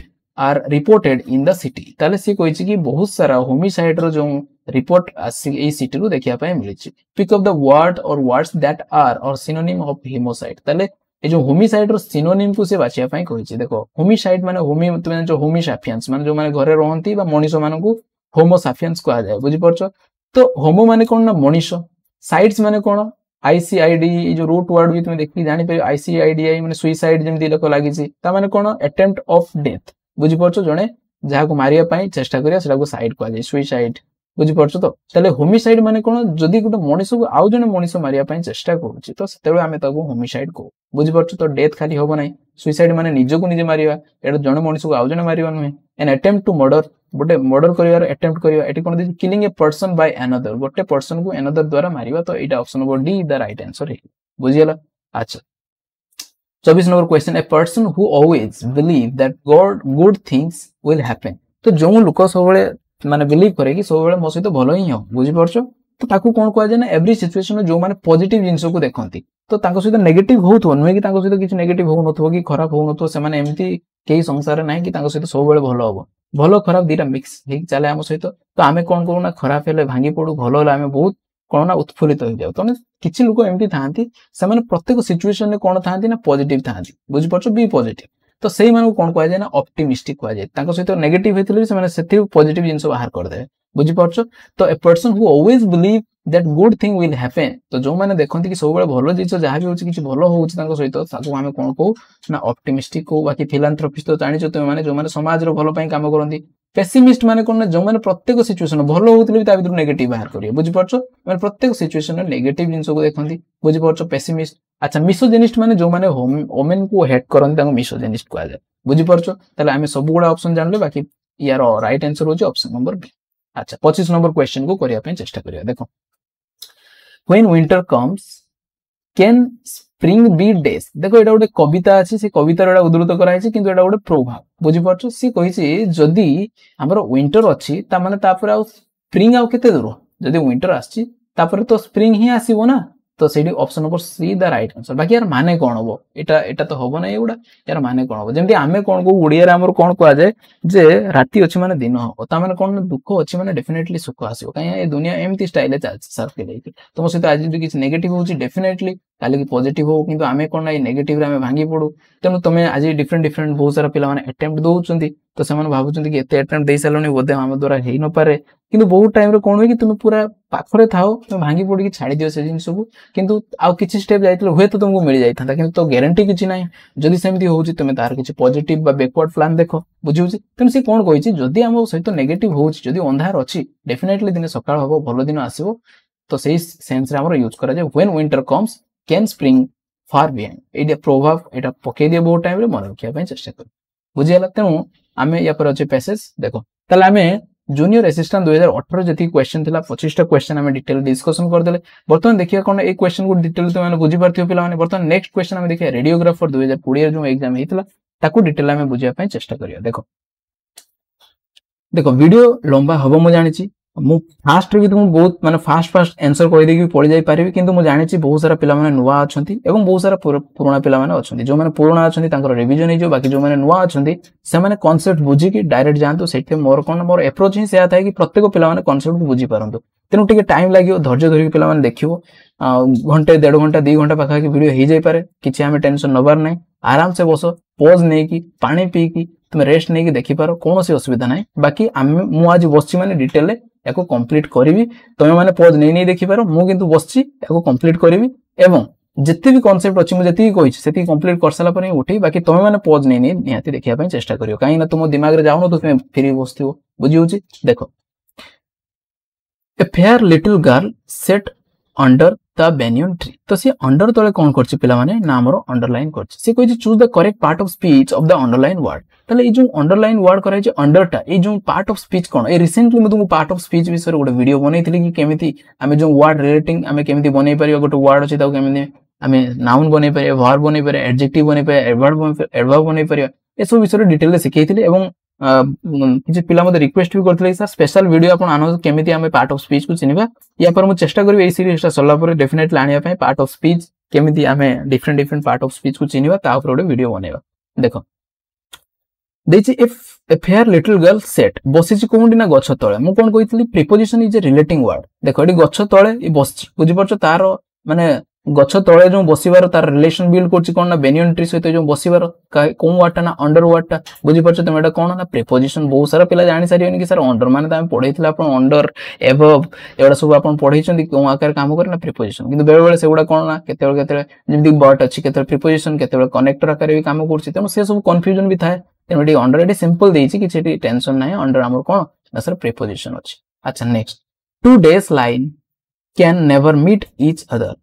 are reported in the city ତାହେଲେ ସିଏ କହିଛି କି ବହୁତ ସାରା ହୋମିସାଇଡ୍ର ଯେଉଁ ରିପୋର୍ଟ ଏଇ ସିଟିରୁ ଦେଖିବା ପାଇଁ ମିଳିଛି pick of the word or words that are or synonym of homicide ତାହେଲେ ଏ ଯେଉଁ ହୋମିସାଇଡ୍ର ସିନୋନିମ୍କୁ ସେ ବାଛିବା ପାଇଁ କହିଛି ଦେଖ ହୋମିସାଇଡ୍ ମାନେ ହୋମି ମାନେ ଯେଉଁ ହୋମିସାଫିଆନ୍ସ ମାନେ ଯେଉଁମାନେ ଘରେ ରହନ୍ତି ବା ମଣିଷମାନଙ୍କୁ ହୋମୋସାଫିଆନ୍ସ କୁହାଯାଏ ବୁଝିପାରୁଛ ତ ହୋମୋ ମାନେ କ'ଣ ନା ମଣିଷ ସାଇଟ୍ସ ମାନେ କ'ଣ आईसीआईडी जो रूट वर्ड भी तुम्हें देखिए जापर आईसीआईडीआई मैंने सुइसाइड जमी लोक लगी कौन एटेम्प्ट अफ डेथ बुझीपार जड़े जहाँ को मारे चेस्टा कर सैड कहुए सुइसाइड ବୁଝିପାରୁଛୁ ତ ତାହେଲେ ହୋମିସାଇଡ୍ ମାନେ କ'ଣ ଯଦି ଗୋଟେ ମଣିଷକୁ ଆଉ ଜଣେ ମଣିଷ ମାରିବା ପାଇଁ ଚେଷ୍ଟା କରୁଛି ତ ସେତେବେଳେ ଆମେ ତାକୁ ହୋମିସାଇଡ୍ କହୁ ବୁଝିପାରୁଛୁ ତ ଡେଥ୍ ଖାଲି ହବ ନାହିଁ ସୁଇସାଇଡ୍ ମାନେ ନିଜକୁ ନିଜେ ମାରିବା ଏଇଟା ଜଣେ ମଣିଷକୁ ଆଉ ଜଣେ ମାରିବା ନୁହେଁ ଏନ୍ ଆଟେମ୍ପ୍ଟ ଟୁ ମର୍ଡର ଗୋଟେ ମର୍ଡର କରିବାର ଆଟେମ୍ପ୍ଟ କରିବା ଏଠି କ'ଣ ଦେଇଛି killing a person by another ଗୋଟେ ପର୍ସନକୁ ଆନଦର ଦ୍ୱାରା ମାରିବା ତ ଏଇଟା option number D the right answer ହେଇଗଲା ବୁଝିଗଲା ଆଚ୍ଛା ଚବିଶ ନମ୍ବର question a person who always believe that God good things will happen ତ ଯେଉଁ ଲୋକ ସବୁବେଳେ ମାନେ ବିଲିଭ୍ କରେ କି ସବୁବେଳେ ମୋ ସହିତ ଭଲ ହିଁ ହବ ବୁଝିପାରୁଛ ତ ତାକୁ କ'ଣ କୁହାଯାଏ ନା ଏଭ୍ରି ସିଚୁଏସନ୍ରେ ଯେଉଁମାନେ ପଜିଟିଭ୍ ଜିନିଷକୁ ଦେଖନ୍ତି ତ ତାଙ୍କ ସହିତ ନେଗେଟିଭ୍ ହଉଥିବ ନୁହେଁ କି ତାଙ୍କ ସହିତ କିଛି ନେଗେଟିଭ୍ ହଉନଥିବ କି ଖରାପ ହଉନଥିବ ସେମାନେ ଏମିତି କେହି ସଂସାରରେ ନାହିଁ କି ତାଙ୍କ ସହିତ ସବୁବେଳେ ଭଲ ହବ ଭଲ ଖରାପ ଦୁଇଟା ମିକ୍ସ ହେଇକି ଚାଲେ ଆମ ସହିତ ତ ଆମେ କ'ଣ କରୁନା ଖରାପ ହେଲେ ଭାଙ୍ଗି ପଡ଼ୁ ଭଲ ହେଲେ ଆମେ ବହୁତ କ'ଣ ନା ଉତ୍ଫୁଲ୍ଲିତ ହେଇଯାଉ ତ କିଛି ଲୋକ ଏମିତି ଥାନ୍ତି ସେମାନେ ପ୍ରତ୍ୟେକ ସିଚୁଏସନ୍ରେ କ'ଣ ଥାନ୍ତି ନା ପଜିଟିଭ୍ ଥାନ୍ତି ବୁଝିପାରୁଛ ବି ପଜିଟିଭ୍ ତ ସେଇମାନଙ୍କୁ କ'ଣ କୁହାଯାଏ ନା ଅପ୍ଟିମିଷ୍ଟିକ୍ କୁହାଯାଏ ତାଙ୍କ ସହିତ ନେଗେଟିଭ୍ ହେଇଥିଲେ ବି ସେମାନେ ସେଥିରୁ ପଜିଟିଭ୍ ଜିନିଷ ବାହାର କରିଦେବେ ବୁଝିପାରୁଛ ତ a person who always believe that good thing will happen ତ ଯେଉଁମାନେ ଦେଖନ୍ତି କି ସବୁବେଳେ ଭଲ ଜିନିଷ ଯାହା ବି ହେଉଛି କିଛି ଭଲ ହେଉଛି ତାଙ୍କ ସହିତ ତାକୁ ଆମେ କ'ଣ କହୁ ନା ଅପ୍ଟିମିଷ୍ଟିକ୍ କହୁ ବାକି ଫିଲାନ୍ଥ୍ରପିଷ୍ଟ ତ ଜାଣିଛ ତୁମେମାନେ ଯେଉଁମାନେ ସମାଜର ଭଲ ପାଇଁ କାମ କରନ୍ତି পেসিমিস্ট মানে কোন যে প্রত্যেক সিচুয়েসন ভাল হোলে তা ভিতর নেগেটিভ বাহার করবে বুঝিপারছ মানে প্রত্যেক সিচুয়েসন নেগেটিভ জিনিসকে দেখতে বুঝিপারছ পেসিমিস্ট আচ্ছা মিসোজেনিস্ট মানে যে ওমেন কু হেট করতে তাকে মিসোজেনিস্ট কুহযায় বুঝিপারছ তাহলে আমি সবুগুড়া অপশন জানলে বাকি ইয়ার রাইট আনসর হচ্ছে অপশন নম্বর বি আচ্ছা পঁচিশ নম্বর কোয়েশ্চন কু করা চেষ্টা করা দেখো when winter comes can spring বিট ডেজ দেখো এটা ଗୋଟେ କବିତା ଅଛି ସେ କବିତାର ଏଇଟା ଉଦ୍ଧୃତ କରାହେଇଛି କିନ୍ତୁ ଏଇଟା ଗୋଟେ ପ୍ରଭାବ ବୁଝିପାରୁଛୁ ସିଏ କହିଛି ଯଦି ଆମର ୱିଣ୍ଟର ଅଛି ତାମାନେ ତାପରେ ଆଉ ସ୍ପ୍ରିଂ ଆଉ କେତେ ଦୂର ଯଦି ୱିଣ୍ଟର ଆସିଛି ତାପରେ ତ ସ୍ପ୍ରିଂ ହିଁ ଆସିବ ନା ତ ସେଇଠି option number C the right answer ବାକି ୟାର ମାନେ କ'ଣ ହବ ଏଟା ଏଟା ତ ହବ ନାହିଁ ଏଗୁଡ଼ା ୟାର ମାନେ କ'ଣ ହବ ଯେମିତି ଆମେ କ'ଣ କହୁ ଓଡ଼ିଆରେ ଆମର କ'ଣ କୁହାଯାଏ ଯେ ରାତି ଅଛି ମାନେ ଦିନ ହବ ତା ମାନେ କ'ଣ ଦୁଃଖ ଅଛି ମାନେ ଡେଫିନେଟଲି ସୁଖ ଆସିବ କାହିଁକି ଏ ଦୁନିଆ ଏମିତି ଷ୍ଟାଇଲରେ ଚାଲିଛି ସାର୍କେ ଦେଇକି ତମ ସହିତ ଆଜି ଯଦି କିଛି ନେଗେଟିଭ୍ ହେଉଛି ଡେଫିନେଟଲି କାଲିକି ପଜିଟିଭ୍ ହଉ କିନ୍ତୁ ଆମେ କ'ଣ ନା ଏଇ ନେଗେଟିଭ୍ରେ ଆମେ ଭାଙ୍ଗି ପଡ଼ୁ ତେଣୁ ତମେ ଆଜି ଡିଫରେଣ୍ଟ ଡିଫରେଣ୍ଟ ବହୁତ ସାରା ପିଲାମାନେ ଆଟେମ୍ପ୍ଟ ଦେଉଛନ୍ତି ତ ସେମାନେ ଭାବୁଛନ୍ତି କି ଏତେ ଆଟେମ୍ପ୍ଟ ଦେଇସାରିଲଣି ବୋଧେ ଆମ ଦ୍ୱାରା ହେଇନପାରେ କିନ୍ତୁ ବହୁତ ଟାଇମ୍ରେ କ'ଣ ହୁଏ କି ତୁମେ ପୁରା ପାଖରେ ଥାଉ ତୁମେ ଭାଙ୍ଗି ପଡ଼ିକି ଛାଡ଼ିଦିଅ ସେ ଜିନିଷକୁ କିନ୍ତୁ ଆଉ କିଛି ଷ୍ଟେପ୍ ଯାଇଥିଲେ ହୁଏତ ତୁମକୁ ମିଳିଯାଇଥାନ୍ତା କିନ୍ତୁ ତ ଗ୍ୟାରେଣ୍ଟି କିଛି ନାହିଁ ଯଦି ସେମିତି ହେଉଛି ତୁମେ ତାହାର କିଛି ପଜିଟିଭ୍ ବା ବ୍ୟାକୱାର୍ଡ ପ୍ଲାନ୍ ଦେଖ ବୁଝିହେଉଛି ତେଣୁ ସେ କ'ଣ କହିଛି ଯଦି ଆମ ସହିତ ନେଗେଟିଭ୍ ହେଉଛି ଯଦି ଅନ୍ଧାର ଅଛି ଡେଫିନେଟଲି ଦିନେ ସକାଳ ହେବ ଭଲ ଦିନ ଆସିବ ତ ସେଇ ସେନ୍ସରେ ଆମର ୟୁଜ୍ କରାଯାଏ when winter comes can spring far behind ଏଇଟା ପ୍ରଭାବ ଏଇଟା ପକେଇ ଦିଏ ବହୁତ ଟାଇମ୍ରେ ମନେ ରଖିବା ପାଇଁ ଚେଷ୍ଟା କରିବ ବୁଝିଗଲା ତେଣୁ ଆମେ ୟା ପରେ ଅଛି ପ୍ୟାସେଜ ଦେଖ ତାହେଲେ ଆମେ জুনিয়র অ্যাসিস্ট্যান্ট দুই হাজার অঠর যেটি কোয়েশ্চেন লা পঁচিশটা কোয়েশ্চেন আমি ডিটেল ডিসকসন করেদেলে বর্তমানে দেখিবা কোন এই কোয়েশ্চেন কু ডিটেল তুমি বুঝিপারিথিব পিলামানে বর্তমানে নেক্সট কোয়েশ্চেন আমি দেখিবা রেডিওগ্রাফর দুই হাজার কোড়িয়ে যে এক্সাম হয়েছিল তাকে ডিটেল আমি বুঝিবা পাই চেষ্টা করিবা দেখো দেখো ভিডিও লম্বা হব মু জানিছি ମୁଁ ଫାଷ୍ଟରେ ବି ତୁମକୁ ବହୁତ ମାନେ ଫାଷ୍ଟ ଫାଷ୍ଟ ଆନ୍ସର କହିଦେଇକି ପଳେଇ ଯାଇପାରିବି କିନ୍ତୁ ମୁଁ ଜାଣିଛି ବହୁତ ସାରା ପିଲାମାନେ ନୂଆ ଅଛନ୍ତି ଏବଂ ବହୁତ ସାରା ପୁରୁଣା ପିଲାମାନେ ଅଛନ୍ତି ଯେଉଁମାନେ ପୁରୁଣା ଅଛନ୍ତି ତାଙ୍କର ରିଭିଜନ ହେଇଯିବ ବାକି ଯେଉଁମାନେ ନୂଆ ଅଛନ୍ତି ସେମାନେ କନସେପ୍ଟ ବୁଝିକି ଡାଇରେକ୍ଟ ଯାଆନ୍ତୁ ସେଇଠି ମୋର କ'ଣ ମୋର ଆପ୍ରୋଚ୍ ହିଁ ସେୟା ଥାଏ କି ପ୍ରତ୍ୟେକ ପିଲାମାନେ କନସେପ୍ଟକୁ ବୁଝିପାରନ୍ତୁ ତେଣୁ ଟିକେ ଟାଇମ୍ ଲାଗିବ ଧୈର୍ଯ୍ୟ ଧରିକି ପିଲାମାନେ ଦେଖିବ ଘଣ୍ଟେ ଦେଢ଼ ଘଣ୍ଟା ଦୁଇ ଘଣ୍ଟା ପାଖାପାଖି ଭିଡ଼ିଓ ହେଇଯାଇପାରେ କିଛି ଆମେ ଟେନସନ୍ ନେବାର ନାହିଁ ଆରାମସେ ବସ ପୋଜ୍ ନେଇକି ପାଣି ପିଇକି ତୁମେ ରେଷ୍ଟ ନେଇକି ଦେଖିପାର କୌଣସି ଅସୁବିଧା ନାହିଁ ବାକି ଆମେ ମୁଁ ଆଜି ବସିଛି ମାନେ ଡିଟେଲରେ ୟାକୁ କମ୍ପ୍ଲିଟ୍ କରିବି ତମେମାନେ ପଜ୍ ନେଇ ନେଇ ଦେଖିପାର ମୁଁ କିନ୍ତୁ ବସିଛି ୟାକୁ କମ୍ପ୍ଲିଟ୍ କରିବି ଏବଂ ଯେତେ ବି କନସେପ୍ଟ ଅଛି ମୁଁ ଯେତିକି କହିଛି ସେତିକି କମ୍ପ୍ଲିଟ୍ କରିସାରିଲା ପରେ ହିଁ ଉଠେଇ ବାକି ତମେମାନେ ପଜ୍ ନେଇ ନେଇ ନିହାତି ଦେଖିବା ପାଇଁ ଚେଷ୍ଟା କରିବ କାହିଁକିନା ତୁମ ଦିମାଗରେ ଯାଉନଥିବ ତୁମେ ଫେରି ବସିଥିବ ବୁଝି ହେଉଛି ଦେଖ a fair little girl sat under the banyan tree ତ ସେ ଅଣ୍ଡର ତଳେ କଣ କରୁଛି ପିଲାମାନେ ନା ଆମର ଅଣ୍ଡରଲାଇନ୍ କରୁଛି ସେ କହିଛି choose the correct part of speech of the underline word ତାହେଲେ ଏଇ ଯେଉଁ ଅଣ୍ଡରଲାଇନ୍ ୱାର୍ଡ କରାଯାଇଛି ଅଣ୍ଡରଟା ଏଇ ଯେଉଁ ପାର୍ଟ ଅଫ୍ ସ୍ପିଚ୍ କଣ ଏ ରିସେଣ୍ଟଲି ମୁଁ ତୁମକୁ ପାର୍ଟ ଅଫ୍ ସ୍ପିଚ୍ ବିଷୟରେ ଗୋଟେ ଭିଡ଼ିଓ ବନେଇଥିଲି କି କେମିତି ଆମେ ଯେଉଁ ୱାର୍ଡ ରିଲେଟିଂ ଆମେ କେମିତି ବନେଇ ପାରିବା ଗୋଟେ ୱାର୍ଡ ଅଛି ତାକୁ କେମିତି ଆମେ ନାଉନ୍ ବନେଇ ପାରିବା ଭାର୍ ବନେଇ ପାରିବା ଆଡ଼ଜେକ୍ଟିଭ୍ ବନେଇ ପାରିବା ଏଡ଼ଭାର୍ବ ବନେଇ ପାରିବା ଏସବୁ ବିଷୟରେ ଡିଟେଲରେ ଶିଖେଇଥିଲି ଏବଂ କିଛି ପିଲା ମୋତେ ରିକ୍ୱେଷ୍ଟ ବି କରିଥିଲେ କି ସାର୍ ସ୍ପେଶାଲ ଭିଡ଼ିଓ ଆପଣ ଆଣନ୍ତୁ କେମିତି ଆମେ ପାର୍ଟ ଅଫ୍ ସ୍ପିଚ୍କୁ ଚିହ୍ନିବା ୟା ପରେ ମୁଁ ଚେଷ୍ଟା କରିବି ଏଇ ସିରିଜଟା ସରିଲା ପରେ ଡେଫିନେଟଲି ଆଣିବା ପାଇଁ ପାର୍ଟ ଅଫ୍ ସ୍ପିଚ୍ କେମିତି ଆମେ ଡିଫରେଣ୍ଟ ଡିଫରେଣ୍ଟ ପାର୍ଟ ଅଫ୍ ସ୍ପିଚ୍କୁ ଚିହ୍ନିବା ତା ଉପରେ ଗୋଟେ ଭିଡ଼ିଓ ବନେଇବା ଦେଖ ଦେଇଛି a fair little girl sat ବସିଛି କୋଉଠି ନା ଗଛ ତଳେ ମୁଁ କ'ଣ କହିଥିଲି preposition is a relating word ଦେଖ ଏଠି ଗଛ ତଳେ ବସିଛି ବୁଝିପାରୁଛ ତାର ମାନେ ଗଛ ତଳେ ଯେଉଁ ବସିବାର ତାର ରିଲେସନ ବିଲ୍ଡ କରୁଛି କ'ଣ ନା ବେନିୟନ ଟ୍ରି ସହିତ ଯେଉଁ ବସିବାର କେଉଁ ୱାର୍ଡଟା ନା ଅଣ୍ଡର ୱାର୍ଡଟା ବୁଝିପାରୁଛ ତମେ ଏଇଟା କ'ଣ ନା ପ୍ରିପୋଜିସନ ବହୁତ ସାରା ପିଲା ଜାଣିସାରିବେନି କି ସାର୍ ଅଣ୍ଡର ମାନେ ତ ଆମେ ପଢେଇଥିଲେ ଆପଣ ଅଣ୍ଡର ଏଭବ ଏଗୁଡ଼ା ସବୁ ଆପଣ ପଢେଇଛନ୍ତି କେଉଁ ଆକାରରେ କାମ କରେ ନା ପ୍ରିପୋଜିସନ କିନ୍ତୁ ବେଳେବେଳେ ସେଗୁଡ଼ା କ'ଣ ନା କେତେବେଳେ କେତେବେଳେ ଯେମିତି ବଟ୍ ଅଛି କେତେବେଳେ ପ୍ରିପୋଜିସନ କେତେବେଳେ କନେକ୍ଟର ଆକାରରେ ବି କାମ କରୁଛି ତେଣୁ ସେ ସବୁ କନଫ୍ୟୁଜନ ବି ଥାଏ ତେଣୁ ଏଠି ଅଣ୍ଡର ଏଠି ସିମ୍ପଲ ଦେଇଛି କିଛି ଏଠି ଟେନସନ ନାହିଁ ଅଣ୍ଡର ଆମର କ'ଣ ନା ସାର୍ ପ୍ରିପୋଜିସନ ଅଛି ଆଚ୍ଛା next two days line can never meet each other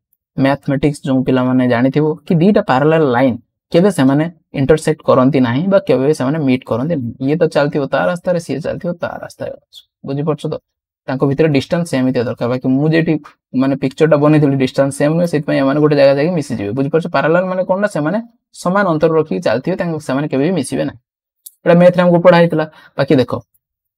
mathematics ଯେଉଁ ପିଲାମାନେ ଜାଣିଥିବ କି ଦୁଇଟା ପାରାଲାଲ ଲାଇନ୍ କେବେ ସେମାନେ ଇଣ୍ଟରସେକ୍ଟ କରନ୍ତି ନାହିଁ ବା କେବେ ବି ସେମାନେ ମିଟ୍ କରନ୍ତି ନାହିଁ ଇଏ ତ ଚାଲିଥିବ ତା ରାସ୍ତାରେ ସିଏ ଚାଲିଥିବ ତା ରାସ୍ତାରେ ବୁଝିପାରୁଛ ତ ତାଙ୍କ ଭିତରେ ଡିଷ୍ଟାନ୍ସ ସେମ୍ ହେଇଥିବା ଦରକାର ବାକି ମୁଁ ଯେଠି ମାନେ ପିକ୍ଚରଟା ବନେଇଥିଲି ଡିଷ୍ଟାନ୍ସ ସେମ୍ ନୁହେଁ ସେଥିପାଇଁ ଏମାନେ ଗୋଟେ ଜାଗା ଯାଇକି ମିଶିଯିବେ ବୁଝିପାରୁଛ ପାରାଲାଲ ମାନେ କ'ଣ ନା ସେମାନେ ସମାନ ଅନ୍ତର ରଖିକି ଚାଲିଥିବେ ତାଙ୍କୁ ସେମାନେ କେବେ ବି ମିଶିବେ ନାହିଁ ଏଇଟା ମ୍ୟାଥରେ ଆମକୁ ପଢା ହେଇଥିଲା ବାକି ଦେଖ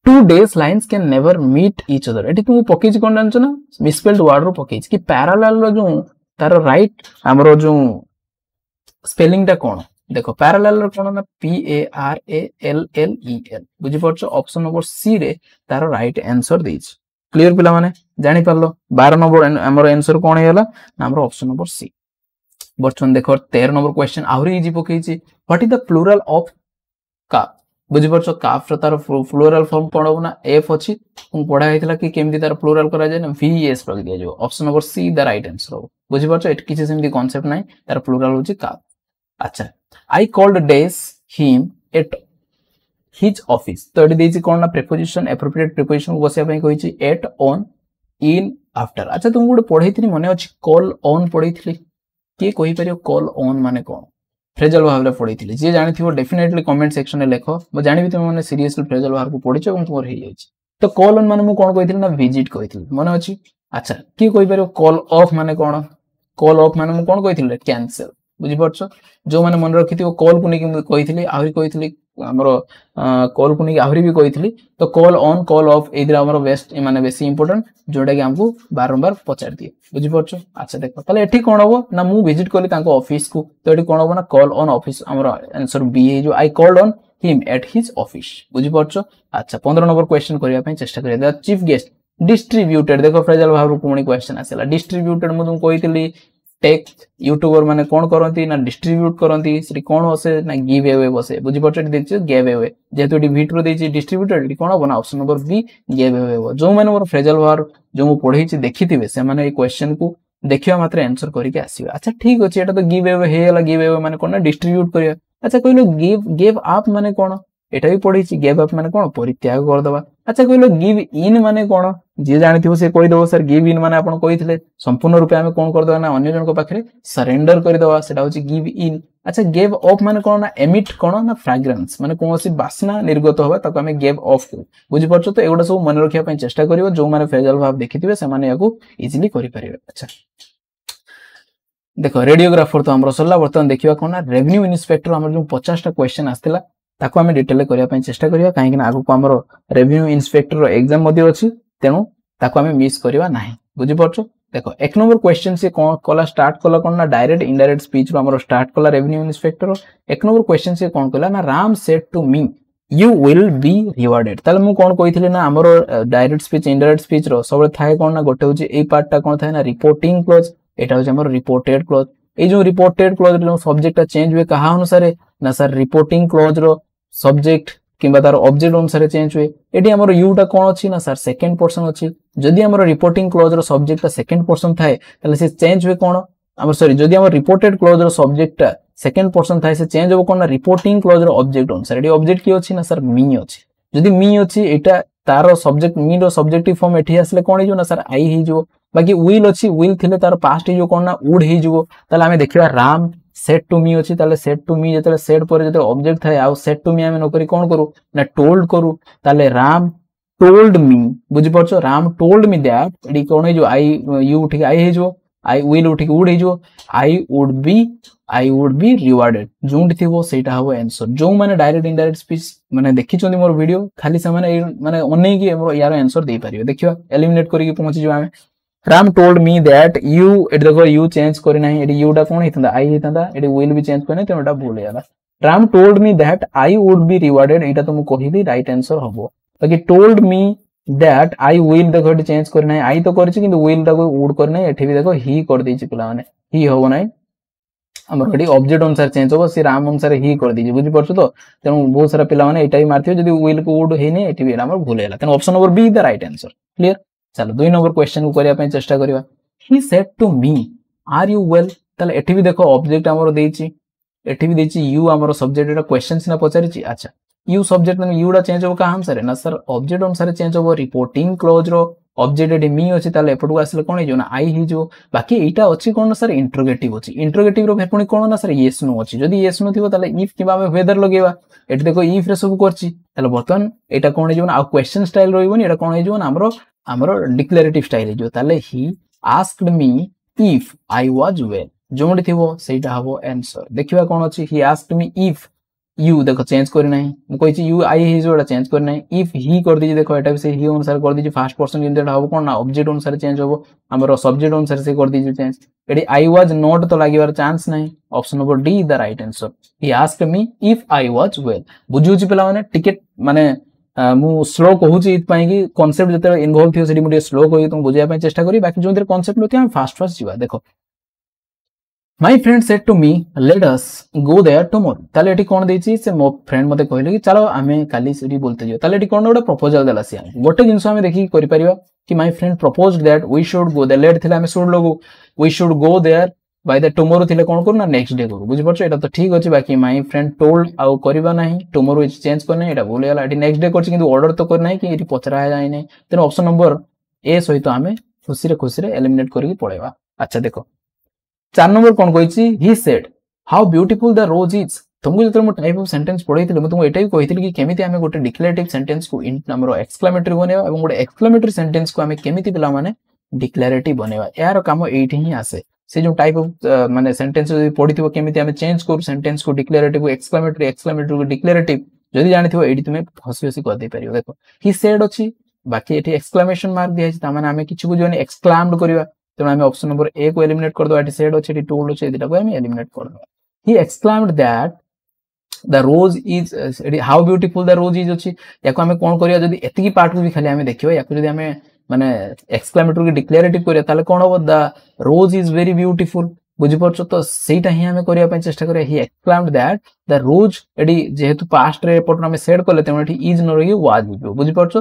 two days lines can never meet each other ଏଠି ମୁଁ ପକେଇଛି କ'ଣ ଜାଣିଛ ନା ମିସପେଲ୍ଡ ୱାର୍ଡରୁ ପକେଇଛି କି ପାରାଲାଲର ଯେଉଁ ତାର ରାଇଟ୍ ଆମର ଯୋଉ ସ୍ପେଲିଂଟା କ'ଣ ଦେଖ ପ୍ୟାରାଲାଲର କ'ଣ ନା P A R A L L E L ବୁଝିପାରୁଛ ଅପସନ୍ ନମ୍ବର ସି ରେ ତାର ରାଇଟ୍ ଆନ୍ସର ଦେଇଛି କ୍ଲିଅର ପିଲାମାନେ ଜାଣିପାରିଲ ବାର ନମ୍ବର ଆମର ଆନ୍ସର କ'ଣ ହେଇଗଲା ନା ଆମର ଅପସନ୍ ନମ୍ବର ସି ବର୍ତ୍ତମାନ ଦେଖ ତେର ନମ୍ବର କ୍ୱେଶ୍ଚନ୍ ଆହୁରି ଇଜି ପକେଇଛି what is the plural of calf বুঝিপারছ কাফ্র তার ফ্লোরাল ফর্ম କ'ଣ ହେବ ନା ଏଫ୍ ଅଛି ମୁଁ ପଢ଼ା ହେଇଥିଲା କି କେମିତି ତାର ଫ୍ଲୋରାଲ କରାଯାଏ ନା ଭି ଏସ୍ ରଖିଦିଆଯିବ option number C the right answer ହେବ ବୁଝିପାରୁଛ ଏଠି କିଛି ସେମିତି କନସେପ୍ଟ ନାହିଁ ତାର ଫ୍ଲୋରାଲ ହେଉଛି କାଫ୍ ଆଚ୍ଛା ଆଇ କଲ୍ଡ ଡେସ୍ ହିମ୍ ଏଟ୍ হিজ অফিস তো এটি দিয়েছি কোন না প্রেপোজিশন অ্যাপ্রোপ্রিয়েট প্রেপোজিশন বসিয়া পাই কইছি এট অন ইন আফটার আচ্ছা তুমি গোটে পড়াইଥିଲି মনে ଅଛି কল অন পড়াইଥିଲି কে কই পারিও কল অন মানে কোন ଫ୍ରେଜାଲ ଭାବରେ ପଢ଼ିଥିଲି ଯିଏ ଜାଣିଥିବ ଡେଫିନେଟଲି କମେଣ୍ଟ ସେକ୍ସନରେ ଲେଖ ମୁଁ ଜାଣିବି ତୁମେମାନେ ସିରିୟସଲି ଫ୍ରେଜାଲ ଭାବକୁ ପଢ଼ିଛ ଏବଂ ତୁମର ହେଇଯାଇଛି ତ କଲ୍ ଅନ୍ ମାନେ ମୁଁ କ'ଣ କହିଥିଲି ନା ଭିଜିଟ୍ କହିଥିଲି ମନେ ଅଛି ଆଚ୍ଛା କିଏ କହିପାରିବ କଲ୍ ଅଫ୍ ମାନେ କ'ଣ କଲ୍ ଅଫ୍ ମାନେ ମୁଁ କ'ଣ କହିଥିଲି କ୍ୟାନସେଲ୍ ବୁଝିପାରୁଛ ଯେଉଁମାନେ ମନେ ରଖିଥିବ କଲ୍କୁ ନେଇକି ମୁଁ କହିଥିଲି ଆହୁରି କହିଥିଲି ଆମର କଲ୍କୁ ନେଇକି ଆହୁରି ବି କହିଥିଲି ତ କଲ୍ ଅନ୍ କଲ୍ ଅଫ୍ ଏଇଥିରେ ଆମର ବେଷ୍ଟ ମାନେ ବେଶୀ ଇମ୍ପୋର୍ଟାଣ୍ଟ ଯୋଉଟାକି ଆମକୁ ବାରମ୍ବାର ପଚାରିଦିଏ ବୁଝିପାରୁଛ ଆଚ୍ଛା ଦେଖ ତାହେଲେ ଏଠି କ'ଣ ହବ ନା ମୁଁ ଭିଜିଟ୍ କଲି ତାଙ୍କ ଅଫିସକୁ ତ ଏଠି କ'ଣ ହବ ନା କଲ୍ ଅନ୍ ଅଫିସ ଆମର ଆନ୍ସର୍ ବି ଯୋଉ I called on him him at his office বুঝিপারছ আচ্ছা পনেরো নম্বর কোয়েশ্চেন করা চেষ্টা করি চিফ গেস্ট ডিস্ট্রিব্যুটেড দেখো ফ্রেজাল ভাবু পুঁ কোয়েশ্চেন আসলা ডিস্ট্রিব্যুটেড ମୁଁ তুমি କହିଥିଲି टेक यूट्यूबर मैंने कौन करती ना डिस्ट्रीब्यूट करती कौन बसे ना गिव एवे बसे बुझीपार गेव एवे जेहेतु ये भिट्रु देती कौन हम ना option number B gave away हम जो मैंने मोर फ्रेजाल वार जो मुझे पढ़े देखी से क्वेश्चन को देखा मात्र आंसर करके आसवा अच्छा ठीक अच्छे तो गिव एवे गिव एवे मैंने कौन ना डिस्ट्रीब्यूट कर अच्छा कहल गिव गिव आप मैंने कौन ଏଇଟା ବି ପଢେଇଛି ଗେଭ୍ ଅପ୍ ମାନେ କ'ଣ ପରିତ୍ୟାଗ କରିଦେବା ଆଚ୍ଛା କହିଲ ଗିଭ୍ ଇନ୍ ମାନେ କ'ଣ ଯିଏ ଜାଣିଥିବ ସେ କହିଦେବ ସାର୍ ଗିଭ୍ ଇନ୍ ମାନେ ଆପଣ କହିଥିଲେ ସମ୍ପୂର୍ଣ୍ଣ ରୂପେ ଆମେ କ'ଣ କରିଦେବା ନା ଅନ୍ୟ ଜଣଙ୍କ ପାଖରେ ସରେଣ୍ଡର କରିଦେବା ସେଟା ହେଉଛି ଗିଭ୍ ଇନ୍ ଆଚ୍ଛା ଗେଭ୍ ଅଫ୍ ମାନେ କ'ଣ ନା ଏମିଟ୍ କ'ଣ ନା ଫ୍ରାଗ୍ରାନ୍ସ ମାନେ କୌଣସି ବାସ୍ନା ନିର୍ଗତ ହେବା ତାକୁ ଆମେ ଗେଭ୍ ଅଫ୍ କରୁ ବୁଝିପାରୁଛ ତ ଏଗୁଡ଼ା ସବୁ ମନେ ରଖିବା ପାଇଁ ଚେଷ୍ଟା କରିବ ଯେଉଁମାନେ ଫେଜାଲ ଭାବ ଦେଖିଥିବେ ସେମାନେ ଏହାକୁ ଇଜିଲି କରିପାରିବେ ଆଚ୍ଛା ଦେଖ ରେଡିଓଗ୍ରାଫର ତ ଆମର ସରିଲା ବର୍ତ୍ତମାନ ଦେଖିବା କ'ଣ ନା ରେଭିନ୍ୟୁ ଇନ୍ସପେକ୍ଟର ଆମର ଯେଉଁ ପଚାଶଟା କ୍ୱେଶ୍ଚନ୍ ଆସିଥିଲା ତାକୁ ଆମେ ଡିଟେଲ କରିବା ପାଇଁ ଚେଷ୍ଟା କରିବା କାହିଁକିନା ଆଗକୁ ଆମର ରେଭିନ୍ୟୁ ଇନ୍ସପେକ୍ଟରର ଏକ୍ଜାମ୍ ମଧ୍ୟ ଅଛି ତେଣୁ ତାକୁ ଆମେ ମିସ୍ କରିବା ନାହିଁ ବୁଝିପାରୁଛ ଦେଖ ଏକ ନମ୍ବର କ୍ୱେଶ୍ଚନ୍ ସିଏ କ'ଣ କଲା ଷ୍ଟାର୍ଟ କଲା କ'ଣ ନା ଡାଇରେକ୍ଟ ଇଣ୍ଡାଇରେକ୍ଟ ସ୍ପିଚ୍ରୁ ଆମର ଷ୍ଟାର୍ଟ କଲା ରେଭିନ୍ୟୁ ଇନ୍ସପେକ୍ଟର ଏକ ନମ୍ବର କ୍ୱେଶ୍ଚନ୍ ସିଏ କ'ଣ କଲା ନା Ram said to me you will be rewarded ତାହେଲେ ମୁଁ କ'ଣ କହିଥିଲି ନା ଆମର ଡାଇରେକ୍ଟ ସ୍ପିଚ୍ ଇଣ୍ଡାଇରେକ୍ଟ ସ୍ପିଚ୍ର ସବୁବେଳେ ଥାଏ କ'ଣ ନା ଗୋଟେ ହେଉଛି ଏଇ ପାର୍ଟଟା କ'ଣ ଥାଏ ନା ରିପୋର୍ଟିଂ କ୍ଲୋଜ୍ ଏଇଟା ହେଉଛି ଆମର ରିପୋର୍ଟେଡ୍ କ୍ଲୋଜ୍ এই যে রিপোর্টেড ক্লজ সবজেক্টটা চেঞ্জ হুয়ে কাহা অনুসারে না স্যার রিপোর্টিং ক্লজ ସବଜେକ୍ଟ কিংবা তার ଅବଜେକ୍ଟ ଅନୁସାରେ ଚେଞ୍ଜ ହୁଏ ଏଠି ଆମର ୟୁଟା କ'ଣ ଅଛି ନା ସାର୍ ସେକେଣ୍ଡ ପର୍ସନ୍ ଅଛି ଯଦି ଆମର ରିପୋର୍ଟିଂ କ୍ଲୋଜ୍ର ସବଜେକ୍ଟଟା ସେକେଣ୍ଡ ପର୍ସନ୍ ଥାଏ ତାହେଲେ ସେ ଚେଞ୍ଜ ହୁଏ କ'ଣ ଆମର ସରି ଯଦି ଆମର ରିପୋର୍ଟେଡ୍ କ୍ଲୋଜ୍ର ସବଜେକ୍ଟଟା ସେକେଣ୍ଡ ପର୍ସନ୍ ଥାଏ ସେ ଚେଞ୍ଜ ହେବ କ'ଣ ନା ରିପୋର୍ଟିଂ କ୍ଲୋଜ୍ର ଅବଜେକ୍ଟ ଅନୁସାରେ ଏଠି ଅବଜେକ୍ଟ କିଏ ଅଛି ନା ସାର୍ ମି ଅଛି ଯଦି ମି ଅଛି ଏଇଟା ତାର ସବଜେକ୍ଟ ମିର ସବଜେକ୍ଟିଭ ଫର୍ମ ଏଠି ଆସିଲେ କ'ଣ ହେଇଯିବ ନା ସାର୍ ଆଇ ହେଇଯିବ ବାକି ୱିଲ୍ ଅଛି ୱିଲ୍ ଥିଲେ ତାର ପାଷ୍ଟ ହେଇଯିବ କ'ଣ ନା ଉଡ୍ ହେଇଯିବ ତାହେଲେ ଆମେ ଦେଖିବା ରାମ ସେଟ୍ ଟୁ ମି ଅଛି ତାହେଲେ ସେଟ୍ ଟୁ ମି ଯେତେବେଳେ ସେଟ୍ ପରେ ଯେତେବେଳେ ଅବଜେକ୍ଟ ଥାଏ ଆଉ ସେଟ୍ ଟୁ ମି ଆମେ ନକରି କ'ଣ କରୁ ନା ଟୋଲ୍ଡ କରୁ ତାହେଲେ ରାମ ଟୋଲ୍ଡ ମି ବୁଝିପାରୁଛ ରାମ ଟୋଲ୍ଡ ମି ଦ୍ୟାଟ୍ ଏଠି କ'ଣ ହେଇଯିବ ଆଇ ୟୁ ଉଠିକି ଆଇ ହେଇଯିବ ଆଇ ୱିଲ୍ ଉଠିକି ଉଡ୍ ହେଇଯିବ I would be I would be rewarded ଯୋଉଠି ଥିବ ସେଇଟା ହବ ଆନ୍ସର ଯୋଉମାନେ ଡାଇରେକ୍ଟ ଇନଡାଇରେକ୍ଟ ସ୍ପିଚ୍ ମାନେ ଦେଖିଛନ୍ତି ମୋର ଭିଡିଓ ଖାଲି ସେମାନେ ମାନେ ଅନେଇକି ଆମର ୟାର ଆନ୍ସର ଦେଇପାରିବେ ଦେଖିବା ଏଲିମିନେଟ୍ କରିକି ପହଞ୍ଚିଯିବା ଆମେ Ram told me that you ଏଠି ଦେଖ ୟୁ ଚେଞ୍ଜ କରିନାହିଁ ଏଠି ୟୁଟା କ'ଣ ହେଇଥାନ୍ତା ଆଇ ହେଇଥାନ୍ତା ଏଠି ୱିଲ୍ ବି ଚେଞ୍ଜ କରିନାହିଁ ତେଣୁ ଏଟା ଭୁଲ ହେଇଗଲା Ram told me that I would be rewarded ଏଇଟା ତ ମୁଁ କହିଲି ରାଇଟ୍ ଆନ୍ସର ହବ ବାକି ଟୋଲ୍ଡ ମି ଦ୍ୟାଟ ଆଇ ୱିଲ୍ ଦେଖ ଏଠି ଚେଞ୍ଜ କରିନାହିଁ ଆଇ ତ କରିଛି କିନ୍ତୁ ୱିଲ୍ ତାକୁ ଉଡ୍ କରିନାହିଁ ଏଠି ବି ଦେଖ ହି କରିଦେଇଛି ପିଲାମାନେ ହି ହବ ନାହିଁ ଆମର ଏଠି ଅବଜେକ୍ଟ ଅନୁସାରେ ଚେଞ୍ଜ ହବ ସେ ରାମ ଅନୁସାରେ ହି କରିଦେଇଛି ବୁଝିପାରୁଛୁ ତ ତେଣୁ ବହୁତ ସାରା ପିଲାମାନେ ଏଇଟା ବି ମାରିଥିବେ ଯଦି ୱିଲ୍ କୁ ଉଡ୍ ହେଇନି ଏଠି ବି ଏଇଟା ଆମର ଭୁଲ ହେଲା ତେଣୁ option number B the right answer clear ଚାଲ ଦୁଇ ନମ୍ବର କ୍ୱେଶ୍ଚନକୁ କରିବା ପାଇଁ ଚେଷ୍ଟା କରିବା ହି ସେଟ୍ ଟୁ ମି ଆର୍ ୟୁ ୱେଲ୍ ତାହେଲେ ଏଠି ବି ଦେଖ ଅବଜେକ୍ଟ ଆମର ଦେଇଛି ଏଠି ବି ଦେଇଛି ୟୁ ଆମର ସବଜେକ୍ଟ ଏଇଟା କ୍ୱେଶ୍ଚନ ସିନା ପଚାରିଛି ଆଚ୍ଛା ୟୁ ସବଜେକ୍ଟ ମାନେ ୟୁଟା ଚେଞ୍ଜ ହବ କାହା ଅନୁସାରେ ନା ସାର୍ ଅବଜେକ୍ଟ ଅନୁସାରେ ଚେଞ୍ଜ ହବ ରିପୋର୍ଟିଂ କ୍ଲୋଜ୍ର ଅବଜେକ୍ଟ ଏଠି ମି ଅଛି ତାହେଲେ ଏପଟକୁ ଆସିଲେ କ'ଣ ହେଇଯିବ ନା ଆଇ ହେଇଯିବ ବାକି ଏଇଟା ଅଛି କ'ଣ ନା ସାର୍ ଇଣ୍ଟ୍ରୋଗେଟିଭ୍ ଅଛି ଇଣ୍ଟ୍ରୋଗେଟିଭ୍ର ପୁଣି କ'ଣ ନା ସାର୍ ଏସ୍ ନୁ ଅଛି ଯଦି ଏସ୍ ନୋ ଥିବ ତାହେଲେ ଇଫ୍ କିମ୍ବା ଆମେ ୱେଦର୍ ଲଗେଇବା ଏଠି ଦେଖ ଇଫ୍ରେ ସବୁ କରିଛି ତାହେଲେ ବର୍ତ୍ତମାନ ଏଇଟା କ'ଣ ହେଇଯିବ ନା ଆଉ କ୍ୱେଶ୍ଚନ୍ ଷ୍ଟାଇଲ୍ ରହିବନି ଏଇଟା କ'ଣ ହେଇଯିବ ନା ଆମର ଆମର ଡିକ୍ଲାରେଟିଭ୍ ଷ୍ଟାଇଲ୍ ହେଇଯିବ ତାହେଲେ he asked me if I was well ଯେଉଁଠି ଥିବ ସେଇଟା ହବ ଆନ୍ସର ଦେଖିବା କ'ଣ ଅଛି he asked me if you ଦେଖ ଚେଞ୍ଜ କରିନାହିଁ ମୁଁ କହିଛି ୟୁ ଆଇ ହେଇଯିବ ଏଇଟା ଚେଞ୍ଜ କରିନାହିଁ ଇଫ୍ ହି କରିଦେଇଛି ଦେଖ ଏଇଟା ବି ସେ ହି ଅନୁସାରେ କରିଦେଇଛି ଫାର୍ଷ୍ଟ ପର୍ସନ ଯେମିତି ଏଇଟା ହବ କ'ଣ ନା ଅବଜେକ୍ଟ ଅନୁସାରେ ଚେଞ୍ଜ ହବ ଆମର ସବଜେକ୍ଟ ଅନୁସାରେ ସେ କରିଦେଇଛି ଚେଞ୍ଜ ଏଠି ଆଇ ୱାଜ୍ ନଟ୍ ତ ଲାଗିବାର ଚାନ୍ସ ନାହିଁ option number D the right answer he ask me if I was well ବୁଝୁଛି ପିଲାମାନେ ଟିକେ ମାନେ ମୁଁ ସ୍ଲୋ କହୁଛି ଏଇଥିପାଇଁ କି କନସେପ୍ଟ ଯେତେବେଳେ ଇନଭଲ୍ଭ ଥିବ ସେଠି ମୁଁ ଟିକେ ସ୍ଲୋ କହିକି ତୁମକୁ ବୁଝିବା ପାଇଁ ଚେଷ୍ଟା କରିବି ବାକି ଯେଉଁଥିରେ କନସେପ୍ଟ ନଥିବ ଆମେ ଫାଷ୍ଟ ଫାଷ୍ଟ ଯିବା ଦେଖ my friend said to me let us go there two ମୋର ତାହେଲେ ଏଠି କ'ଣ ଦେଇଛି ସେ ମୋ ଫ୍ରେଣ୍ଡ ମୋତେ କହିଲେ କି ଚାଲ ଆମେ କାଲି ସେଠି ବୋଲତେ ଯିବା ତାହେଲେ ଏଠି କ'ଣ ଗୋଟେ ପ୍ରପୋଜାଲ ଦେଲା ସିଏ ଗୋଟେ ଜିନିଷ ଆମେ ଦେଖିକି କରିପାରିବା କି my friend propose that we should go there let ଥିଲା ଆମେ ସୁଡ୍ ଲଗୁ we should go there by the tomorrow ଥିଲେ କ'ଣ କରୁ ନା ନେକ୍ସଟ ଡେ କରୁ ବୁଝିପାରୁଛ ଏଇଟା ତ ଠିକ ଅଛି ବାକି ମାଇ ଫ୍ରେଣ୍ଡ ଟୋଲ୍ଡ ଆଉ କରିବା ନାହିଁ ଟୁମୋରୋ ଇଟ୍ସ ଚେଞ୍ଜ କରିନାହିଁ ଏଇଟା ଭୁଲ ହେଇଗଲା ଏଠି ନେକ୍ସଟ ଡେ କରିଛି କିନ୍ତୁ ଅର୍ଡର ତ କରିନାହିଁ କି ଏଠି ପଚରା ଯାଇନାହିଁ ତେଣୁ ଅପସନ ନମ୍ବର ଏ ସହିତ ଆମେ ଖୁସିରେ ଖୁସିରେ ଏଲିମିନେଟ୍ କରିକି ପଳେଇବା ଆଚ୍ଛା ଦେଖ ଚାର ନମ୍ବର କ'ଣ କହିଛି he said how beautiful the rose is ତୁମକୁ ଯେତେବେଳେ ମୁଁ ଟାଇପ୍ ଅଫ୍ ସେଣ୍ଟେନ୍ସ ପଢ଼େଇଥିଲି ମୁଁ ତୁମକୁ ଏଇଟା ବି କହିଥିଲି କି କେମିତି ଆମେ ଗୋଟେ ଡିକ୍ଲାରେଟିଭ୍ ସେଣ୍ଟେନ୍ସକୁ ଆମର ଏକ୍ସକ୍ଲାମେଟରୀ ବନେଇବା ଏବଂ ଗୋଟେ ଏକ୍ସକ୍ଲାମେଟରୀ ସେଣ୍ଟେନ୍ସକୁ ଆମେ କେମିତି ପିଲାମାନେ ଡିକ୍ଲାରେଟିଭ୍ ବନେଇବା ଏହାର କାମ ଏଇଠି ହିଁ ଆସେ से जो टाइप ऑफ मैंने सेन्टेन्स पढ़ी थी कमी आम चेज करूँ सेन्टेन्स को डिक्लेरेटिव एक्सक्लामेटरी एक्सक्लामेटरी को डिक्लेरेटिव जदि जानव ये तुम हसी हसी कहदे पार देख हि सेड अच्छी बाकी ये एक्सक्लामेशन मार्क दिया दिखाई है आमे किसी बुझे एक्सक्लाम्ड करवा तेनाली अप्सन नंबर ए को एलिमेट करदे ये सेड अच्छे टोल्ड अच्छे दुटा एलिमेट करदे he exclaimed that the rose is how beautiful the rose is अच्छी या कौन करवा जब एति पार्ट को भी खाली आम देखा या ମାନେ ଏକ୍ସକ୍ଲାମେଟୋରୀକୁ ଡିକ୍ଲାରେଟିଭ୍ କରିବା ତାହେଲେ କ'ଣ ହେବ the rose is very beautiful ବୁଝିପାରୁଛ ତ ସେଇଟା ହିଁ ଆମେ କରିବା ପାଇଁ ଚେଷ୍ଟା କରିବା ହି ଏକ୍ସକ୍ଲାମ୍ଡ ଦ୍ୟାଟ୍ ଦ ରୋଜ୍ ଏଠି ଯେହେତୁ ପାଷ୍ଟରେ ଏପଟୁ ଆମେ ସେଟ୍ କଲେ ତେଣୁ ଏଠି ଇଜ୍ ନ ରହିକି ୱାଜ୍ ବୁଝିପାରୁଛ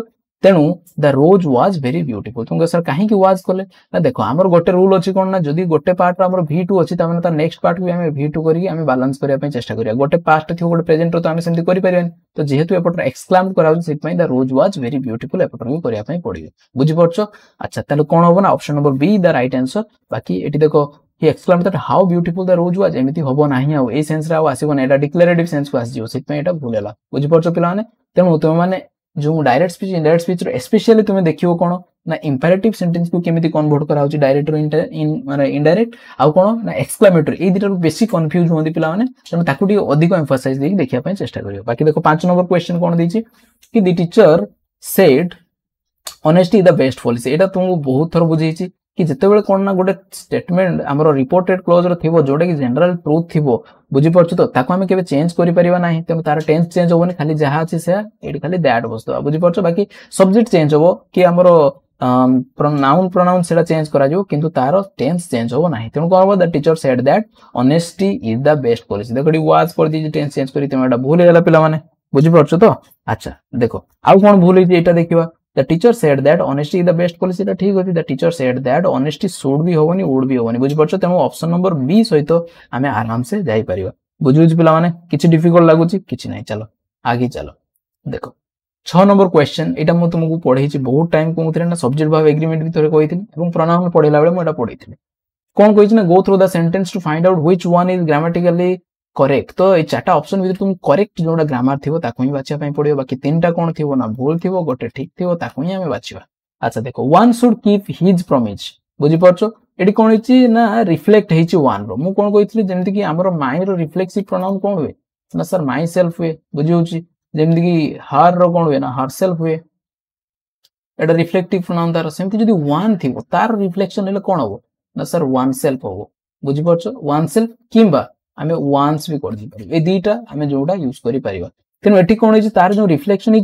ତେଣୁ the rose was very beautiful ତୁମକୁ ସାର୍ କାହିଁକି ୱାଜ୍ କଲେ ନା ଦେଖ ଆମର ଗୋଟେ ରୁଲ୍ ଅଛି କ'ଣ ନା ଯଦି ଗୋଟେ ପାର୍ଟର ଆମର ଭି ଟୁ ଅଛି ତାମାନେ ତା ନେକ୍ସଟ ପାର୍ଟକୁ ଆମେ ଭି ଟୁ କରିକି ଆମେ ବାଲାନ୍ସ କରିବା ପାଇଁ ଚେଷ୍ଟା କରିବା ଗୋଟେ ପାର୍ଟ ଥିବ ଗୋଟେ ପ୍ରେଜେଣ୍ଟର ତ ଆମେ ସେମିତି କରିପାରିବାନି ତ ଯେହେତୁ ଏପଟରେ ଏକ୍ସକ୍ଲାମ କରାଯାଉଛି ସେଥିପାଇଁ the rose was very beautiful ଏପଟକୁ କରିବା ପାଇଁ ପଡ଼ିବ ବୁଝିପାରୁଛ ଆଚ୍ଛା ତାହେଲେ କ'ଣ ହବ ନା option number B the right answer ବାକି ଏଠି ଦେଖ he explain that how beautiful the rose was ଏମିତି ହବ ନାହିଁ ଆଉ ଏଇ ସେନ୍ସରେ ଆଉ ଆସିବନି ଏଇଟା ଡିକ୍ଲାରେଟିଭ୍ ସେନ୍ସକୁ ଆସିଯିବ ସେଥିପାଇଁ ଏଇଟା ଭୁଲ ହେଲା ବୁଝିପାରୁଛ ପିଲାମାନେ ତେଣୁ ତୁମେମାନେ जो direct speech indirect speech especially तुम्हें देखो कौन ना इम्पेरेटिव सेंटेंस को केमी कनभर्ट कराऊ डायरेक्ट रु इन इनडायरेक्ट आउ कौन ना एक्सक्लामेटोरी ये दुटार बेस कन्फ्यूज हमें पे तेनाली ताकू अधिक एम्फोसाइज देखिए देखा चेस्टा कर बाकी देखो पांच नंबर क्वेश्चन कौन देखिए कि the teacher said honesty is the best policy এটা তোমাকে বহুত থর বুঝেছি କି ଯେତେବେଳେ କ'ଣ ନା ଗୋଟେ ଷ୍ଟେଟମେଣ୍ଟ ଆମର ରିପୋର୍ଟେଡ୍ କ୍ଲୋଜ୍ର ଥିବ ଯେଉଁଟାକି ଜେନେରାଲ ଟ୍ରୁଥ୍ ଥିବ ବୁଝିପାରୁଛୁ ତ ତାକୁ ଆମେ କେବେ ଚେଞ୍ଜ କରିପାରିବା ନାହିଁ ତେଣୁ ତାର ଟେନ୍ସ ଚେଞ୍ଜ ହେବନି ଖାଲି ଯାହା ଅଛି ସେୟା ଏଇଠି ଖାଲି ଦ୍ୟାଟ୍ ବସିଦେବା ବୁଝିପାରୁଛ ବାକି ସବଜେକ୍ଟ ଚେଞ୍ଜ ହେବ କି ଆମର ନାଉନ୍ ପ୍ରୋନାଉନ୍ ସେଟା ଚେଞ୍ଜ କରାଯିବ କିନ୍ତୁ ତାର ଟେନ୍ସ ଚେଞ୍ଜ ହେବ ନାହିଁ ତେଣୁ କ'ଣ ହେବ the teacher said that honesty is the best policy ଦେଖ ଏଠି ୱାଜ୍ କରିଦେଇଛି ଟେନ୍ସ ଚେଞ୍ଜ କରି ତେଣୁ ଏଇଟା ଭୁଲ ହେଇଗଲା ପିଲାମାନେ ବୁଝିପାରୁଛୁ ତ ଆଚ୍ଛା ଦେଖ ଆଉ କ'ଣ ଭୁଲ ହେଇଛି ଏଇଟା ଦେଖିବା the teacher said that honesty is the best policy टा ठीक अछि the teacher said that honesty should भी होवनी वुड भी होवनी बुझ परछ तेमो ऑप्शन नंबर बी सहित हमें आराम से जाई परबा बुझुज पिला माने किछि डिफिकल्ट लागुछि किछि नै चलो आगे चलो देखो ছ নম্বর কোয়েশ্চেন এটা মু তোমাকে পড়াইছি বহুত টাইম কোথায় না সবজেক্ট ভাবে এগ্রিমেন্ট ভিতরে কইଥିଲି এবং প্রণাম পড়াইলা বেলে মু এটা পড়াইଥିଲି কোন কইছি না go through the sentence to find out which one is grammatically correct ତ ଏଇ ଚାରିଟା ଅପସନ୍ ଭିତରେ ତୁମକୁ କରେକ୍ଟ ଯେଉଁଟା ଗ୍ରାମାର ଥିବ ତାକୁ ହିଁ ବାଛିବା ପାଇଁ ପଡ଼ିବ ବାକି ତିନିଟା କ'ଣ ଥିବ ନା ଭୁଲ ଥିବ ଗୋଟେ ଠିକ୍ ଥିବ ତାକୁ ହିଁ ଆମେ ବାଛିବା ଆଚ୍ଛା ଦେଖ one should keep his promise ବୁଝିପାରୁଛ ଏଠି କ'ଣ ହେଇଛି ନା ରିଫ୍ଲେକ୍ଟ ହେଇଛି ୱାନ୍ ର ମୁଁ କ'ଣ କହିଥିଲି ଯେମିତିକି ଆମର ମାଇର ରିଫ୍ଲେକ୍ସିଭ୍ ପ୍ରୋନାଉନ୍ କ'ଣ ହୁଏ ନା ସାର୍ ମାଇ ସେଲ୍ଫ ହୁଏ ବୁଝିହଉଛି ଯେମିତିକି ହାର୍ର କ'ଣ ହୁଏ ନା ହାର୍ ସେଲ୍ଫ ହୁଏ ଏଟା ରିଫ୍ଲେକ୍ଟିଭ୍ ପ୍ରୋନାଉନ୍ ତାର ସେମିତି ଯଦି ୱାନ୍ ଥିବ ତାର ରିଫ୍ଲେକ୍ସନ୍ ହେଲେ କ'ଣ ହବ ନା ସାର୍ ୱାନ୍ ସେଲ୍ଫ ହବ ବୁଝିପାରୁଛ ୱାନ୍ ସେଲ୍ଫ କିମ୍ବା आम वन्स भी कर दीटा आम जो यूज कर तेनाली कौन तार जो रिफ्लेक्शन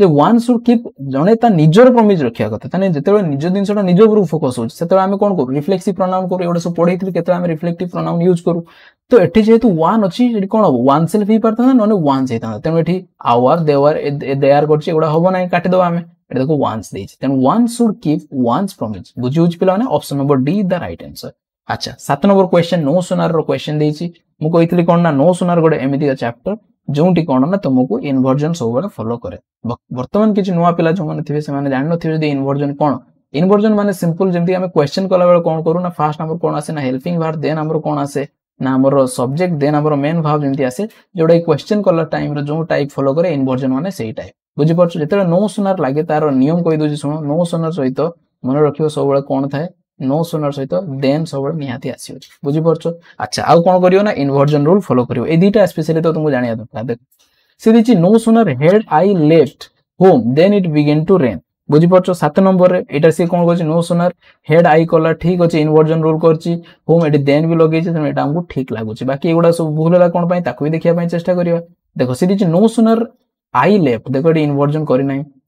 जो वन सुड कि जड़े निजर प्रमेज रखा कथा जितने निज जिन निज फोकस होते कौन करू रिफ्लेक्स प्रोनाउन करू एगे सब पढ़े आम रिफ्लेक्टिव प्रोनाउन यूज करू तो ये जेहतु तो वन अच्छी कौन हम वन सेल्फ हो पार्था ना वन होता तेनाली आवर देवर देआर कर काटेद आम देखो वन देखिए तेनाली वन सुड कि वन प्रमेज बुझी पे option number D the right answer আচ্ছা সাত নম্বর কোয়েশ্চেন ନୋ ସୁନାରର କୋଏଶ୍ଚେନ୍ ଦେଇଛି ମୁଁ କହିଥିଲି କ'ଣ ନା ନୋ ସୁନାର ଗୋଟେ ଏମିତିକା ଚାପ୍ଟର ଯେଉଁଠି କ'ଣ ନା ତୁମକୁ ଇନଭର୍ଜନ ସବୁବେଳେ ଫଲୋ କରେ ବର୍ତ୍ତମାନ କିଛି ନୂଆ ପିଲା ଯେଉଁମାନେ ଥିବେ ସେମାନେ ଜାଣିନଥିବେ ଯଦି ଇନଭର୍ଜନ କ'ଣ ইনভর্জন মানে সিম্পল যেমন আমি কোয়েশ্চেন কলাবেলে কোণ করু না ফার্স্ট নম্বর কোণ আসে না হেল্পিং ভার্ব দেন আমার কোণ আসে না আমার সবজেক্ট দেন আমার মেন ভাব যেমন আসে যেটা কোয়েশ্চেন কলা টাইমর যে টাইপ ফলো করে ইনভর্জন মানে সেই টাইপ বুঝিপারছ যেতবে নো সোনার লাগে তার নিয়ম কই দেছি শুণ নো সোনার সহিত মনে রাখব সবুলে কোণ থাকে নো ସୁନର ସହିତ ଦେନ୍ ସବୁବେଳେ ନିହାତି ଆସିବ ବୁଝିପାରୁଛ ଆଚ୍ଛା ଆଉ କ'ଣ କରିବ ନା ଇନଭର୍ଜନ ରୁଲ୍ ଫଲୋ କରିବ ଏଇ ଦୁଇଟା ସ୍ପେଶାଲି ତ ତୁମକୁ ଜାଣିବା ଦରକାର ଦେଖ ସେ ଦେଇଛି no sooner had I left home then it begin to rain বুঝিপারছ সাত নম্বরের এটা সে কোণ করছে নো সোনার হেড আই কলা ঠিক আছে ইনভর্জন রোল করছি হোম এটি দেন বি লগাইছে তেমন এটা আমাকে ঠিক লাগুছে বাকি এগুলা সব ভুল হলা কোণ পাই তাকে বি দেখিবা পাই চেষ্টা করিবা দেখো সে দিচ্ছে নো সোনার আই লেফট দেখো এটা ইনভর্জন করি নাই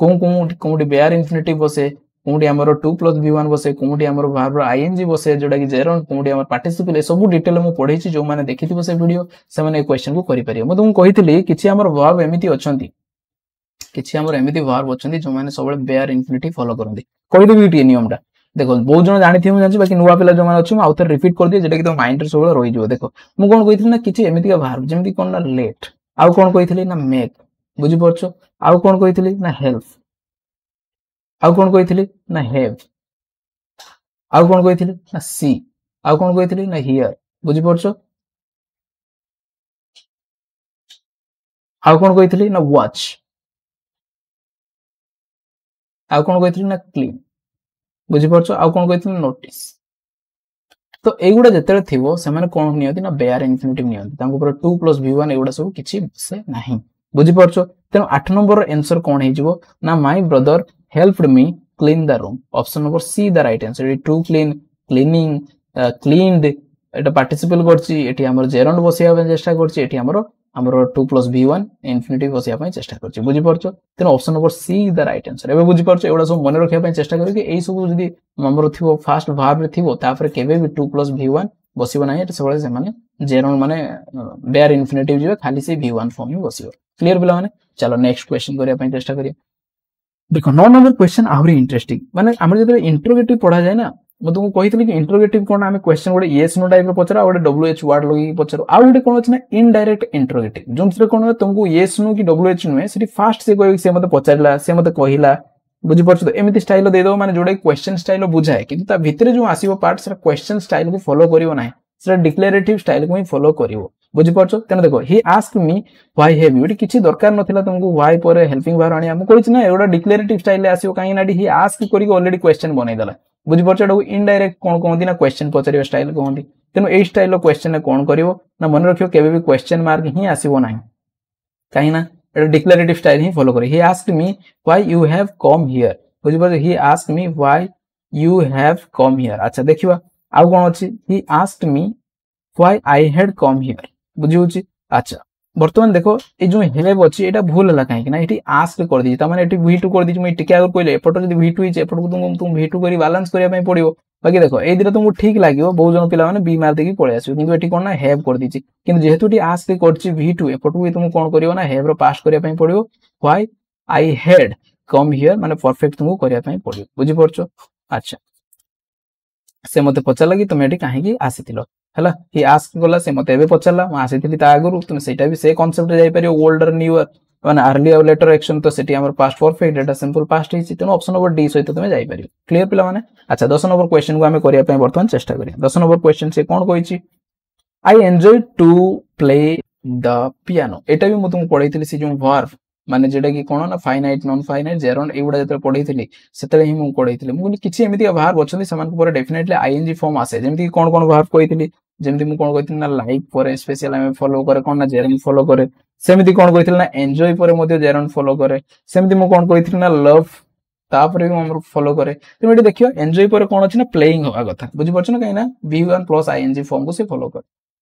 কোন কোউটি কোউটি বেয়ার ইনফিনিটিভ বসে কোউটি আমার টু প্লস ভি ওয়ান বসে কোউটি আমার ভার্বর আইএনজি বসে যেটা কি জেরন কোউটি আমার পার্টিসিপল এসব ডিটেল মু পড়েছি যে মানে দেখিথিব সে ভিডিও সেমানে এই কোশ্চেন কু করি পারিবে মু তুমি কইଥିଲି কিছু আমার ভার্ব এমিতি অছন্তি কিছু আমার এমিতি ভার্ব অছন্তি যে মানে সবলে বেয়ার ইনফিনিটিভ ফলো করন্তি কইদেবি টিয়ে নিয়মটা দেখো বহু জন জানিথিবে মু জানি বাকি নুয়া পিলা যে মানে অছি মু আউতে রিপিট কর দিয়ে যেটা কি তো মাইন্ড রে সবলে রই যিব দেখো মু কোন কইଥିଲି না কিছু এমিতি ভার্ব যেমিতি কোন না লেট আউ কোন কইଥିଲି না মেক ବୁଝିପାରୁଛ ଆଉ କ'ଣ କହିଥିଲି ନା ହେଲ୍ପ ଆଉ କ'ଣ କହିଥିଲି ନା ହେଭ୍ ଆଉ କ'ଣ କହିଥିଲି ନା ସି ଆଉ କ'ଣ କହିଥିଲି ନା ହିୟର ବୁଝିପାରୁଛ ଆଉ କ'ଣ କହିଥିଲି ନା ୱାଚ୍ ଆଉ କ'ଣ କହିଥିଲି ନା କ୍ଲିନ୍ ବୁଝିପାରୁଛ ଆଉ କ'ଣ କହିଥିଲି ନୋଟିସ୍ ତ ଏଇଗୁଡ଼ା ଯେତେବେଳେ ଥିବ ସେମାନେ କ'ଣ ନିଅନ୍ତି ନା ବେୟାର ଇନଫିନିଟିଭ ନିଅନ୍ତି ତାଙ୍କ ଉପରେ ଟୁ ପ୍ଲସ୍ ଭି ୱାନ୍ ଏଗୁଡ଼ା ସବୁ କିଛି ବସେ ନାହିଁ বুঝিপারছ তেমন আট নম্বর আনসর কোণ হয়ে না my brother helped me clean the room option number C the right answer এটি টু ক্লিন ক্লিনিং ক্লিনড এটা পার্টিসিপেট করছি এটি আমার জেরন্ড বসাইয়া চেষ্টা করছি এটি আমার আমার to plus V one infinitive বসাইয়া চেষ্টা করছি বুঝিপারছ তেমন option number C the right answer এবার বুঝিপারছ এগুলা সব মনে রাখা চেষ্টা করি এই সব যদি নম্বর থার্স্ট ভার্ভে থাকবে তাপরে কেবে be to plus V one বসিব না এটা সেভাবে সে जेरो माने बेयर इनफिनिटिव जीव खाली से v1 फॉर्म में बसियो क्लियर बिला माने चलो नेक्स्ट क्वेश्चन करिया पई चेष्टा करिया देखो नौ नंबर क्वेश्चन आहुरी इंटरेस्टिंग माने हमर जेते इंटरोगेटिव पढ़ा जाय ना ମୁଁ ତୁମକୁ କହିଥିଲି କି ଇଣ୍ଟ୍ରୋଗେଟିଭ୍ କ'ଣ ଆମେ କ୍ୱେଶ୍ଚନ୍ ଗୋଟେ ୟେସ୍ ନୋ ଟାଇପ୍ର ପଚାର ଆଉ ଗୋଟେ ଡବ୍ଲ୍ୟୁ ଏଚ୍ ୱାର୍ଡ଼ ଲଗେଇକି ପଚାରୁ ଆଉ ଗୋଟେ କ'ଣ ଅଛି ନା ଇନଡାଇରେକ୍ଟ ଇଣ୍ଟ୍ରୋଗେଟିଭ୍ ଯେଉଁଥିରେ କ'ଣ ହୁଏ ତୁମକୁ ୟେସ୍ ନୋ କି ଡବ୍ଲ୍ୟୁ ଏଚ୍ ନୁହେଁ ସେଠି ଫାର୍ଷ୍ଟ ସେ କହିବ ସେ ମୋତେ ପଚାରିଲା ସେ ମୋତେ କହିଲା ବୁଝିପାରୁଛୁ ତ ଏମିତି ଷ୍ଟାଇଲ ଦେଇଦେବ ମାନେ ଯୋଉଟା କ୍ୱେଶ୍ଚନ୍ ଷ୍ଟାଇଲ ବୁଝାଏ କିନ୍ତୁ ତା ଭିତରେ ଯେଉଁ ଆସିବ ପାର୍ଟ ସେଟା କ୍ୱେଶ୍ଚନ୍ ଷ୍ଟାଇଲକୁ ଫଲୋ କରିବ ନାହିଁ সেটা ডিক্লারেটিভ স্টাইলକୁ ହିଁ ଫଲୋ କରିବ ବୁଝିପାରୁଛ ତେଣୁ ଦେଖ he ask me why have you ଏଠି କିଛି ଦରକାର ନଥିଲା ତୁମକୁ ହ୍ୱାଇ ପରେ ହେଲ୍ପିଂ ଭାର ଆଣିବା ମୁଁ କହିଛି ନା ଏଗୁଡ଼ା ଡିକ୍ଲାରେଟିଭ ଷ୍ଟାଇଲରେ ଆସିବ କାହିଁକି ନା ଏଠି ହି ଆସ୍କ କରିକି ଅଲରେଡି କ୍ୱେଶ୍ଚନ ବନେଇଦେଲା ବୁଝିପାରୁଛ ଏଟାକୁ ଇନଡାଇରେକ୍ଟ କ'ଣ କହନ୍ତି ନା କ୍ୱେଶ୍ଚନ ପଚାରିବା ଷ୍ଟାଇଲ କହନ୍ତି ତେଣୁ ଏଇ ଷ୍ଟାଇଲର କ୍ୱେଶ୍ଚନରେ କ'ଣ କରିବ ନା ମନେ ରଖିବ କେବେ ବି କ୍ୱେଶ୍ଚନ ମାର୍କ ହିଁ ଆସିବ ନାହିଁ କାହିଁକି ନା এটা ডিক্লারেটিভ স্টাইল হি ফলো করে he ask me why you have come here বুঝিপারছ he ask me why you have come here আচ্ছা দেখিবা ଆଉ କ'ଣ ଅଛି he asked me why I had come here ବୁଝିହେଉଛି ଆଚ୍ଛା বর্তমান দেখো এই যে হেভ অছি এটা ভুল হল কাহিঁকি না এটি আস্ক করেদি তার মানে এটি ভি টু করেদি মুই টিকে আগে কইলে এপট যদি ভি টু হয়েছে এপটক তুমি তুমি ভি টু করে বালান্স করা পড়ব বাকি দেখো এই দুটা তুমি ঠিক লাগিব বহু জন পিলা মানে বি মার দেখি পড়ে আসবে কিন্তু এটি কোণ না হেভ করেদিছি কিন্তু যেহেতু এটি আস্ক করছি ভি টু এপটক তুমি কোণ করব না হেভ র পাস করা পড়ব why I had come here মানে পরফেক্ট তুমি করা পড়ব বুঝিপারছ আচ্ছা ସେ ମୋତେ ପଚାରିଲା କି ତୁମେ ଏଠି କାହିଁକି ଆସିଥିଲ ହେଲା ହି ଆସ୍କ କଲା ସେ ମୋତେ ଏବେ ପଚାରିଲା ମୁଁ ଆସିଥିଲି ତା ଆଗରୁ ତୁମେ ସେଇଟା ବି ସେ କନସେପ୍ଟରେ ଯାଇପାରିବ ଓଲ୍ଡର ନ୍ୟୁଅର ମାନେ ଆର୍ଲି ଆଉ ଲେଟର ଏକ୍ସନ ତ ସେଠି ଆମର ପାଷ୍ଟ ପରଫେକ୍ଟ ଏଟା ସିମ୍ପଲ ପାଷ୍ଟ ହେଇଛି ତେଣୁ ଅପସନ ନମ୍ବର ଡି ସହିତ ତୁମେ ଯାଇପାରିବ କ୍ଲିୟର ପିଲାମାନେ ଆଚ୍ଛା ଦଶ ନମ୍ବର କ୍ୱେଶ୍ଚନକୁ ଆମେ କରିବା ପାଇଁ ବର୍ତ୍ତମାନ ଚେଷ୍ଟା କରିବା ଦଶ ନମ୍ବର କ୍ୱେଶ୍ଚନ ସେ କ'ଣ କହିଛି I enjoy to play the piano ଏଇଟା ବି ମୁଁ ତୁମକୁ ପଢ଼େଇଥିଲି ସେ ଯେଉଁ ଭର୍ଭ ମାନେ ଯେଉଁଟାକି କ'ଣ ନା ଫାଇନାଇଟ୍ ନନ୍ ଫାଇନାଇଟ୍ ଜେରନ୍ ଏଇଗୁଡ଼ା ଯେତେବେଳେ ପଢ଼େଇଥିଲି ସେତେବେଳେ ହିଁ ମୁଁ ପଢ଼େଇଥିଲି ମୁଁ କହିଲି କିଛି ଏମିତିକା ଭାର୍ବ ଅଛନ୍ତି ସେମାନଙ୍କ ପରେ ଡେଫିନେଟଲି ଆଇଏନ୍ଜି ଫର୍ମ ଆସେ ଯେମିତିକି କ'ଣ କ'ଣ ଭାର୍ବ କହିଥିଲି ଯେମିତି ମୁଁ କ'ଣ କହିଥିଲି ନା ଲାଇକ୍ ପରେ ସ୍ପେସିଆଲ ଆମେ ଫଲୋ କରେ କ'ଣ ନା ଜେରନ୍ ଫଲୋ କରେ ସେମିତି କ'ଣ କହିଥିଲି ନା ଏନ୍ଜୟ ପରେ ମଧ୍ୟ ଜେରନ୍ ଫଲୋ କରେ ସେମିତି ମୁଁ କ'ଣ କହିଥିଲି ନା ଲଭ୍ ତାପରେ ବି ମୁଁ ଆମର ଫଲୋ କରେ ତେଣୁ ଏଠି ଦେଖିବା ଏନ୍ଜୟ ପରେ କ'ଣ ଅଛି ନା ପ୍ଲେଇଂ ହେବା କଥା ବୁଝିପାରୁଛ ନା କାହିଁକି ନା ଭି ୱାନ୍ ପ୍ଲସ୍ ଆଇଏନ୍ଜି ଫର୍ମକୁ ସେ ଫଲୋ କରେ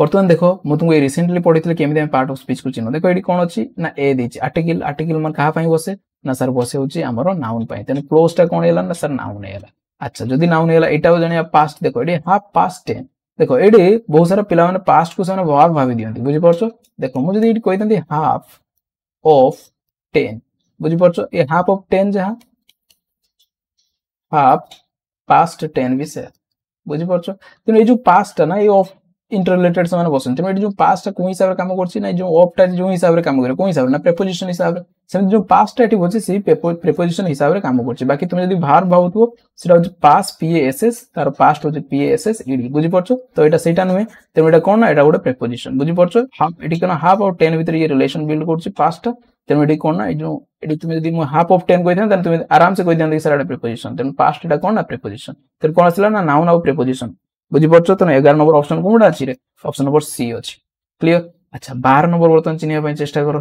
ବର୍ତ୍ତମାନ ଦେଖ ମୁଁ ତୁମକୁ ଏଇ ରିସେଣ୍ଟଲି ପଢ଼ିଥିଲି କେମିତି ଆମେ ପାର୍ଟ ଅଫ୍ ସ୍ପିଚ୍କୁ ଚିହ୍ନ ଦେଖ ଏଠି କ'ଣ ଅଛି ନା ଏ ଦେଇଛି ଆର୍ଟିକିଲ ଆର୍ଟିକିଲ ମାନେ କାହା ପାଇଁ ବସେ ନା ସାର୍ ବସେ ହେଉଛି ଆମର ନାଉନ୍ ପାଇଁ ତେଣୁ କ୍ଲୋଜ୍ଟା କ'ଣ ହେଲା ନା ସାର୍ ନାଉନ୍ ହେଇଗଲା ଆଚ୍ଛା ଯଦି ନାଉନ୍ ହେଇଗଲା ଏଇଟାକୁ ଜାଣିବା ପାଷ୍ଟ ଦେଖ ଏଠି ହାଫ୍ ପାଷ୍ଟ ଟେନ୍ ଦେଖ ଏଠି ବହୁତ ସାରା ପିଲାମାନେ ପାଷ୍ଟକୁ ସେମାନେ ଭାବ ଭାବି ଦିଅନ୍ତି ବୁଝିପାରୁଛ ଦେଖ ମୁଁ ଯଦି ଏଠି କହିଥାନ୍ତି ହାଫ୍ ଅଫ୍ ଟେନ୍ ବୁଝିପାରୁଛ ଏ ହାଫ୍ ଅଫ୍ ଟେନ୍ ଯାହା ହାଫ୍ ପାଷ୍ଟ ଟେନ୍ ବି ସେୟା ବୁଝିପାରୁଛ ତେଣୁ ଏଇ ଯୋଉ ପାଷ୍ଟଟା ନା ଏଇ ଅଫ୍ ଇଣ୍ଟରରିଲେଟେଡ୍ ସେମାନେ ବସନ୍ତି ତେଣୁ ଏଠି ଯେଉଁ ପାଷ୍ଟଟା କୋଉ ହିସାବରେ କାମ କରୁଛି ନା ଯେଉଁ ଅଫ୍ଟା ଯେଉଁ ହିସାବରେ କାମ କରିବ କୋଉ ହିସାବରେ ନା ପ୍ରେପୋଜିସନ୍ ହିସାବରେ ସେମିତି ଯେଉଁ ପାଷ୍ଟଟା ଏଠି ବସୁଛି ସେଇ ପ୍ରେପୋଜିସନ୍ ହିସାବରେ କାମ କରୁଛି ବାକି ତୁମେ ଯଦି ଭାର ଭାବୁଥିବ ସେଟା ହେଉଛି ପାସ୍ ପିଏଏସ୍ଏସ୍ ତାର ପାଷ୍ଟ ହେଉଛି ପିଏଏସ୍ଏସ୍ ଇଡି ବୁଝିପାରୁଛ ତ ଏଇଟା ସେଇଟା ନୁହେଁ ତେଣୁ ଏଇଟା କ'ଣ ନା ଏଇଟା ଗୋଟେ ପ୍ରେପୋଜିସନ୍ ବୁଝିପାରୁଛ ହାଫ୍ ଏଠି କ'ଣ ହାଫ୍ ଆଉ ଟେନ୍ ଭିତରେ ଇଏ ରିଲେସନ୍ ବିଲ୍ଡ କରୁଛି ପାଷ୍ଟଟା ତେଣୁ ଏଠି କ'ଣ ନା ଏଇ ଯେଉଁ ଏଠି তুমি যদি ମୁଁ ହାଫ୍ ଅଫ୍ ଟେନ୍ କହିଥାନ୍ତି ତାହେଲେ তুমি ଆରାମସେ କହିଥାନ୍ତି କି ସାର୍ ଏଇଟା ପ୍ରିପୋଜିସନ୍ ତେଣୁ ପାଷ୍ଟ ଏଇଟା କ'ଣ ନା ପ୍ରିପୋଜିସନ୍ ତେଣୁ କ'ଣ ଆସିଲା ନା ନାଉନ୍ ଆଉ ପ୍ରିପୋଜିସନ୍ ବୁଝିପାରୁଛ ତେଣୁ ଏଗାର ନମ୍ବର ଅପସନ କୋଉଟା ଅଛି ରେ ଅପସନ ନମ୍ବର ସି ଅଛି କ୍ଲିଅର ଆଚ୍ଛା ବାର ନମ୍ବର ବର୍ତ୍ତମାନ ଚିହ୍ନିବା ପାଇଁ ଚେଷ୍ଟା କର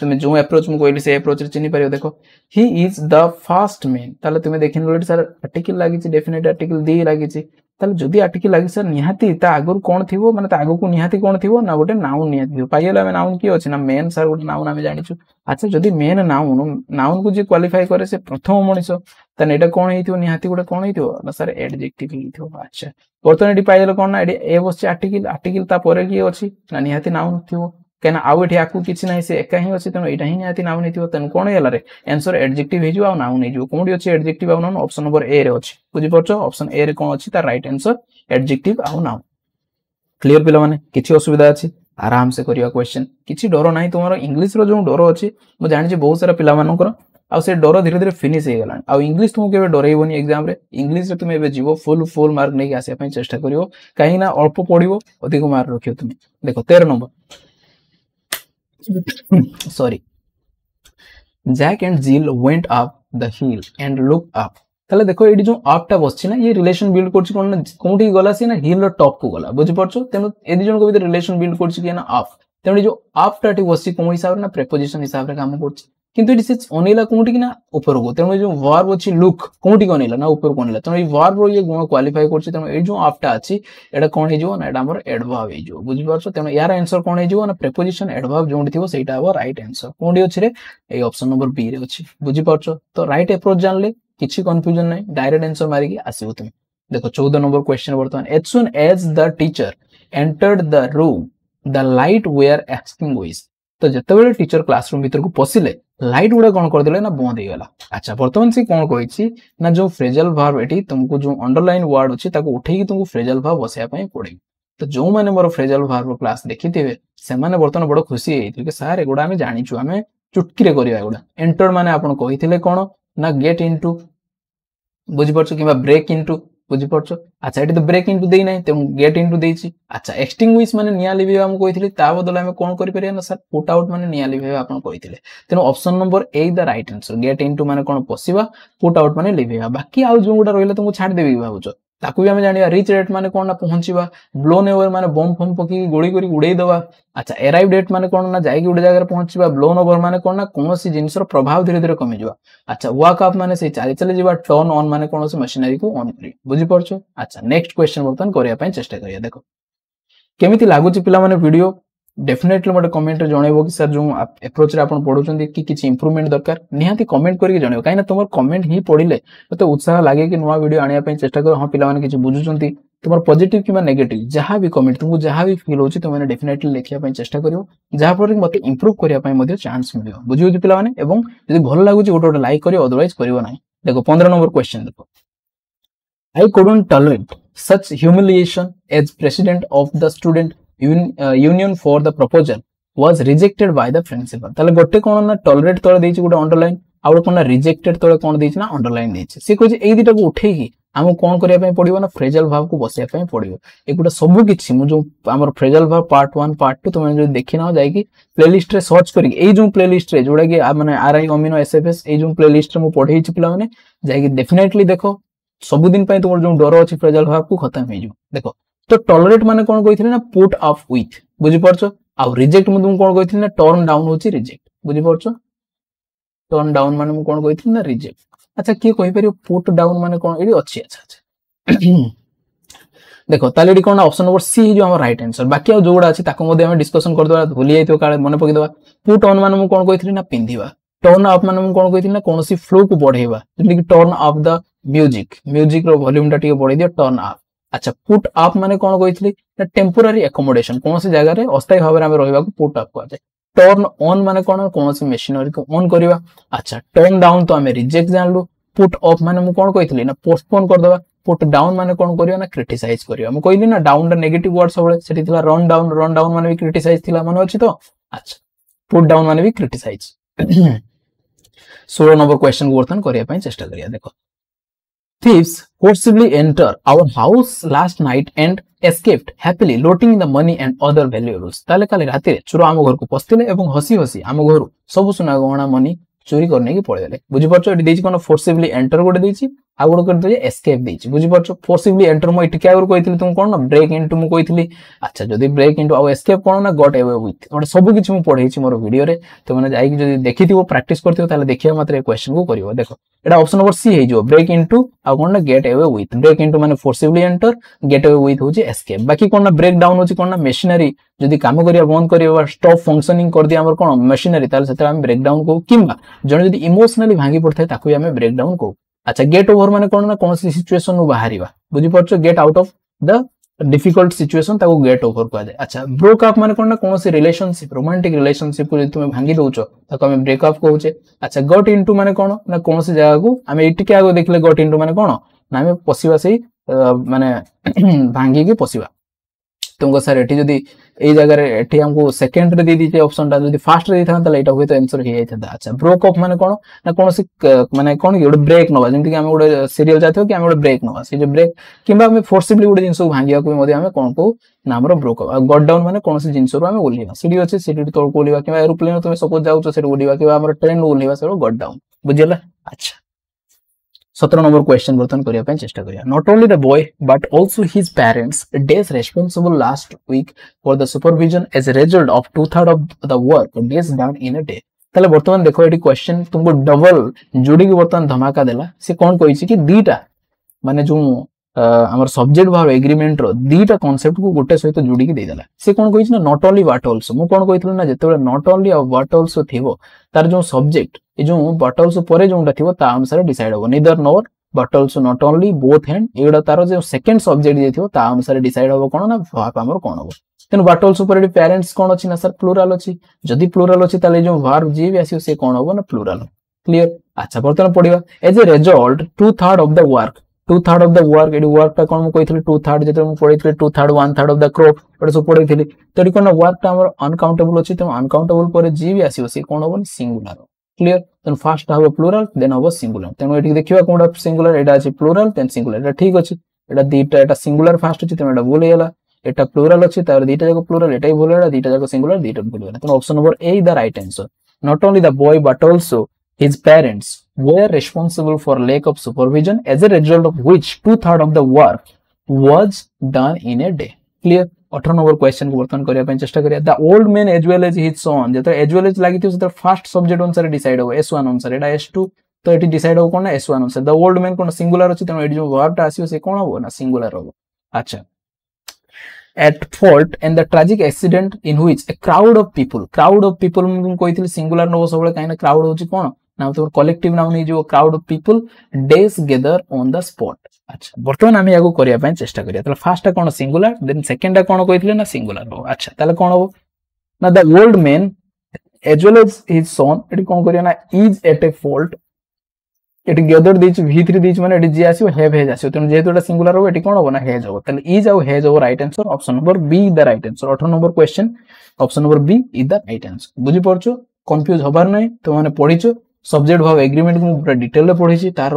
তুমি ଯେଉଁ ଆପ୍ରୋଚ ମୁଁ କହିଲି ସେ ଆପ୍ରୋଚରେ ଚିହ୍ନି ପାରିବ ଦେଖ he is the first man ତାହେଲେ ତୁମେ ଦେଖିଲ ଅଲରେଡି ସାର୍ ଆର୍ଟିକଲ ଲାଗିଛି ଡେଫିନେଟ ଆର୍ଟିକଲ ଦି ଲାଗିଛି ତାହେଲେ ଯଦି ଆର୍ଟିକିଲ୍ ଲାଗିଛି ସାର୍ ନିହାତି ତା ଆଗରୁ କ'ଣ ଥିବ ମାନେ ତା ଆଗକୁ ନିହାତି କ'ଣ ଥିବ ନା ଗୋଟେ ନାଉନ୍ ନିହାତି ଥିବ ପାଇଗଲେ ଆମେ ନାଉନ୍ କିଏ ଅଛି ନା ମେନ୍ ସାର୍ ଗୋଟେ ନାଉନ୍ ଆମେ ଜାଣିଛୁ ଆଚ୍ଛା ଯଦି ମେନ୍ ନାଉନ୍ ନାଉନ୍କୁ ଯିଏ କ୍ୱାଲିଫାଇ କରେ ସେ ପ୍ରଥମ ମଣିଷ ତାହେଲେ ଏଇଟା କ'ଣ ହେଇଥିବ ନିହାତି ଗୋଟେ କ'ଣ ହେଇଥିବ ନା ସାର୍ ଏଡଜେକ୍ଟିଭ୍ ହେଇଥିବ ଆଚ୍ଛା ବର୍ତ୍ତମାନ ଏଠି ପାଇଗଲେ କ'ଣ ନା ଏଠି ଏ ବସିଛି ଆର୍ଟିକିଲ୍ ଆର୍ଟିକିଲ୍ ତାପରେ କିଏ ଅଛି ନା ନିହାତି ନାଉନ୍ ଥିବ କାହିଁକିନା ଆଉ ଏଠି ଆକୁ କିଛି ନାହିଁ ସେ ଏକା ହିଁ ଅଛି ତେଣୁ ଏଇଟା ହିଁ ନିହାତି ନାଉନ୍ ହେଇଥିବ ତେଣୁ କଣ ହେଇଗଲାରେ ଆନ୍ସର ଏଡଜେକ୍ଟିଭ୍ ହେଇଯିବ ଆଉ ନାଉନ୍ ହେଇଯିବ କେଉଁଠି ଅଛି ଏଡଜେକ୍ଟିଭ୍ ଆଉ ନାଉନ୍ ଅପସନ୍ ନମ୍ବର ଏ ରେ ଅଛି ବୁଝିପାରୁଛ ଅପସନ୍ ଏ ରେ କଣ ଅଛି ତା ରାଇଟ୍ ଆନ୍ସର ଏଡଜେକ୍ଟିଭ୍ ଆଉ ନାଉନ୍ କ୍ଲିୟର ପିଲାମାନେ କିଛି ଅସୁବିଧା ଅଛି ଆରାମସେ କରିବା କ୍ୱେଶ୍ଚନ୍ କିଛି ଡର ନାହିଁ ତୁମର ଇଂଲିଶର ଯେଉଁ ଡର ଅଛି ମୁଁ ଜାଣିଛି ବହୁତ ସାରା ପିଲାମାନଙ୍କର ଆଉ ସେ ଡର ଧୀରେ ଧୀରେ ଫିନିଶ ହେଇଗଲାଣି ଆଉ ଇଂଲିଶ ତୁମକୁ କେବେ ଡରେଇବନି ଏକ୍ଜାମରେ ଇଂଲିଶରେ ତୁମେ ଏବେ ଯିବ ଫୁଲ ଫୁଲ ମାର୍କ ନେଇକି ଆସିବା ପାଇଁ ଚେଷ୍ଟା କରିବ କାହିଁକିନା ଅଳ୍ପ ପଡ଼ିବ ଅଧିକ ମାର୍କ ରଖିବ ତୁମେ ଦେଖ ତେର number sorry Jack and Jill went up the hill and look up তাহলে দেখো ଏଇଠି ଯେଉଁ ଆପଟା ବସିଛି ନା ଇଏ ରିଲେସନ୍ ବିଲ୍ଡ କରୁଛି କ'ଣ ନା କେଉଁଠିକି ଗଲା ସିଏ ନା ହିଲ୍ର ଟପ୍କୁ ଗଲା ବୁଝିପାରୁଛ ତେଣୁ ଏ ଦୁଇ ଜଣଙ୍କ ଭିତରେ ରିଲେସନ୍ ବିଲ୍ଡ କରୁଛି କି ନା ଆପ୍ ତେଣୁ ଯେଉଁ ଆପଟା ଏଠି ବସିଛି କେଉଁ ହିସାବରେ ନା ପ୍ରେପୋଜିସନ୍ ହିସାବରେ କାମ କରୁଛି କିନ୍ତୁ ଏଠି ସେ ଅନେଇଲା କୋଉଠିକି ନା ଉପରକୁ ତେଣୁ ଏ ଯୋଉ ଭର୍ବ ଅଛି ଲୁକ୍ କୋଉଠିକି ଅନେଇଲା ନା ଉପରକୁ ଅନେଇଲା ତେଣୁ ଏଇ ଭର୍ବର ଇଏ ଗୁଣ କ୍ୱାଲିଫାଇ କରୁଛି ତେଣୁ ଏଇ ଯୋଉ ଆପ୍ଟା ଅଛି ଏଇଟା କ'ଣ ହେଇଯିବ ନା ଏଇଟା ଆମର ଏଡଭାବ ହେଇଯିବ ବୁଝିପାରୁଛ ତେଣୁ ଏହାର ଆନ୍ସର କ'ଣ ହେଇଯିବ ନା ପ୍ରେପୋଜିସନ ଏଡଭାବ ଯୋଉଠି ଥିବ ସେଇଟା ହବ ରାଇଟ୍ ଆନ୍ସର କୋଉଠି ଅଛି ରେ ଏଇ ଅପସନ ନମ୍ବର ବି ରେ ଅଛି ବୁଝିପାରୁଛ ତ ରାଇଟ୍ ଆପ୍ରୋଚ୍ ଜାଣିଲେ କିଛି କନଫ୍ୟୁଜନ ନାହିଁ ଡାଇରେକ୍ଟ ଆନ୍ସର ମାରିକି ଆସିବ ତୁମେ ଦେଖ ଚଉଦ ନମ୍ବର କ୍ୱେଶ୍ଚନ ବର୍ତ୍ତମାନ as soon as the teacher entered the room the light were extinguish ତ ଯେତେବେଳେ ଟିଚର କ୍ଲାସରୁମ୍ ଭିତରକୁ ପଶିଲେ ଲାଇଟ୍ ଗୁଡ଼ା କ'ଣ କରିଦେଲେ ନା ବନ୍ଦ ହେଇଗଲା ଆଚ୍ଛା ବର୍ତ୍ତମାନ ସେ କ'ଣ କହିଛି ନା ଯେଉଁ ଫ୍ରେଜାଲ ଭାବ ଏଠି ତୁମକୁ ଯେଉଁ ଅଣ୍ଡରଲାଇନ୍ ୱାର୍ଡ ଅଛି ତାକୁ ଉଠେଇକି ତୁମକୁ ଫ୍ରେଜାଲ ଭାବ ବସେଇବା ପାଇଁ ପଡ଼ିବ ତ ଯେଉଁମାନେ ମୋର ଫ୍ରେଜାଲ ଭାବର କ୍ଲାସ୍ ଦେଖିଥିବେ ସେମାନେ ବର୍ତ୍ତମାନ ବଡ଼ ଖୁସି ହେଇଥିଲେ କି ସାର୍ ଏଗୁଡ଼ା ଆମେ ଜାଣିଛୁ ଆମେ ଚୁଟକିରେ କରିବା ଏଗୁଡ଼ା ଏଣ୍ଟର ମାନେ ଆପଣ କହିଥିଲେ କ'ଣ ନା ଗେଟ୍ ଇନ୍ ଟୁ ବୁଝିପାରୁଛୁ କିମ୍ବା ବ୍ରେକ୍ ଇନ୍ ଟୁ বুঝিপারছ আচ্ছা এটা তো ব্রেক ইন্টু দেই নাই তেমন গেট ইন্টু দেইছি আচ্ছা এক্সটিংগুইশ মানে নিয়ালি ভাবে আমি কইଥିଲି তা বদলে আমি কোন করি পারিবা না স্যার পুট আউট মানে নিয়ালি ভাবে আপন কইଥିଲେ তেনু option number A the right answer get into মানে কোন পসিবা পুট আউট মানে লিভাইবা বাকি আউ যোগুটা রইলা তুমি ছাড় দেবি ভাবুছো ତାକୁ ବି ଆମେ ଜାଣିବା ରିଚ୍ ରେଟ୍ ମାନେ କ'ଣ ନା ପହଞ୍ଚିବା ବ୍ଲୋନ୍ ଓଭର ମାନେ ବମ୍ ଫମ୍ ପକେଇକି ଗୋଳି କରି ଉଡ଼େଇ ଦେବା ଆଚ୍ଛା ଏରାଇଭ୍ ଡେଟ୍ ମାନେ କ'ଣ ନା ଯାଇକି ଗୋଟେ ଜାଗାରେ ପହଞ୍ଚିବା ବ୍ଲୋନ୍ ଓଭର ମାନେ କ'ଣ ନା କୌଣସି ଜିନିଷର ପ୍ରଭାବ ଧୀରେ ଧୀରେ କମିଯିବା ଆଚ୍ଛା ୱାକ୍ ଅପ୍ ମାନେ ସେଇ ଚାଲି ଚାଲି ଯିବା ଟର୍ନ ଅନ୍ ମାନେ କୌଣସି ମେସିନାରୀକୁ ଅନ୍ କରି ବୁଝିପାରୁଛ ଆଚ୍ଛା ନେକ୍ସଟ କ୍ୱେଶ୍ଚନ ବର୍ତ୍ତମାନ କରିବା ପାଇଁ ଚେଷ୍ଟା କରିବା ଦେଖ କେମିତି ଲାଗୁଛି ପିଲାମାନେ ଭିଡ଼ିଓ ଡେଫିନେଟଲି ମୋତେ କମେଣ୍ଟରେ ଜଣେଇବ କି ସାର୍ ଯେଉଁ ଆପ୍ରୋଚରେ ଆପଣ ପଢ଼ୁଛନ୍ତି କି କିଛି ଇମ୍ପ୍ରୁଭମେଣ୍ଟ ଦରକାର ନିହାତି କମେଣ୍ଟ କରିକି ଜଣେଇବ କାହିଁକିନା ତୁମର କମେଣ୍ଟ ହିଁ ପଢ଼ିଲେ ମୋତେ ଉତ୍ସାହ ଲାଗେ କି ନୂଆ ଭିଡ଼ିଓ ଆଣିବା ପାଇଁ ଚେଷ୍ଟା କର ହଁ ପିଲାମାନେ କିଛି ବୁଝୁଛନ୍ତି তোমার পজিটিভ কিংবা নেগেটিভ যাহা বি কমেন্ট তুমি যাহা বি ফিল হচ্ছে তুমি ডেফিনেটলি লেখিবা পাই চেষ্টা করিও যাহা ফলে মতে ইম্প্রুভ করিবা পাই মধ্যে চান্স মিলিব বুঝিহଉଛି পিলাମାନେ এবং যদি ভাল লাগুଛି গোটে গোটে লাইক করিও অদরওয়াইজ করিব নাই দেখো 15 নম্বর কোশ্চেন দেখো I couldn't tolerate such humiliation as president of the student union for the proposal was rejected by the principal তাহলে ଗୋଟେ কোଣ ନା tolerate ତଳେ ଦେଇଛି ଗୋଟେ underline ଆଉ ଗୋଟେ କୋଣ ନା rejected ତଳେ কোଣ ଦେଇଛି ନା underline ଦେଇଛି ସେ କହୁଛି ଏଇ ଦିଟାକୁ ଉଠେଇକି ଆମକୁ କ'ଣ କରିବା ପାଇଁ ପଡ଼ିବ ନା ଫ୍ରେଜାଲ ଭାବକୁ ବସେଇବା ପାଇଁ ପଡ଼ିବ ଏଗୁଡ଼ା ସବୁ କିଛି ମୁଁ ଯେଉଁ ଆମର ଫ୍ରେଜାଲ ଭାବ ପାର୍ଟ ୱାନ୍ ପାର୍ଟ ଟୁ ତୁମେ ଯଦି ଦେଖିନାଅ ଯାଇକି ପ୍ଲେଲିଷ୍ଟରେ ସର୍ଚ୍ଚ କରିକି ଏଇ ଯେଉଁ ପ୍ଲେଲିଷ୍ଟରେ ଯେଉଁଟାକି ମାନେ R I amino S F S ଏଇ ଯେଉଁ ପ୍ଲେଲିଷ୍ଟରେ ମୁଁ ପଢ଼େଇଛି ପିଲାମାନେ ଯାଇକି ଡେଫିନେଟଲି ଦେଖ ସବୁଦିନ ପାଇଁ ତୁମର ଯେଉଁ ଡର ଅଛି ଫ୍ରେଜାଲ ଭାବକୁ ଖତମ ହେଇଯିବ ଦେଖ ତ ଟଲରେଟ୍ ମାନେ କ'ଣ କହିଥିଲି ନା ପୁଟ୍ ଅଫ୍ ୱିଥ୍ ବୁଝିପାରୁଛ ଆଉ ରିଜେକ୍ଟ ମୁଁ ତୁମକୁ କ'ଣ କହିଥିଲି ନା ଟର୍ନ ଡାଉନ୍ ହେଉଛି ରିଜେକ୍ଟ ବୁଝିପାରୁଛ ଟର୍ନ ଡାଉନ୍ ମାନେ ମୁଁ କ'ଣ କହିଥିଲି ନା ରିଜେକ୍ଟ ଆଚ୍ଛା କିଏ କହିପାରିବ ପୁଟ୍ ଡାଉନ୍ ମାନେ କ'ଣ ଏଠି ଅଛି ଆଚ୍ଛା ଆଚ୍ଛା ଦେଖ ତାହେଲେ ଏଠି କ'ଣ ଅପସନ୍ ନମ୍ବର ସି ହେଇଯିବ ଆମର ରାଇଟ୍ ଆନ୍ସର ବାକି ଆଉ ଯେଉଁଗୁଡ଼ା ଅଛି ତାକୁ ମଧ୍ୟ ଆମେ ଡିସ୍କସନ୍ କରିଦେବା ଭୁଲି ଯାଇଥିବ କାଳେ ମନେ ପକେଇଦେବା ପୁଟ୍ ଅନ୍ ମାନେ ମୁଁ କ'ଣ କହିଥିଲି ନା ପିନ୍ଧିବା ଟର୍ନ ଅଫ୍ ମାନେ ମୁଁ କ'ଣ କହିଥିଲି ନା କୌଣସି ଫ୍ଲୋକୁ ବଢ଼େଇବା ଯେମିତିକି ଟର୍ନ ଅଫ୍ ଦ ମ୍ୟୁଜିକ୍ ମ୍ୟୁଜିକ୍ର ଭଲ୍ୟୁମ୍ଟା ଟିକେ ବଢ଼େଇ ଦିଅ ଟର୍ନ ଅଫ୍ আচ্ছা পুট ଅପ୍ ମାନେ କ'ଣ କହିଥିଲି ନା ଟେମ୍ପୋରାରୀ ଆକୋମୋଡେସନ କୌଣସି ଜାଗାରେ ଅସ୍ଥାୟୀ ଭାବରେ ଆମେ ରହିବାକୁ ପୁଟ୍ ଅପ୍ କୁହାଯାଏ ଟର୍ନ ଅନ୍ ମାନେ କ'ଣ କୌଣସି ମେସିନରୀକୁ ଅନ୍ କରିବା ଆଚ୍ଛା ଟର୍ନ ଡାଉନ୍ ତ ଆମେ ରିଜେକ୍ଟ ଜାଣିଲୁ ପୁଟ୍ ଅଫ୍ ମାନେ ମୁଁ କ'ଣ କହିଥିଲି ନା ପୋଷ୍ଟପୋନ୍ କରିଦେବା ପୁଟ୍ ଡାଉନ୍ ମାନେ କ'ଣ କରିବା ନା କ୍ରିଟିସାଇଜ କରିବା ମୁଁ କହିଲି ନା ଡାଉନଟା ନେଗେଟିଭ ୱାର୍ଡ ସବୁବେଳେ ସେଠି ଥିଲା ରନ୍ ଡାଉନ୍ ରନ୍ ଡାଉନ୍ ମାନେ ବି କ୍ରିଟିସାଇଜ ଥିଲା ମନେ ଅଛି ତ ଆଚ୍ଛା ପୁଟ୍ ଡାଉନ୍ ମାନେ ବି କ୍ରିଟିସାଇଜ ଷୋହଳ ନମ୍ବର କ୍ୱେଶ୍ଚନକୁ ବର୍ତ୍ତମାନ କରିବା ପାଇଁ ଚେଷ୍ଟା କରିବା ଦେଖ thieves forcibly enter our house last night and escaped happily looting the money and other valuables ତାହେଲେ କାଲି ରାତିରେ ଚୋର ଆମ ଘରକୁ ପଶିଥିଲେ ଏବଂ ହସି ହସି ଆମ ଘରୁ ସବୁ ସୁନା ଗହଣା ମନି ଚୋରି କରି ନେଇକି ପଳେଇଗଲେ ବୁଝିପାରୁଛ ଏଠି ଦେଇଛି କ'ଣ ଫୋର୍ସିବଲି ଏଣ୍ଟର ଗୋଟେ ଦେଇଛି आगुण कर एस्केप देती बुझीपार फोर्सिबली एंटर मुझे टी आगे कही तुम कौन ना ब्रेक इंटू मुझे अच्छा जदि ब्रेक इंटू आउ एस्केप कौन ना गट एवे विथ गोटे सब किसी मुझे पढ़े मोर भिडियो तुमने जाकि देखी प्राक्ट कर देखा मात्र क्वेश्चन को कर देख এটা অপশন নম্বর সি হয়ে ব্রেক ইনটু আর কোন না get away with break into মানে forcibly enter get away with হচ্ছে এসকেপ বাকি কোন না ব্রেক ডাউন হচ্ছে কোন না মেশিনারি যদি কাম করিয়া বন্ধ করিয়া বা স্টপ ফংশনিং করে দিয়ে আমার কোন মেশিনারি তাহলে সেটা আমি ব্রেক ডাউন কহু কিংবা জন যদি ইমোশনালি ভাঙি পড়ে তাকে আমি ব্রেক ডাউন কহু আচ্ছা গেট ওভর মানে কোন না কোনসি সিচুয়েশন রু বাহারিবা বুঝি পারছো get out of the difficult situation তাকে গেট ওভর কুয়াযায় আচ্ছা ব্রেক আপ মানে কোন না কোনসি রিলেশনশিপ রোমান্টিক রিলেশনশিপ কু যদি তুমি ভাঙ্গি দউছো তাকে আমি ব্রেক আপ কহুছে আচ্ছা গট ইনটু মানে কোন না কোনসি জায়গাকু আমি এটিকে আগে দেখলে গট ইনটু মানে কোন না আমি পশিবা সেই মানে ভাঙ্গিকি পশিবা তুঙ্গ স্যার এটি যদি এই জায়গায় এটি ଆମକୁ সেকেন্ড ରେ ଦେଇ ଦେଇଛି অপশনটা যদি ফার্স্ট ରେ ଦେଇଥାନ୍ତା তাহলে এটা হয়তো আনসার হয়ে ଯାଇଥାନ୍ତା আচ্ছা ব্রেক অফ মানে কোন না কোনসি মানে কোন কি ଗୋଟେ ব্রেক নবা ଯେମିତି କି ଆମେ ଗୋଟେ ସିରିଏଲ ଯାଇଥିବ କି ଆମେ ଗୋଟେ ବ୍ରେକ୍ ନବା ସେ ଯୋଉ ବ୍ରେକ୍ କିମ୍ବା ଆମେ ଫୋର୍ସିବଲି ଗୋଟେ ଜିନିଷକୁ ଭାଙ୍ଗିବାକୁ ବି ମଧ୍ୟ ଆମେ କ'ଣ କହୁ ନା ଆମର ବ୍ରୋକ୍ ଆଉ ଗଡ୍ ଡାଉନ୍ ମାନେ କୌଣସି ଜିନିଷରୁ ଆମେ ଓହ୍ଲେଇବା ସେଠି ଅଛି ସେଠି ତଳକୁ ଓହ୍ଲେଇବା କିମ୍ବା ଏରୋପ୍ଲେନ୍ ତୁମେ ସପୋଜ ଯାଉଛ ସେଠି ଓହ୍ଲେଇବା କିମ୍ବା ଆମର ଟ୍ରେନ୍ ଓହ୍ଲେଇବା ସେଠୁ ଗଡ୍ ଡାଉନ୍ ବୁଝିଗଲା ଆଚ୍ଛା সতেরো নম্বর কোয়েশ্চেন বর্তমান করিয়া পাই চেষ্টা করিয়া not only the boy but also his parents was responsible last week for the supervision as a result of two third of the work was done in a day তাহলে বর্তমান দেখো এটি কোয়েশ্চেন তুমি ডবল যোডিকি বর্তমান ধমাকা দেলা সে কোণ কইছি কি দুইটা মানে যে আমার ସବଜେକ୍ଟ ଭାବ ଏଗ୍ରିମେଣ୍ଟର ଦୁଇଟା କନସେପ୍ଟକୁ ଗୋଟେ ସହିତ ଯୋଡ଼ିକି ଦେଇଦେଲା ସେ କ'ଣ କହିଛି ନା ନଟ୍ ଓନ୍ଲି ୱାଟ୍ ଅଲ୍ସୋ ମୁଁ କ'ଣ କହିଥିଲି ନା ଯେତେବେଳେ ନଟ୍ ଓନ୍ଲି ଆଉ ୱାଟ୍ ଅଲ୍ସୋ ଥିବ ତାର ଯେଉଁ ସବଜେକ୍ଟ ଏ ଯେଉଁ ୱାଟ୍ ଅଲ୍ସୋ ପରେ ଯେଉଁଟା ଥିବ ତା ଅନୁସାରେ ଡିସାଇଡ୍ ହବ neither nor but also not only both and ଏଗୁଡ଼ା ତାର ଯେଉଁ ସେକେଣ୍ଡ ସବଜେକ୍ଟ ଯିଏ ଥିବ ତା ଅନୁସାରେ ଡିସାଇଡ୍ ହବ କ'ଣ ନା ଭାପ ଆମର କ'ଣ ହବ ତେଣୁ ୱାଟ୍ ଅଲ୍ସୋ ପରେ ଏଠି ପ୍ୟାରେଣ୍ଟସ୍ କ'ଣ ଅଛି ନା ସାର୍ ପ୍ଲୁରାଲ୍ ଅଛି ଯଦି ପ୍ଲୁରାଲ୍ ଅଛି ତାହେଲେ ଯେଉଁ ଭାର୍ବ ଯିଏ ବି ଆସିବ ସେ କ'ଣ ହବ ନା ପ୍ଲୁରାଲ୍ କ୍ଲିଅର ଆଚ୍ଛା ବର୍ତ୍ତମାନ ପଢ଼ିବା as a result two third of the work two third of the work ଏଠି ୱାର୍କଟା କ'ଣ ମୁଁ କହିଥିଲି ଟୁ ଥାର୍ଡ ଯେତେବେଳେ ମୁଁ ପଢ଼େଇଥିଲି two third one third of the crop ଏଟା ସବୁ ପଢ଼େଇଥିଲି ତ ଏଠି କ'ଣ ୱାର୍କଟା ଆମର ଅନକାଉଣ୍ଟେବୁଲ ଅଛି ତେଣୁ ଅନକାଉଣ୍ଟେବୁଲ ପରେ ଯିଏ ବି ଆସିବ ସିଏ କ'ଣ ହବ ସିଙ୍ଗୁଲାର କ୍ଲିୟର ତେଣୁ ଫାର୍ଷ୍ଟ ହବ ପ୍ଲୁରାଲ ଦେନ୍ ହବ ସିଙ୍ଗୁଲାର ତେଣୁ ଏଠି ଦେଖିବା କୋଉଟା ସିଙ୍ଗୁଲାର ଏଇଟା ଅଛି ପ୍ଲୁରାଲ ଦେନ୍ ସିଙ୍ଗୁଲାର ଏଟା ଠିକ ଅଛି এটা দুইটা এটা সিঙ্গুলার ফার্স্ট হচ্ছে তেমন এটা ভুল হয়ে গেল এটা প্লুরাল হচ্ছে তাহলে দুইটা যাক প্লুরাল এটাই ভুল হয়ে গেল দুইটা যাক সিঙ্গুলার দুইটা ভুল হয়ে গেল তোমার option number A the right answer not only the boy but also his parents were responsible for lack of supervision as a result of which two-third of the work was done in a day. Clear? ଅଠର number କ୍ୱେଶ୍ଚନକୁ ବର୍ତ୍ତମାନ କରିବା ପାଇଁ ଚେଷ୍ଟା କରିବା the old man as well as his son ଯେତେବେଳେ as well as ଲାଗିଥିବ ସେତେବେଳେ ଫାର୍ଷ୍ଟ ସବଜେକ୍ଟ ଅନୁସାରେ ଡିସାଇଡ୍ ହେବ ଏସ୍ ୱାନ୍ ଅନୁସାରେ ଏଇଟା ଏସ୍ ଟୁ ତ ଏଠି ଡିସାଇଡ୍ ହେବ କ'ଣ ଏସ୍ ୱାନ୍ ଅନୁସାରେ ଦ ଓଲ୍ଡ ମେନ୍ କ'ଣ ସିଙ୍ଗୁଲାର ଅଛି ତେଣୁ ଏଠି ଯେଉଁ ଭର୍ବଟା ଆସିବ ସେ କ'ଣ ହେବ ନା ସିଙ୍ଗୁଲାର ହେବ ଆଚ୍ଛା at fault in the tragic accident in which a crowd of people crowd of people ମୁଁ କହିଥିଲି singular ନବ ସବୁବେଳେ କାହିଁକି ନା crowd ହଉଛି କ'ଣ নাম তোমার କଲେକ୍ଟିଭ ନାଉନ୍ ହେଇଯିବ crowd of people was gather on the spot ଆଚ୍ଛା ବର୍ତ୍ତମାନ ଆମେ ୟାକୁ କରିବା ପାଇଁ ଚେଷ୍ଟା କରିବା ତାହେଲେ ଫାର୍ଷ୍ଟଟା କ'ଣ ସିଙ୍ଗୁଲାର ଦେନ୍ ସେକେଣ୍ଡଟା କ'ଣ କହିଥିଲେ ନା ସିଙ୍ଗୁଲାର ହବ ଆଚ୍ଛା ତାହେଲେ କ'ଣ ହବ ନା the old man as well as his son ଏଠି କ'ଣ କରିବା ନା ଇଜ୍ ଏଟ୍ ଏ ଫଲ୍ଟ এটি গেদর দিয়েছি ভি থ্রি দিয়েছি মানে এটি যে আসবে হেভ হেজ আসবে তুমি যেহেতু এটা সিঙ্গুলার হবে এটি কোন হব না হেজ হব তাহলে ইজ আউ হেজ হব right answer option number B the right answer অঠর number question option number B is the right বুঝি পড়ছো কনফিউজ হবার নাই তোমার মানে পড়িছো ସବଜେକ୍ଟ ଭାବ ଏଗ୍ରିମେଣ୍ଟକୁ ମୁଁ ପୁରା ଡିଟେଲରେ ପଢ଼ିଛି ତାର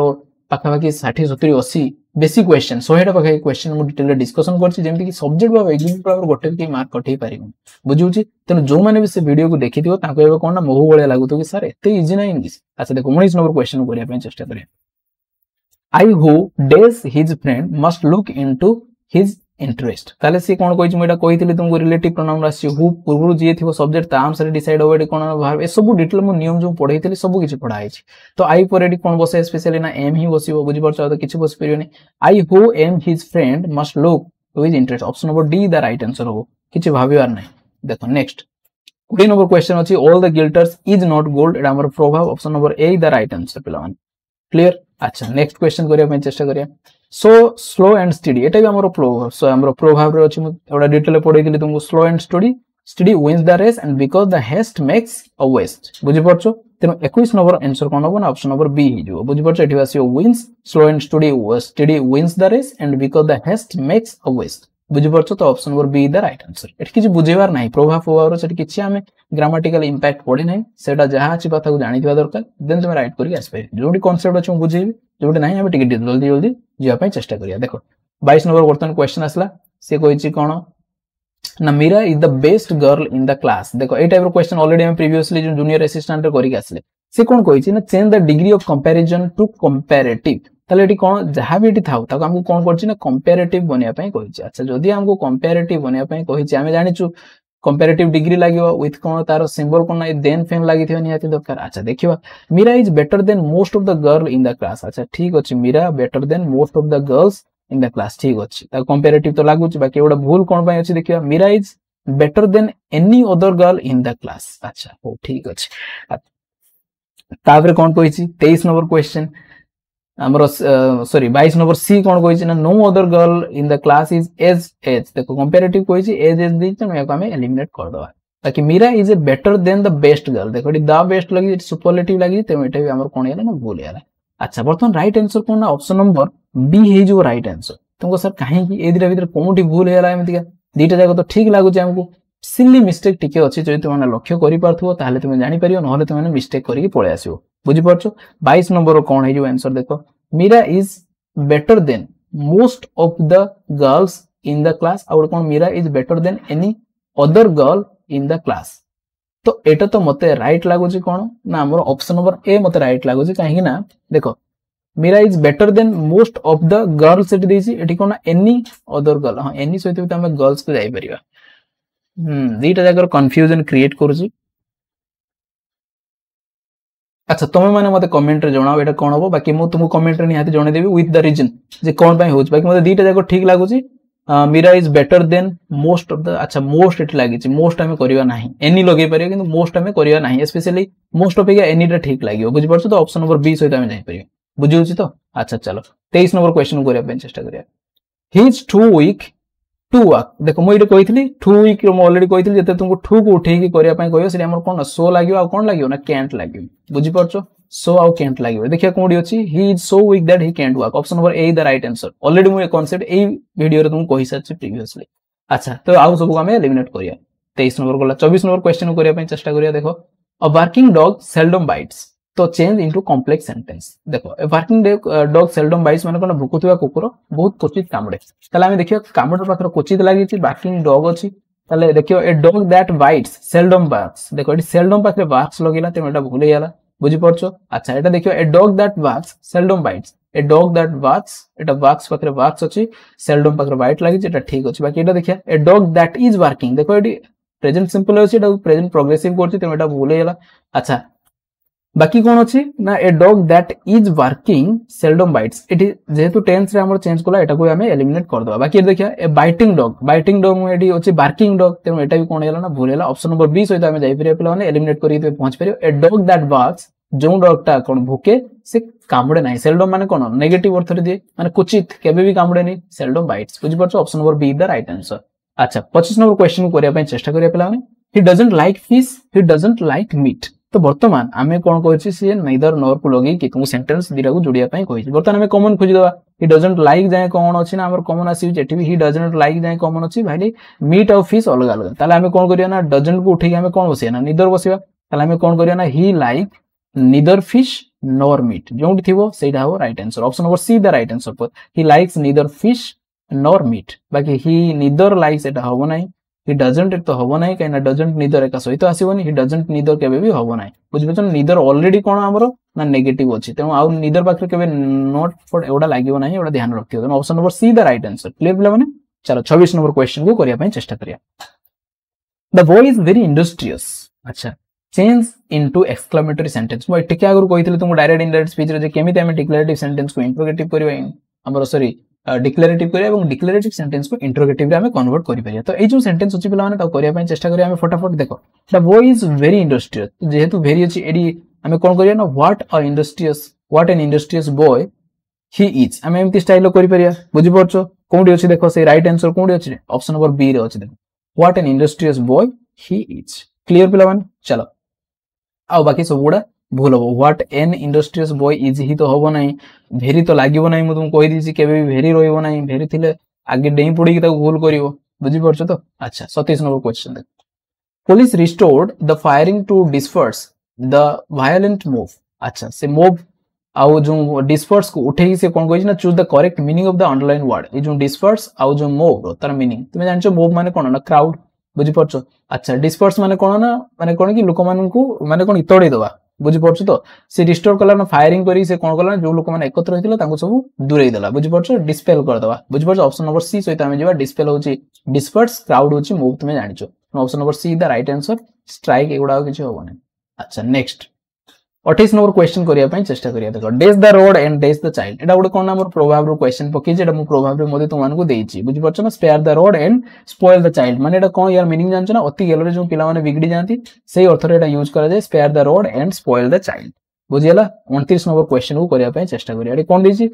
ପାଖାପାଖି ଷାଠିଏ ସତୁରି ଅଶୀ ବେଶୀ କ୍ୱେଶ୍ଚନ୍ ଶହେଟା ପାଖାପାଖି କ୍ୱେଶ୍ଚନ୍ ମୁଁ ଡିଟେଲରେ ଡିସ୍କସନ୍ କରିଛି ଯେମିତିକି ସବଜେକ୍ଟ ଭାବ ଏଗ୍ରିମେଣ୍ଟ ଭାବରେ ଗୋଟେ ବି କେହି ମାର୍କ କଟେଇ ପାରିବନି ବୁଝିଉଛି ତେଣୁ ଯେଉଁମାନେ ବି ସେ ଭିଡ଼ିଓକୁ ଦେଖିଥିବ ତାଙ୍କୁ ଏବେ କ'ଣ ନା ମହୁ ଭଳିଆ ଲାଗୁଥିବ କି ସାର୍ ଏତେ ଇଜି ନାହିଁ ଇଂଲିଶ ଆଚ୍ଛା ଦେଖ ଉଣେଇଶ ନମ୍ବର କ୍ୱେଶ୍ଚନ୍ କରିବା ପାଇଁ ଚେଷ୍ଟା କରିବା I who does his friend must look into his interest তাহলে সি কোণ কইছি মু এটা কইতিলি তুমি রিলেটিভ প্রোনাউন আসছে হু পূর্বরু যে থিব সবজেক্ট তা আনসার ডিসাইড হব এটি কোণ ভাব এ সব ডিটেল মু নিয়ম যে পড়াইতিলি সব কিছু পড়া হইছি তো আই পরে এটি কোণ বসে স্পেশালি না এম হি বসিব বুঝি পারছ তো কিছু বসি পারিবনি I who am his friend must look with interest option number D the right answer হব কিছু ভাবিবার নাই দেখো নেক্সট কোড়ি নম্বর কোশ্চেন অছি all the glitters is not gold এটা আমার প্রভাব option number A the right answer পিলামান ক্লিয়ার আচ্ছা নেক্সট কোশ্চেন করিয়া চেষ্টা করিয়া সো স্লো অ্যান্ড স্টিডি এটা বি আমার প্রভাব সো আমার প্রভাবরে অছি মু এগুলা ডিটেলে পড়াইলি তুমি slow and steady steady wins the race and because the haste makes a waste বুঝিপারছ তেমন একুশ নম্বর আনসর কোণ হব না অপশন নম্বর বি হয়ে বুঝিপারছ এটি আসবে wins slow and steady steady wins the race and because the haste makes a waste বুঝিপারছ তো option number B the right answer এটি কিছু বুঝাইবার নাই প্রভাব প্রভাবর সেটি কিছু আমি গ্রামাটিকাল ইম্প্যাক্ট পড়ি নাই সেটা যা আছে কথা জাঁয়া দরকার দেন তুমি রাইট করি আসবে যেটি কনসেপ্ট অছে বুঝাইবি যেটি নাই আমি টিকে জলদি জলদি ଯିବା ପାଇଁ ଚେଷ୍ଟା କରିବା ଦେଖ ବାଇଶ ନମ୍ବର ବର୍ତ୍ତମାନ କ୍ୱେଶ୍ଚନ୍ ଆସିଲା ସେ କହିଛି କ'ଣ ନା Meera is the best girl in the class ଦେଖ ଏଇ ଟାଇପ୍ର କ୍ୱେଶ୍ଚନ୍ ଅଲରେଡି ଆମେ ପ୍ରିଭିୟସଲି ଯେଉଁ ଜୁନିୟର ଆସିଷ୍ଟାଣ୍ଟରେ କରିକି ଆସିଲେ ସେ କ'ଣ କହିଛି ନା change the degree of comparison to comparative ତାହେଲେ ଏଠି କ'ଣ ଯାହା ବି ଏଠି ଥାଉ ତାକୁ ଆମକୁ କ'ଣ କରିଛି ନା କମ୍ପାରିଟିଭ୍ ବନେଇବା ପାଇଁ କହିଛି ଆଚ୍ଛା ଯଦି ଆମକୁ କମ୍ପାରିଟିଭ୍ ବନେଇବା ପାଇଁ କହିଛି ଆମେ ଜାଣିଛୁ কম্পারেটিভ ডিগ্রি লাগিব ୱିଥ୍ କ'ଣ ତାର ସିମ୍ବଲ କ'ଣ ନାହିଁ ଦେନ୍ ଫେନ୍ ଲାଗିଥିବା ନିହାତି ଦରକାର ଆଚ୍ଛା ଦେଖିବା Meera is better than most of the girl in the class ଆଚ୍ଛା ଠିକ୍ ଅଛି Meera better than most of the girls in the class ଠିକ୍ ଅଛି ତା କମ୍ପାରେଟିଭ ତ ଲାଗୁଛି ବାକି ଏଗୁଡ଼ା ଭୁଲ କ'ଣ ପାଇଁ ଅଛି ଦେଖିବା Meera is better than any other girl in the class ଆଚ୍ଛା ହଉ ଠିକ୍ ଅଛି ତାପରେ କ'ଣ କହିଛି ତେଇଶ ନମ୍ବର କ୍ୱେଶ୍ଚନ୍ आमर सरी बैश नंबर सी कौन कही no other girl in the class is as as देखो कंपेरेट कही एज एज देखिए एलिमेट करदे ताकि Meera is a better than the best girl देख द बेस्ट लगे सुपरलेटिव लगे तेनाली कौन है ना भूल है अच्छा बर्तमान रईट आनसर कौन ना अप्सन नंबर बी हो रईट आनसर तुमको सर कहीं ये दुटा भितर कौटी भूल है दुटा जाक तो ठीक लगुच्छे आमको ସିଲି ମିଷ୍ଟେକ୍ ଟିକେ ଅଛି ଯଦି ତୁମେ ଲକ୍ଷ୍ୟ କରିପାରୁଥିବ ତାହେଲେ ତୁମେ ଜାଣିପାରିବ ନହେଲେ ତୁମେ ମିଷ୍ଟେକ୍ କରିକି ପଳେଇ ଆସିବ ବୁଝିପାରୁଛ ବାଇଶ ନମ୍ବର କ'ଣ ହେଇଯିବ ଆନ୍ସର ଦେଖ Meera is better than most of the girls in the class ଆଉ ଗୋଟେ କ'ଣ Meera is better than any other girl in the class ତ ଏଇଟା ତ ମତେ ରାଇଟ୍ ଲାଗୁଛି କ'ଣ ନା ଆମର ଅପସନ୍ ନମ୍ବର ଏ ମତେ ରାଇଟ୍ ଲାଗୁଛି କାହିଁକି ନା ଦେଖ Meera is better than most of the girls ଏଠି ଦେଇଛି ଏଠି କ'ଣ ଏନି ଅଦର ଗର୍ଲ ହଁ ଏନି ସହିତ ବି ଆମେ ଗର୍ଲସ୍କୁ ଯାଇପାରିବା ଦୁଇଟା ଯାକର କନଫ୍ୟୁଜନ କ୍ରିଏଟ୍ କରୁଛି আচ্ছা তুমি মানে মতো কমেন্টরে জনাও এটা কোণ হব বাকি মু তুমি কমেন্টরে নিহাতি জনাই দেবি উইথ দ রিজন যে কোণ পাই হচ্ছে বাকি মতো দুইটা যাক ঠিক লাগুছি Meera is better than most of the আচ্ছা মোস্ট এটি লাগিছে মোস্ট আমি করিবা নাহি এনি লগাই পারিবা কিন্তু মোস্ট আমি করিবা নাহি স্পেশালি মোস্ট অপেক্ষা এনিটা ঠিক লাগিব বুঝিপারছো তো অপশন নম্বর বি সহিত আমি যাইপারিবা বুঝি হচ্ছে তো আচ্ছা চলো তেইশ নম্বর কোয়েশ্চন করিয়া পাই চেষ্টা করিয়া he is too weak to walk ଦେଖ ମୁଁ ଏଇଠି କହିଥିଲି ଠୁ ୱିକ୍ ମୁଁ ଅଲରେଡି କହିଥିଲି ଯେତେ ତୁମକୁ ଠୁକୁ ଉଠେଇକି କରିବା ପାଇଁ କହିବ ସେଠି ଆମର କ'ଣ ସୋ ଲାଗିବ ଆଉ କ'ଣ ଲାଗିବ ନା କ୍ୟାଣ୍ଟ ଲାଗିବ ବୁଝିପାରୁଛ ସୋ ଆଉ କ୍ୟାଣ୍ଟ ଲାଗିବ ଦେଖିବା କୋଉଠି ଅଛି he is so weak that he can't walk option number A the right answer already ମୁଁ ଏ କନସେପ୍ଟ ଏଇ ଭିଡ଼ିଓରେ ତୁମକୁ କହିସାରିଛି ପ୍ରିଭିୟସଲି ଆଚ୍ଛା ତ ଆଉ ସବୁକୁ ଆମେ ଏଲିମିନେଟ୍ କରିବା ତେଇଶ ନମ୍ବର ଗଲା ଚବିଶ ନମ୍ବର କ୍ୱେଶ୍ଚନ୍ କରିବା ପାଇଁ ଚେଷ୍ଟା କରିବା ଦେଖ a barking dog seldom bites তো চেঞ্জ ইন্টু কমপ্লেক্স সেন্টেন্স দেখো ভার্কিং ডগ সেলডম বাইজ মানে কোন ভুকুଥିବା কুকুର ବହୁତ କ୍ୱଚିତ କାମୁଡ଼େ ତାହେଲେ ଆମେ ଦେଖିବା କାମୁଡ଼ା ପାଖରେ କ୍ୱଚିତ ଲାଗିଛି ଭାର୍କିଂ ଡଗ୍ ଅଛି ତାହେଲେ ଦେଖିବ a dog that bites seldom barks ଦେଖ ଏଠି ସେଲଡମ୍ ପାଖରେ ବାକ୍ସ ଲଗେଇଲା ତେଣୁ ଏଇଟା ଭୁଲ ହେଇଗଲା ବୁଝିପାରୁଛ ଆଚ୍ଛା ଏଇଟା ଦେଖିବ a dog that barks seldom bites a dog that barks ଏଇଟା ବାକ୍ସ ପାଖରେ ବାକ୍ସ ଅଛି ସେଲଡମ୍ ପାଖରେ ବାଇଟ୍ ଲାଗିଛି ଏଇଟା ଠିକ୍ ଅଛି ବାକି ଏଇଟା ଦେଖିବା a dog that is barking ଦେଖ ଏଠି ପ୍ରେଜେଣ୍ଟ ସିମ୍ପଲ୍ ଅଛି ଏଇଟାକୁ ପ୍ରେଜେଣ୍ଟ ପ୍ରୋଗ୍ରେସିଭ୍ କରୁଛି ତେଣୁ ଏଇଟା ଭୁଲ ହେଇଗଲା ଆଚ୍ଛା বাকি কোন ଅଛି ନା a dog that is barking seldom bites ଏଠି ଯେହେତୁ ଟେନ୍ସରେ ଆମର ଚେଞ୍ଜ କଲା ଏଟାକୁ ଆମେ ଏଲିମିନେଟ୍ କରିଦେବା ବାକି ଦେଖିବା ଏ ବାଇଟିଂ ଡଗ୍ ବାଇଟିଂ ଡଗ୍ ଏଠି ଅଛି ବାର୍କିଂ ଡଗ୍ ତେଣୁ ଏଟା ବି କ'ଣ ହେଲା ନା ଭୁଲ ହେଲା ଅପସନ୍ ନମ୍ବର ବି ସହିତ ଆମେ ଯାଇପାରିବା ପିଲାମାନେ ଏଲିମିନେଟ୍ କରିକି ପହଞ୍ଚିପାରିବ ଏ ଡଗ୍ ଦ୍ୟାଟ୍ ବାକ୍ସ ଯେଉଁ ଡଗ୍ଟା କ'ଣ ଭୋକେ ସେ କାମୁଡ଼େ ନାହିଁ ସେଲ୍ଡମ୍ ମାନେ କ'ଣ ନେଗେଟିଭ୍ ଅର୍ଥରେ ଦିଏ ମାନେ କୁଚିତ କେବେ ବି କାମୁଡ଼େନି ସେଲ୍ଡମ୍ ବାଇଟ୍ସ ବୁଝିପାରୁଛ option number B the right answer ଆଚ୍ଛା ପଚିଶ ନମ୍ବର କ୍ୱେଶ୍ଚନ୍ କରିବା ପାଇଁ ଚେଷ୍ଟା କରିବା ପିଲାମାନେ he doesn't like fish he doesn't like meat তো বর্তমান আমি কোন কইছি সিএ নেইদর নর কু কি তুমি সেন্টেন্স দিরাকু জুড়িয়া পাই কইছি বর্তমান আমি কমন খুঁজি দবা হি ডাজন্ট লাইক যায় কমন অছি না আমার কমন আসি এটি হি ডাজন্ট লাইক যায় কমন অছি ভাইলি মিট আউ ফিস অলগা অলগা তাহলে আমি কোন করিয়া না ডজন্ট কু উঠাই আমি কোন বসিয়া না নিদর বসিবা তাহলে আমি কোন করিয়া না he like নিদর fish nor meet যেউটি থিবো সেইটা হবো right answer option number C the right answer for he likes neither fish nor meat বাকি হি নিদর লাইকস এটা হবো নাই হি ডজন্ট এট তো হব নাই কাইনা ডজন্ট নিদর একা সহিত আসিবনি হি ডজন্ট নিদর কেবে বি হব নাই বুঝিপারছ নিদর অলরেডি কোন আমার না নেগেটিভ অছি তেমন আউ নিদর পাখরে কেবে নট ফর এওটা লাগিব নাই এওটা ধ্যান রাখিও তেমন option number C the right answer clear পিলা মানে চলো 26 নম্বর क्वेश्चन को करिया पई चेष्टा करिया the boy is very industrious আচ্ছা চেঞ্জ ইনটু এক্সক্লামেটরি সেন্টেন্স মই টিকে আগর কইতিলে তুমি ডাইরেক্ট ইনডাইরেক্ট স্পিচ রে যে কেমিতে আমি ডিক্লারেটিভ সেন্টেন্স কো ইন্ট্রোগেটিভ করিবা আমার সরি ডিক্লারেটিভ କରିବା ଏବଂ ଡିକ୍ଲାରେଟିଭ୍ ସେଣ୍ଟେନ୍ସକୁ ଇଣ୍ଟ୍ରୋଗେଟିଭ୍ରେ ଆମେ କନଭର୍ଟ କରିପାରିବା ତ ଏଇ ଯେଉଁ ସେଣ୍ଟେନ୍ସ ଅଛି ପିଲାମାନେ ତାକୁ କରିବା ପାଇଁ ଚେଷ୍ଟା କରିବା ଆମେ ଫଟାଫଟ ଦେଖ the boy is very industrious ଯେହେତୁ ଭେରି ଅଛି ଏଠି ଆମେ କ'ଣ କରିବା ନା what a industrious what an industrious boy he is ଆମେ ଏମିତି ଷ୍ଟାଇଲ୍ର କରିପାରିବା ବୁଝିପାରୁଛ କୋଉଠି ଅଛି ଦେଖ ସେଇ ରାଇଟ୍ ଆନ୍ସର କୋଉଠି ଅଛି ଅପସନ୍ ନମ୍ବର ବିରେ ଅଛି ଦେଖ what an industrious boy he is clear ପିଲାମାନେ ଚାଲ ଆଉ ବାକି ସବୁଗୁଡ଼ା ভুল হব what an industrious boy is he তো হব নাই ভেরি তো লাগিব ନାହିଁ ମୁଁ ତୁମକୁ କହିଦେଇଛି କେବେ ବି ଭେରି ରହିବ ନାହିଁ ଭେରି ଥିଲେ ଆଗେ ଡେଇଁ ପଡ଼ିକି ତାକୁ ଭୁଲ କରିବ ବୁଝିପାରୁଛ ତ ଆଚ୍ଛା ସତେଇଶ ନମ୍ବର କ୍ୱେଶ୍ଚନ୍ ଦେଖ police restored the firing to disperse the violent mob ଆଚ୍ଛା ସେ ମୁଭ୍ ଆଉ ଯେଉଁ ଡିସଫର୍ସକୁ ଉଠେଇକି ସେ କ'ଣ କହିଛି ନା choose the correct meaning of the underline word ଏଇ ଯେଉଁ ଡିସଫର୍ସ ଆଉ ଯେଉଁ ମୁଭ୍ ତାର ମିନିଂ ତୁମେ ଜାଣିଛ ମୁଭ୍ ମାନେ କ'ଣ ନା କ୍ରାଉଡ୍ ବୁଝିପାରୁଛ ଆଚ୍ଛା ଡିସଫର୍ସ ମାନେ କ'ଣ ନା ମାନେ କ'ଣ କି ଲୋକମାନଙ୍କୁ ମାନେ କ'ଣ କି ତଡ଼େଇ ଦେବା বুঝিপারছ তো সে ডিস্টর্ব কলা না ফায়ারিং করি সে কোন কলা যে লোক মানে একত্র হয়েছিল তাকে সব দূরেই দেলা বুঝিপারছ ডিসপেল করেদেবা বুঝিপারছ অপশন নম্বর সি সহিত আমি যা ডিসপেল হচ্ছে ডিসপার্স ক্রাউড হচ্ছে মুভ তুমি জাঁচ option number C the right answer strike এগুলা কিছু হবনি আচ্ছা নেক্সট अठाई नंबर क्वेश्चन करने चेस्ट कर देख डेज द रोड एंड डेज द चाइल्ड एट गोटे कौन प्रभाव क्वेश्चन पकई प्रभाव में तुमको देखिए बुझ spare the rod and spoil the child मैंने कौन यार मिनिंग जानते ना अति येलो जो पाने बिगड़ी जाती से अर्थर एट यूज कर spare the rod and spoil the child बुझेगा अंतीस नंबर क्वेश्चन को चेस्ट कर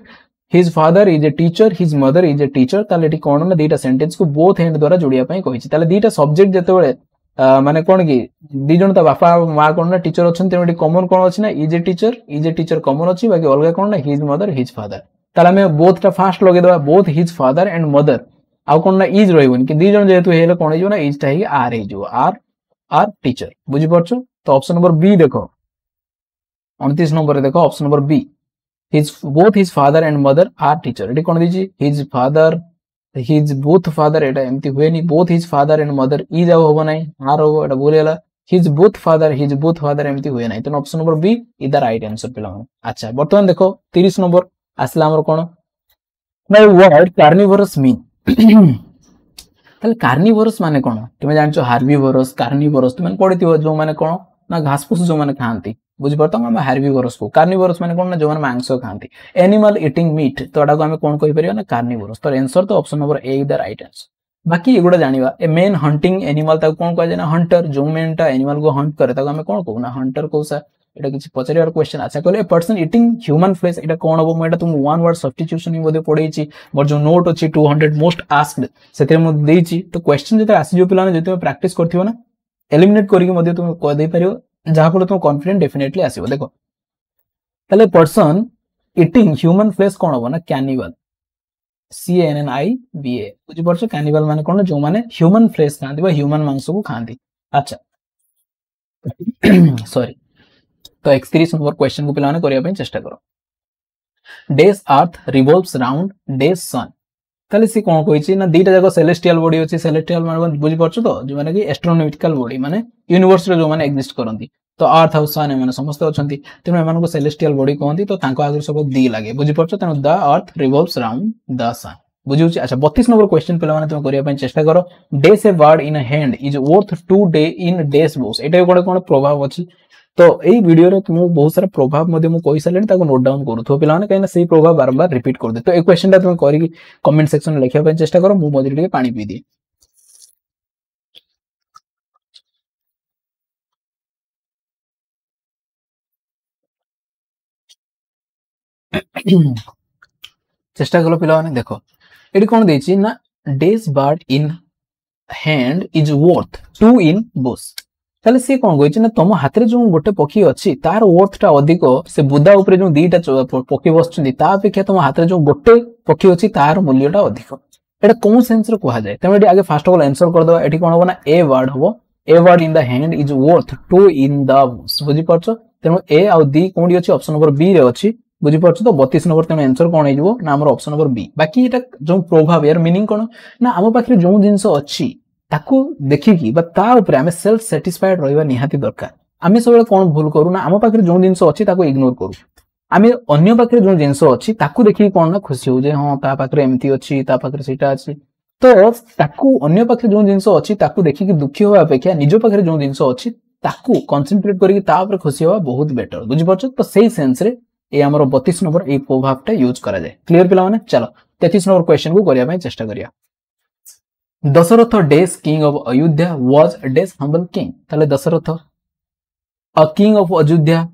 his father is a teacher his mother is a teacher कौन ना दीटा सेन्टेन्स को बोथ हैंड द्वारा जोड़ा दीटा सब्जेक्ट जो ମାନେ କ'ଣ କି ଦି ଜଣ ତା ବାପା ଆଉ ମା କ'ଣ ନା ଟିଚର ଅଛନ୍ତି ତେଣୁ ଏଠି କମନ କ'ଣ ଅଛି ନା is a teacher is a teacher common ଅଛି ବାକି ଅଲଗା କ'ଣ ନା ହିଜ୍ ମଦର ହିଜ୍ ଫାଦର ତାହେଲେ ଆମେ ବୋଥଟା ଫାଷ୍ଟ ଲଗେଇଦେବା both his father and mother ଆଉ କ'ଣ ନା ଇଜ୍ ରହିବନି କି ଦି ଜଣ ଯେହେତୁ ହେଇଗଲେ କ'ଣ ହେଇଯିବ ନା ଇଜ୍ଟା ହେଇକି ଆର୍ ହେଇଯିବ ଆର୍ ଆର୍ ଟିଚର ବୁଝିପାରୁଛ ତ ଅପସନ ନମ୍ବର ବି ଦେଖ ଅଣତିରିଶ ନମ୍ବରରେ ଦେଖ option number B his both his father and mother are teacher ଏଠି କ'ଣ ଦେଇଛି his father his both father eta emti when he both his father and mother is av hobo nai are hobo eta bolala his both father his both father emti hoye nai then option number b is the right answer pila acha bartan dekho 30 number asla amar kono now what carnivorous mean তাহলে কার্নিভোরস মানে কোন তুমি জানছো হার্ভিভোরস কার্নিভোরস তুমি পড়িথিব যে মানে কোন ना घासफुस जो मैंने खाती बुझिपार्थम आम बरस को कार्निवोरस मैंने कौन ना जो मांस खाती एनिमल इटिंग मीट तो यहाँ आम कौन कहीपर ना कार्निवोरस तो एनसर तो option number A the right answer बाकी गुड़ा जाना ए मेन हंटिंग एनिमल कौन क्या हंटर जो मेनटा एनिमल को हंट करे आम कौन ना हंटर कौ सार এটা কিছু পচারিবার কোয়েশ্চেন আছে কলে পর্সন ইটিং হ্যুমান ফ্লেশ এটা কোন হব মু तुम वन वर्ड ওয়ার্ড সবস্টিটিউশন হি মধ্যে পড়েছি মোর যে নোট আছে 200 মোস্ট আস্কড সেতে মু দেইছি তো কোয়েশ্চেন যেতে আসি যে পিলানে যে ଏଲିମିନେଟ୍ କରିକି ମଧ୍ୟ ତୁମେ କହିଦେଇପାରିବ ଯାହାଫଳରେ ତୁମ କନଫିଡେଣ୍ଟ ଡେଫିନେଟଲି ଆସିବ ଦେଖ ତାହେଲେ ପର୍ସନ୍ ଇଟିଂ ହ୍ୟୁମାନ ଫ୍ଲେସ୍ କ'ଣ ହବ ନା କ୍ୟାନିବାଲ ସିଏଏନ୍ ଆଇ ବିଏ ବୁଝିପାରୁଛ କ୍ୟାନିବାଲ ମାନେ କ'ଣ ଯେଉଁମାନେ ହ୍ୟୁମାନ ଫ୍ଲେସ୍ ଖାଆନ୍ତି ବା ହ୍ୟୁମାନ ମାଂସକୁ ଖାଆନ୍ତି ଆଚ୍ଛା ସରି ତ ଏକତିରିଶ ନମ୍ବର କ୍ୱେଶ୍ଚନକୁ ପିଲାମାନେ କରିବା ପାଇଁ ଚେଷ୍ଟା କର ଡେସ୍ ଆର୍ଥ ରିଭଲ୍ଭସ୍ ରାଉଣ୍ଡ ଡେସ୍ ସନ୍ তাহলে সে କ'ଣ କହିଛି ନା ଦୁଇଟା ଯାକ ସେଲେଷ୍ଟିଆଲ ବଡି ଅଛି ସେଲେଷ୍ଟିଆଲ ମାନେ ବୁଝିପାରୁଛୁ ତ ଯେଉଁମାନେ କି ଆଷ୍ଟ୍ରୋନମିକାଲ ବଡି ମାନେ ୟୁନିଭର୍ସରେ ଯେଉଁମାନେ ଏକ୍ଜିଷ୍ଟ କରନ୍ତି ତ ଆର୍ଥ ଆଉ ସନ୍ ଏମାନେ ସମସ୍ତେ ଅଛନ୍ତି ତେଣୁ ଏମାନଙ୍କୁ ସେଲେଷ୍ଟିଆଲ ବଡି କହନ୍ତି ତ ତାଙ୍କ ଆଗରେ ସବୁ ଦି ଲାଗେ ବୁଝିପାରୁଛ ତେଣୁ ଦ ଆର୍ଥ ରିଭଲ୍ଭସ୍ ରାଉଣ୍ଡ ଦ ସନ୍ ବୁଝିହେଉଛି ଆଚ୍ଛା ବତିଶ ନମ୍ବର କ୍ୱେଶ୍ଚନ୍ ପିଲାମାନେ ତୁମେ କରିବା ପାଇଁ ଚେଷ୍ଟା କର ଡେସ୍ a bird in hand is worth two ଡେ ଇନ୍ ଡେସ୍ ବୋସ୍ ଏଇଟା ବି ଗୋଟେ କ'ଣ ପ୍ରଭାବ ଅଛି ତ ଏଇ ଭିଡିଓର ମୁଁ ବହୁତ ସାରା ପ୍ରଭାବ ମଧ୍ୟ ମୁଁ କହିସାରିଲିଣି ତାକୁ ନୋଟ୍ ଡାଉନ୍ କରୁଥିବ ପିଲାମାନେ କାହିଁକିନା ସେଇ ପ୍ରଭାବ ବାରମ୍ବାର ରିପିଟ୍ କରିଦିଏ ତ ଏ କ୍ୱେଶ୍ଚନଟା ତୁମେ କରିକି କମେଣ୍ଟ ସେକ୍ସନରେ ଲେଖିବା ପାଇଁ ଚେଷ୍ଟା କର ମୁଁ ମଝିରେ ଟିକେ ପାଣି ପିଇଦିଏ চেষ্টা কল পিলামানে দেখো এটি কোন দিয়েছি না ডেজ bird in hand is worth two in bush তাহলে সে କଣ কইছে না তোমার ହାତରେ যে গোটে পক্ষী ଅଛି তার ୱର୍ଥ অধিক সে বুদা উপরে যে দুইটা পক্ষী বসছেন তা অপেক্ষা তোমার ତମ যে গোটে পক্ষী ପକ୍ଷୀ তার মূল্যটা অধিক এটা কোন সেন্স রে সেন্সরে যায় তেমন এটি আগে ফার্স্ট অফ অল আনসার করে করেদেবা এটি কোণ হব না এ ওয়ার্ড হবো a bird in the hand is worth two in the বুঝিপারছ তেমন এ আউ দি কোটি অছি অপশন নম্বর বি রে অছি বুঝিপারছ তো বতিশ নম্বর তেমন আনসার কোণ হয়ে না আমার অপশন নম্বর বি বাকি এটা যে প্রভাব এর মিনিং কোণ না আমার পাখে যে জিনিস অছি ତାକୁ ଦେଖିକି ବା ତା ଉପରେ ଆମେ ସେଲ୍ଫ ସାଟିସ୍ଫାଏଡ୍ ରହିବା ନିହାତି ଦରକାର ଆମେ ସବୁବେଳେ କ'ଣ ଭୁଲ କରୁ ନା ଆମ ପାଖରେ ଯେଉଁ ଜିନିଷ ଅଛି ତାକୁ ଇଗ୍ନୋର କରୁ ଆମେ ଅନ୍ୟ ପାଖରେ ଯେଉଁ ଜିନିଷ ଅଛି ତାକୁ ଦେଖିକି କ'ଣ ନା ଖୁସି ହଉ ଯେ ହଁ ତା ପାଖରେ ଏମିତି ଅଛି ତା ପାଖରେ ସେଇଟା ଅଛି ତ ତାକୁ ଅନ୍ୟ ପାଖରେ ଯେଉଁ ଜିନିଷ ଅଛି ତାକୁ ଦେଖିକି ଦୁଃଖୀ ହେବା ଅପେକ୍ଷା ନିଜ ପାଖରେ ଯେଉଁ ଜିନିଷ ଅଛି ତାକୁ କନସେନ୍ଟ୍ରେଟ୍ କରିକି ତା ଉପରେ ଖୁସି ହେବା ବହୁତ ବେଟର ବୁଝିପାରୁଛ ତ ସେଇ ସେନ୍ସରେ এই আমার বতিশ নম্বর এই প্রভাবটা ইউজ করা যায় ক্লিয়ার পিলা মানে চলো তেত্রিশ নম্বর কোয়েশ্চন কু করা চেষ্টা করিয়া दशरथ डेज किंग ऑफ अयोध्या वाज डेज humble king Dasharatha a king of Ayodhya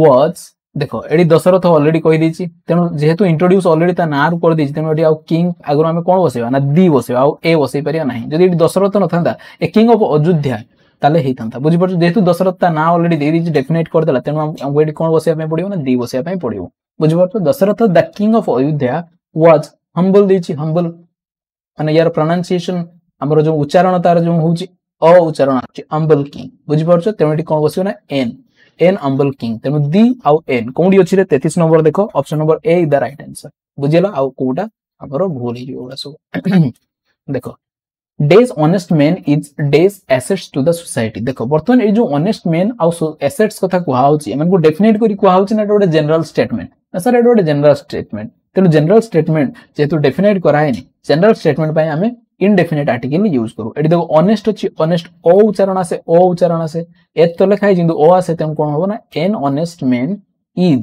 was देख ये दशरथ अलरेडी कही देती तेणु जेहतु इंट्रोड्यूस अलरेडी नाँ कर तेनाली किंग आगे आम कौन बस ना दि बस ए बस पारा ना जब दशरथ न था ए किंग अफ अयोध्या ताले ही था बुझ पार्टी जेहतु दशरथ ता ना दी देदेगी डेफिनेट करदे तेनाली कौन बस पड़ो ना दि बस पड़ो बुझ पार्थ Dasharatha the king of Ayodhya was humble humble ମାନେ ୟାର ପ୍ରନାଉନ୍ସିଏସନ ଆମର ଯୋଉ ଉଚ୍ଚାରଣ ତାର ଯୋଉ ହଉଛି ଅ ଉଚ୍ଚାରଣ ଆସୁଛି ଅମ୍ବଲ କିଙ୍ଗ ବୁଝିପାରୁଛ ତେଣୁ ଏଠି କଣ ବସିବ ନା ଏନ୍ ଏନ୍ ଅମ୍ବଲ କିଙ୍ଗ ତେଣୁ ଦି ଆଉ ଏନ୍ କୋଉଠି ଅଛି ରେ ତେତିଶ ନମ୍ବର ଦେଖ option number A is the right answer ବୁଝିଗଲା ଆଉ କୋଉଟା ଆମର ଭୁଲ ହେଇଯିବ ଏଗୁଡା ସବୁ ଦେଖ ডেজ অনেস্ট মেন ইজ ডেজ অ্যাসেটস টু দ্য সোসাইটি দেখো বর্তমানে এই যে অনেস্ট মেন আউ অ্যাসেটস কথা কুয়া হচ্ছে এমনকু ডেফিনেট করি কুয়া হচ্ছে না এটা গোটে জেনারেল স্টেটমেন্ট না স্যার এটা গোটে জেনারেল স্টেটমেন্ট তেমন জেনারেল স্টেটমেন্ট যেহেতু ডেফিনেট করা হয়নি जनरल स्टेटमेंट आम ইনডেফিনেট আর্টিকেল ইউজ করু এটি দেখো অনেস্ট অছি অনেস্ট অ উচ্চারণ আসে অ উচ্চারণ আসে এত তো লেখা কিন্তু অ আসে তেমন কোণ হব না an honest man is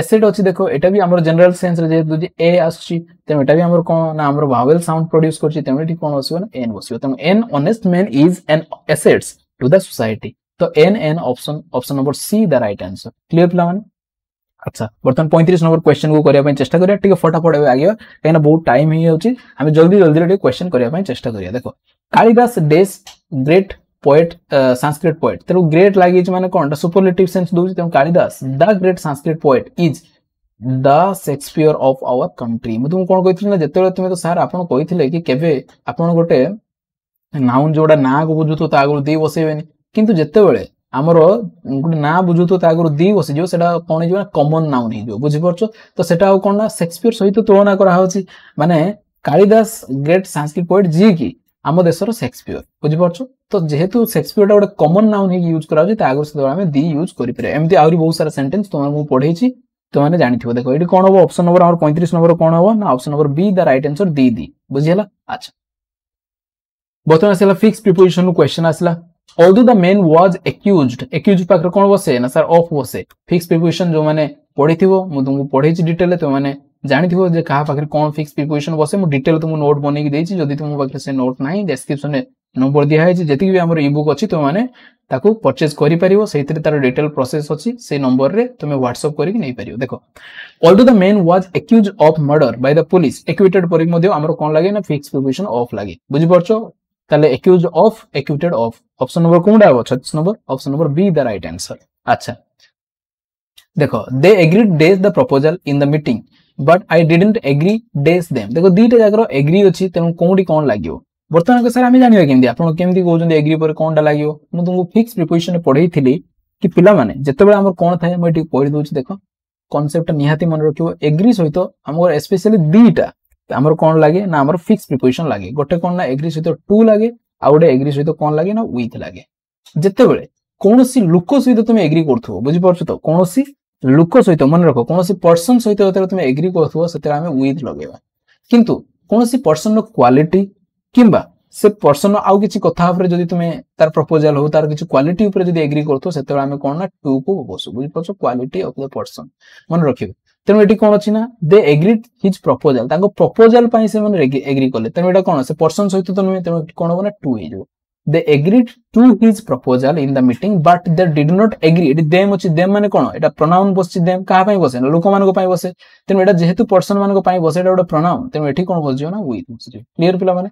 asset অছি দেখো এটা বি আমার জেনারেল সেন্সরে যেহেতু যে এ আসছি তেমন এটা বি আমার কোণ না আমার ভাওয়েল সাউন্ড প্রোডিউস করছি তেমন এটি কোণ বসিব না এন বসিব তেমন an honest man is an assets to the society তো an an option option number C the right answer clear পিলাମାନେ আচ্ছা বর্তমান পঁয়ত্রিশ নম্বর কোয়েশ্চেন কু করা চেষ্টা করা টিকে ফটাফট এবার আগে কিনা বহুত টাইম হয়ে আমি জলদি জলদি টিকে কোয়েশ্চেন করা চেষ্টা করা দেখো কালিদাস ডেস গ্রেট পোয়েট সাংস্ক্রিট পোয়েট তেমন গ্রেট লাগিছে মানে কোনটা সুপরলেটিভ সেন্স দৌছি তেমন Kalidas the great Sanskrit poet is the Shakespeare of our country ମୁଁ ତୁମକୁ କ'ଣ କହିଥିଲି ନା ଯେତେବେଳେ ତୁମେ ତ ସାର୍ ଆପଣ କହିଥିଲେ କି କେବେ ଆପଣ ଗୋଟେ ନାଉନ୍ ଯେଉଁଟା ନାଁକୁ ବୁଝୁଥିବ ତା ଆଗରୁ ଦେଇ ବସେଇବେନି କିନ୍ତୁ ଯେତେବେଳେ ଆମର ଗୋଟେ ନାଁ ବୁଝୁଥିବ ତା ଆଗରୁ ଦି ବସିଯିବ ସେଇଟା କ'ଣ ହେଇଯିବ ନା କମନ୍ ନାଉନ୍ ହେଇଯିବ ବୁଝିପାରୁଛ ତ ସେଟା ଆଉ କ'ଣ ନା ସେକ୍ସପିୟର ସହିତ ତୁଳନା କରାହେଉଛି ମାନେ କାଳିଦାସ ଗ୍ରେଟ୍ ସାଂସ୍କ୍ରିଟ୍ ପୋଏଟ୍ ଯିଏକି ଆମ ଦେଶର ସେକ୍ସପିୟର ବୁଝିପାରୁଛ ତ ଯେହେତୁ ସେକ୍ସପିୟରଟା ଗୋଟେ କମନ୍ ନାଉନ୍ ହେଇକି ୟୁଜ୍ କରାଯାଉଛି ତା ଆଗରୁ ସେତେବେଳେ ଆମେ ଦି ୟୁଜ୍ କରିପାରିବା ଏମିତି ଆହୁରି ବହୁତ ସାରା ସେଣ୍ଟେନ୍ସ ତୁମକୁ ମୁଁ ପଢ଼େଇଛି ତୁମେ ଜାଣିଥିବ ଦେଖ ଏଇଠି କ'ଣ ହବ ଅପସନ୍ ନମ୍ବର ଆମର ପଇଁତିରିଶ ନମ୍ବର କ'ଣ ହବ ନା ଅପସନ୍ ନମ୍ବର ବି ଦା ରାଇଟ୍ ଆନ୍ସର ଦି ଦି ବୁଝିହେଲା ଆଚ୍ଛା ବର୍ତ୍ତମାନ ଆସିଲା ଫିକ୍ସ ପ୍ରିପୋଜିସନ୍ କ୍ୱେଶ୍ଚନ୍ ଆସିଲା although the man was accused accused ପାଖରେ କ'ଣ ବସେ ନା ସାର୍ ଅଫ୍ ବସେ ଫିକ୍ସ ପ୍ରିପୋଜିସନ୍ ଯୋଉମାନେ ପଢିଥିବ ମୁଁ ତୁମକୁ ପଢେଇଛି ଡିଟେଲ ତୁମମାନେ ଜାଣିଥିବ ଯେ କାହା ପାଖରେ କ'ଣ ଫିକ୍ସ ପ୍ରିପୋଜିସନ୍ ବସେ ମୁଁ ଡିଟେଲ ତୁମକୁ ନୋଟ୍ ବନେଇକି ଦେଇଛି ଯଦି ତୁମ ପାଖରେ ସେ ନୋଟ୍ ନାହିଁ ଡେସ୍କ୍ରିପସନ୍ରେ ନମ୍ବର ଦିଆହେଇଛି ଯେତିକି ବି ଆମର ଇ ବୁକ୍ ଅଛି ତୁମମାନେ ତାକୁ ପରଚେଜ୍ କରିପାରିବ ସେଇଥିରେ ତାର ଡିଟେଲ ପ୍ରୋସେସ୍ ଅଛି ସେଇ ନମ୍ବରରେ ତୁମେ ହ୍ୱାଟ୍ସଅପ୍ କରିକି ନେଇପାରିବ ଦେଖ although the man was accused of murder by the police acquitted ପରେ ମଧ୍ୟ ଆମର କ'ଣ ଲାଗେ ନା ଫିକ୍ସ ପ୍ରିପୋଜିସନ୍ ଅଫ୍ ଲାଗେ ବୁଝିପାରୁଛ ତାହେଲେ accused of acquitted of option number কোনটা হব ছত্রিশ নম্বর option number B the right answer আচ্ছা দেখো দে এগ্রিড ডেজ the proposal in the meeting but I didn't agree ডেজ দেম দেখো দুইটা জায়গার এগ্রি অছি তেমন কোটি কোণ লাগিব বর্তমান স্যার আমি জানিবা কেমি আপনার কেমি কৌন এগ্রি পরে কোণটা লাগিব মু তুমি ফিক্স প্রিপোজিশন পড়াইলি কি পিলামানে যেতবে আমার কোণ থাকে মু এটি পড়ি দেউছি দেখো কনসেপ্টটা নিহাতি মনে রাখিব এগ্রি সহিত আমার স্পেশালি দুইটা আমার কোণ লাগে না আমার ফিক্স প্রিপোজিশন লাগে গোটে কোণ না এগ্রি সহিত টু লাগে ଆଉ ଗୋଟେ ଏଗ୍ରି ସହିତ କ'ଣ ଲାଗେ ନା ୱିଥ୍ ଲାଗେ ଯେତେବେଳେ କୌଣସି ଲୋକ ସହିତ ତୁମେ ଏଗ୍ରି କରୁଥିବ ବୁଝିପାରୁଛ ତ କୌଣସି ଲୋକ ସହିତ ମନେ ରଖ କୌଣସି ପର୍ସନ ସହିତ ଯେତେବେଳେ ତୁମେ ଏଗ୍ରି କରୁଥିବ ସେତେବେଳେ ଆମେ ୱିଥ୍ ଲଗେଇବା କିନ୍ତୁ କୌଣସି ପର୍ସନର କ୍ୱାଲିଟି କିମ୍ବା ସେ ପର୍ସନ ଆଉ କିଛି କଥା ଉପରେ ଯଦି ତୁମେ ତାର ପ୍ରପୋଜାଲ ହଉ ତାର କିଛି କ୍ୱାଲିଟି ଉପରେ ଯଦି ଏଗ୍ରି କରୁଥିବ ସେତେବେଳେ ଆମେ କ'ଣ ନା ଟୁ କୁ ବସୁ ବୁଝିପାରୁଛ କ୍ୱାଲିଟି ଅଫ୍ ଦ ପର୍ସନ ମନେ ରଖିବେ ତେଣୁ ଏଠି କ'ଣ ଅଛି ନା ଦେ ଏଗ୍ରି ହିଜ୍ ପ୍ରପୋଜାଲ ତାଙ୍କ ପ୍ରପୋଜାଲ ପାଇଁ ସେମାନେ ଏଗ୍ରି କଲେ ତେଣୁ ଏଇଟା କ'ଣ ସେ ପର୍ସନ ସହିତ ତ ନୁହେଁ ତେଣୁ ଏଠି କ'ଣ ହବ ନା ଟୁ ହେଇଯିବ they agreed to his proposal in the meeting but they did not agree ଏଠି ଦେମ୍ ଅଛି ଦେମ୍ ମାନେ କ'ଣ ଏଟା ପ୍ରଣାଉନ୍ ବସିଛି ଦେମ୍ କାହା ପାଇଁ ବସେ ନା ଲୋକମାନଙ୍କ ପାଇଁ ବସେ ତେଣୁ ଏଟା ଯେହେତୁ ପର୍ସନ ମାନଙ୍କ ପାଇଁ ବସେ ଏଟା ଗୋଟେ ପ୍ରଣାଉନ୍ ତେଣୁ ଏଠି କ'ଣ ବସିଯିବ ନା ୱିଥ୍ ବସିଯିବ କ୍ଲିଅର ପିଲାମାନେ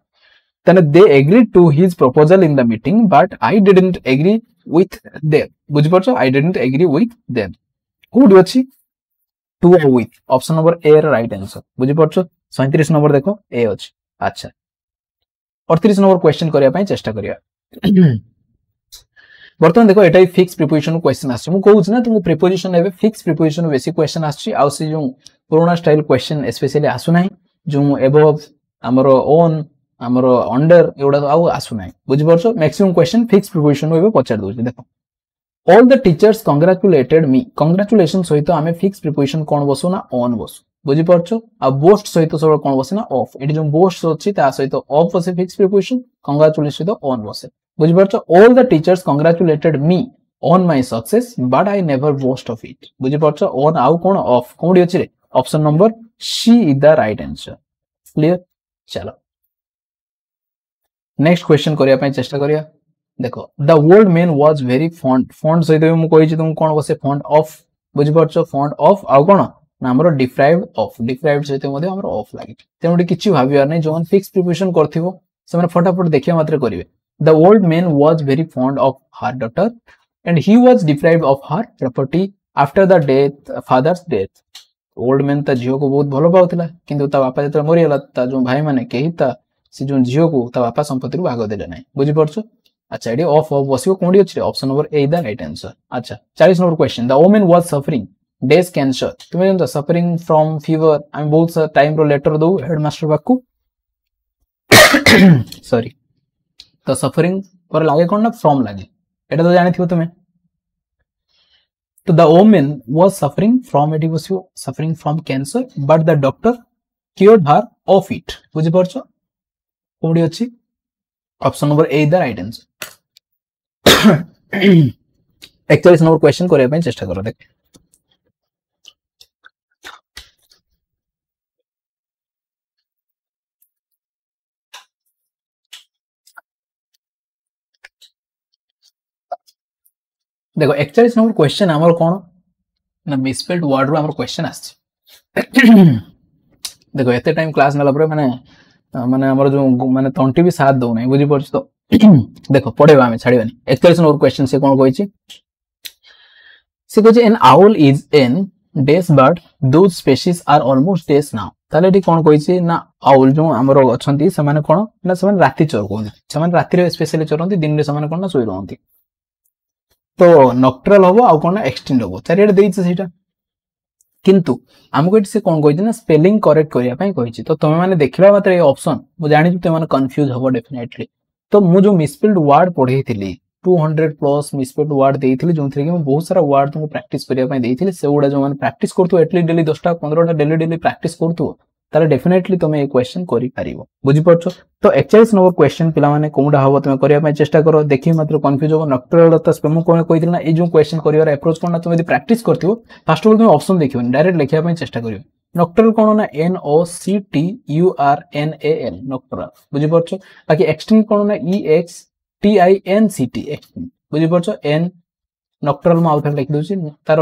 ତାହେଲେ they agree to his proposal in the meeting but I did agree with them ବୁଝିପାରୁଛ I did agree with them କୋଉଠି ଅଛି to with option number A এর রাইট আনসর বুঝিপারছ সৈতিরিশ নম্বর দেখো এ অছি আচ্ছা অড়তিরিশ নম্বর কোয়েশ্চেন করা চেষ্টা করা বর্তমানে দেখো এটা ফিক্স প্রিপোজিশন কোয়েশ্চেন আসছে মু কହୁଛି না তুমি প্রিপোজিশন এবে ফিক্স প্রিপোজিশন বেশি কোয়েশ্চেন আসছে আউ সে যে পুরোনা স্টাইল কোয়েশ্চেন স্পেশালি আসু নাই যে এবভ আমার ওন আমার অন্ডর এগুলা আউ আসু নাই বুঝিপারছ ম্যাক্সিমম কোয়েশ্চেন ফিক্স প্রিপোজিশন এবে পচার দଉଛି দেখো all the teachers congratulated me congratulation সহিত আমি ফিক্স প্রিপোজিশন কোন বসু না অন বসু বুঝিপারছ আর বোস্ট সহিত সবার কোন বসে না অফ এটি যে বোস্ট অছি তা সহিত অফ বসে ফিক্স প্রিপোজিশন কংগ্রাচুলেশন সহিত অন বসে বুঝিপারছ all the teachers congratulated me on my success but I never boast of it বুঝিপারছ অন আউ কোন অফ কোনটি অছি রে option number C is the right answer clear চলো নেক্সট কোয়েশ্চন করিয়া পাই চেষ্টা করিয়া देखो the old man was very fond fond सहित भी मुझे तुम कौन से फंड अफ बुझ पार फंड अफ आउ कौन ना डिफ्राइव अफ डिफ्राइव सहित अफ लगे तेनाली किसी भावार नहीं जो फिक्स प्रिपेरेसन कर फटाफट देखा मात्र करेंगे the old man was very fond of her daughter and he was deprived of her property after the death father's death old man ता झील को बहुत भल पाला कि बापा जो मरीगला जो भाई मैंने कहीं जो झील को बापा संपत्ति भाग देना बुझीप আচ্ছা এটি অফ অফ বসিব কোনটি অছে option number A is right answer আচ্ছা 40 number question the woman was suffering ডেজ ক্যান্সর তুমি জানো সফরিং ফ্রম ফিভর আমি বহুত সারা টাইম র লেটর দউ হেড মাস্টার পাখু সরি তো সফরিং পরে লাগে কোন না ফ্রম লাগে এটা তো জানিথিব তুমি तो the woman was suffering from it was suffering from cancer but the doctor cured her of it बुझी पारछ कोडी अछि option number A is the right answer एकचाश नंबर क्वेश्चन करने चेस्ट कर देख देखो एकचाश नंबर क्वेश्चन आम कौन ना मिसपेल्ड वार्ड रु क्वेश्चन आ देखो ये टाइम क्लास नाला मैंने मैंने जो मैंने तंटी भी साथ दौना बुझीप तो দেখ পড়েবা আমি ছাড়িবানি একচল্লিশ নম্বর কোয়েশ্চেন সে কোন কইছি সে কইছে an owl is an dash bird whose species are almost dash নাও তাহলে এটি কোন কইছি না আউল যে আমার অনেক সেমানে কোন না সেমানে রাতি চোর কুহতি সেমানে রাতিরে স্পেশালি চরন্তি দিনরে সেমানে কোন না শুই রহন্তি তো নকট্রাল হবো আউ কোন এক্সটেন্ড হবো চারিআডে দেইছে সেটা কিন্তু আমাকে এটি সে কোন কইছে না স্পেলিং করেক্ট করিয়া পাই কইছে তো তুমি মানে দেখিবা মাত্র এই অপশন মু জানি তুমি মানে কনফিউজ হবো ডেফিনেটলি ତ ମୁଁ ଯେଉଁ ମିସପେଲ୍ଡ ୱାର୍ଡ ପଢ଼େଇଥିଲି two hundred plus misspelled word ଦେଇଥିଲି ଯେଉଁଥିରେ କି ମୁଁ ବହୁତ ସାରା ୱାର୍ଡ ତୁମକୁ ପ୍ରାକ୍ଟିସ୍ କରିବା ପାଇଁ ଦେଇଥିଲି ସେଗୁଡ଼ା ଯେଉଁମାନେ ପ୍ରାକ୍ଟିସ୍ କରୁଥିବ ଏଟଲିଷ୍ଟ ଡେଲି ଦଶଟା ପନ୍ଦରଟା ଡେଲି ଡେଲି ପ୍ରାକ୍ଟିସ୍ କରୁଥିବ ତାହେଲେ ଡେଫିନେଟଲି ତୁମେ ଏ କ୍ୱେଶ୍ଚନ କରିପାରିବ ବୁଝିପାରୁଛ ତ ଏକଚାଳିଶ ନମ୍ବର କ୍ୱେଶ୍ଚନ ପିଲାମାନେ କୋଉଟା ହବ ତୁମେ କରିବା ପାଇଁ ଚେଷ୍ଟା କର ଦେଖି ମାତ୍ର କନଫ୍ୟୁଜ ହବ ନକ୍ଟରଦତ୍ତା ମୁଁ କ'ଣ କହିଥିଲି ନା ଏଇ ଯେଉଁ କ୍ୱେଶ୍ଚନ କରିବାର ଆପ୍ରୋଚ୍ କ'ଣ ନା ତୁମେ ଯଦି ପ୍ରାକ୍ଟିସ୍ କରିଥିବ ଫାଷ୍ଟ ଅଫ୍ ଅଲ୍ ତୁମେ ଅପସନ୍ ଦେଖିବନି ଡାଇରେକ୍ଟ ଲେଖିବା ପାଇଁ ଚେଷ୍ଟା କରିବ নক্টরাল কোণ না N O C T U R N A L nocturnal বুঝিপারছ বাকি এক্সটিং কোণ না E X T I N C T extinct বুঝিপারছ এন নক্টরাল মু আউথরে লিখি দেউছি তার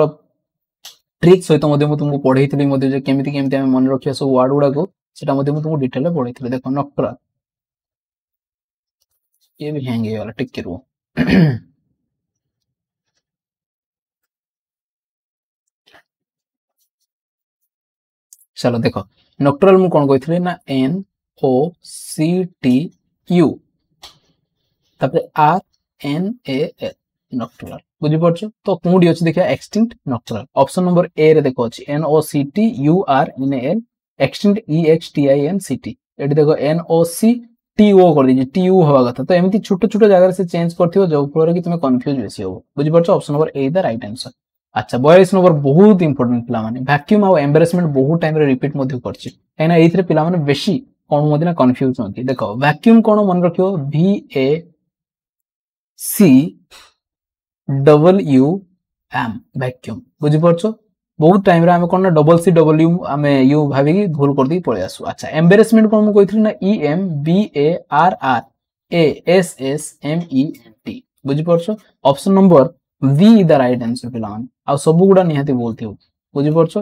ট্রিক সহিত মধ্যে মু তোমাকে পড়াইଥିଲି মধ্যে যে কেমিতি কেমিতি আমি মনে রাখিয়া সব ওয়ার্ড গুড়াকু সেটা মধ্যে মু তোমাকে ডিটেলে পড়াইଥିଲି দেখো নক্টরাল ये भी हैंग वाला टिक के रो ଚାଲ ଦେଖ ନକ୍ଟ୍ରାଲ ମୁଁ କ'ଣ କହିଥିଲି ନା N O C T U ତାପରେ ଆର୍ ଏନ୍ ଏ ଏଲ୍ ନକ୍ଟ୍ରାଲ ବୁଝିପାରୁଛ ତ କେଉଁଠି ଅଛି ଦେଖିବା ଏକ୍ସଟିଙ୍କ୍ଟ ନକ୍ଟ୍ରାଲ ଅପସନ୍ ନମ୍ବର ଏ ରେ ଦେଖ ଅଛି N O C T U R N A L extinct E X T I N C T ଏଠି ଦେଖ ଏନ୍ ଓ ସି টি ও করে দিয়েছি টি ইউ হওয়া কথা তো এমনি ছোট ছোট জায়গায় সে চেঞ্জ করতে যোগ ফলে কি তুমি কনফ্যুজ বেশি হবো বুঝিপারছ option number A the right answer আচ্ছা বୟାଳିଶ ନମ୍ବର ବହୁତ ଇମ୍ପୋର୍ଟାଣ୍ଟ ପିଲାମାନେ ଭାକ୍ୟୁମ୍ ଆଉ ଏମ୍ବାରେସମେଣ୍ଟ ବହୁତ ଟାଇମ୍ରେ ରିପିଟ୍ ମଧ୍ୟ କରିଛି କାହିଁକିନା ଏଇଥିରେ ପିଲାମାନେ ବେଶୀ କ'ଣ ମଧ୍ୟ ନା କନଫ୍ୟୁଜ୍ ହୁଅନ୍ତି ଦେଖ ଭାକ୍ୟୁମ୍ କ'ଣ ମନେ ରଖିବ V A C double U M vacuum ବୁଝିପାରୁଛ ବହୁତ ଟାଇମ୍ରେ ଆମେ କ'ଣ ନା ଡବଲ ସି ଡବଲ ୟୁ ଆମେ ୟୁ ଭାବିକି ଭୁଲ କରିଦେଇକି ପଳେଇ ଆସୁ ଆଚ୍ଛା ଏମ୍ବାରେସମେଣ୍ଟ କ'ଣ ମୁଁ କହିଥିଲି ନା E M B A R R A S S M E T ବୁଝିପାରୁଛ option number B the right answer ପିଲାମାନେ ଆଉ ସବୁଗୁଡ଼ା ନିହାତି ଭୁଲ ଥିବ ବୁଝିପାରୁଛ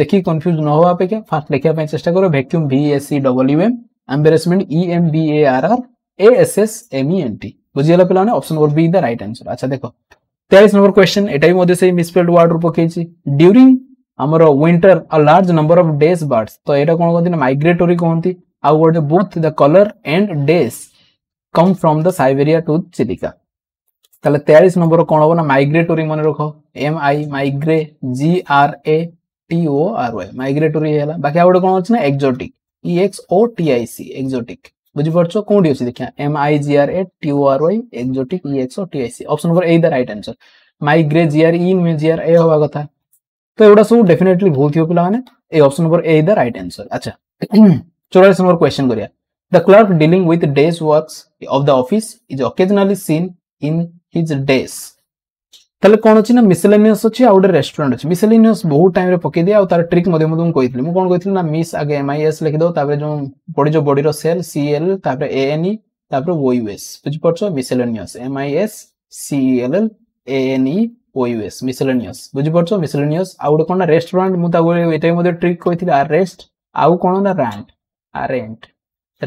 ଦେଖିକି କନଫ୍ୟୁଜ୍ ନ ହେବା ଅପେକ୍ଷା ଫାର୍ଷ୍ଟ ଲେଖିବା ପାଇଁ ଚେଷ୍ଟା କର vacuum V S C double U M embarrassment E M B A R R A S S M E N T ବୁଝିଗଲା ପିଲାମାନେ option number B the right answer ଆଚ୍ଛା ଦେଖ ତେୟାଳିଶ ନମ୍ବର କ୍ୱେଶ୍ଚନ୍ ଏଟା ବି ମଧ୍ୟ ସେଇ ମିସପେଲ୍ଡ ୱାର୍ଡରୁ ପକେଇଛି ଡ୍ୟୁରିଂ ଆମର ୱିଣ୍ଟର ଆଉ large number of dash birds ତ ଏଇଟା କ'ଣ କହନ୍ତି ନା ମାଇଗ୍ରେଟୋରୀ କୁହନ୍ତି ଆଉ ଗୋଟେ both the colour and dash come from the Siberia to Chilika तेल नंबर कौन हम माइग्रेटोरी मन रख एम आई माइग्रे G R A T O R O migratory बाकी आगे कौन अच्छे exotic E X O T I C exotic बुझीपड़ कौन अच्छे देखा M I G R A T O R Y exotic E X O T I C option number A right answer माइग्रे G R इ नुए जि R ए हवा कथ तो युवा सब डेफिनेटली भूल थी पे option number A right answer अच्छा चौरास नंबर क्वेश्चन कराया the clerk dealing with dash work of the office is occasionally seen in his dash ତାହେଲେ କ'ଣ ଅଛି ନା ମିସେଲେନିୟସ୍ ଅଛି ଆଉ ଗୋଟେ ରେଷ୍ଟୁରାଣ୍ଟ ଅଛି ମିସେଲେନିୟସ୍ ବହୁତ ଟାଇମ୍ରେ ଦିଏ ଆଉ ତାର ଟ୍ରିକ୍ ମଧ୍ୟ ମଧ୍ୟ ମୁଁ କହିଥିଲି ମୁଁ କ'ଣ କହିଥିଲି ନା ମିସ୍ ଆଗେ ଏମ୍ଆଇଏସ୍ ଲେଖିଦେବ ତାପରେ ଯେଉଁ ବଡି ଯେଉଁ ବଡିର ସେଲ୍ ସିଏଲ୍ ତାପରେ ଏଏନ୍ଇ ତାପରେ ଓୟୁଏସ୍ ବୁଝିପାରୁଛ miscellaneous M I S C L A N E O U S miscellaneous ବୁଝିପାରୁଛ ମିସେଲେନିୟସ୍ ଆଉ ଗୋଟେ କ'ଣ ନା ରେଷ୍ଟୁରାଣ୍ଟ ମୁଁ ତାକୁ ଏଇଟା ମଧ୍ୟ ଟ୍ରିକ୍ କହିଥିଲି ଆର୍ ରେଷ୍ଟ ଆଉ କ'ଣ ନା ରାଣ୍ଟ ଆର୍ ରେଣ୍ଟ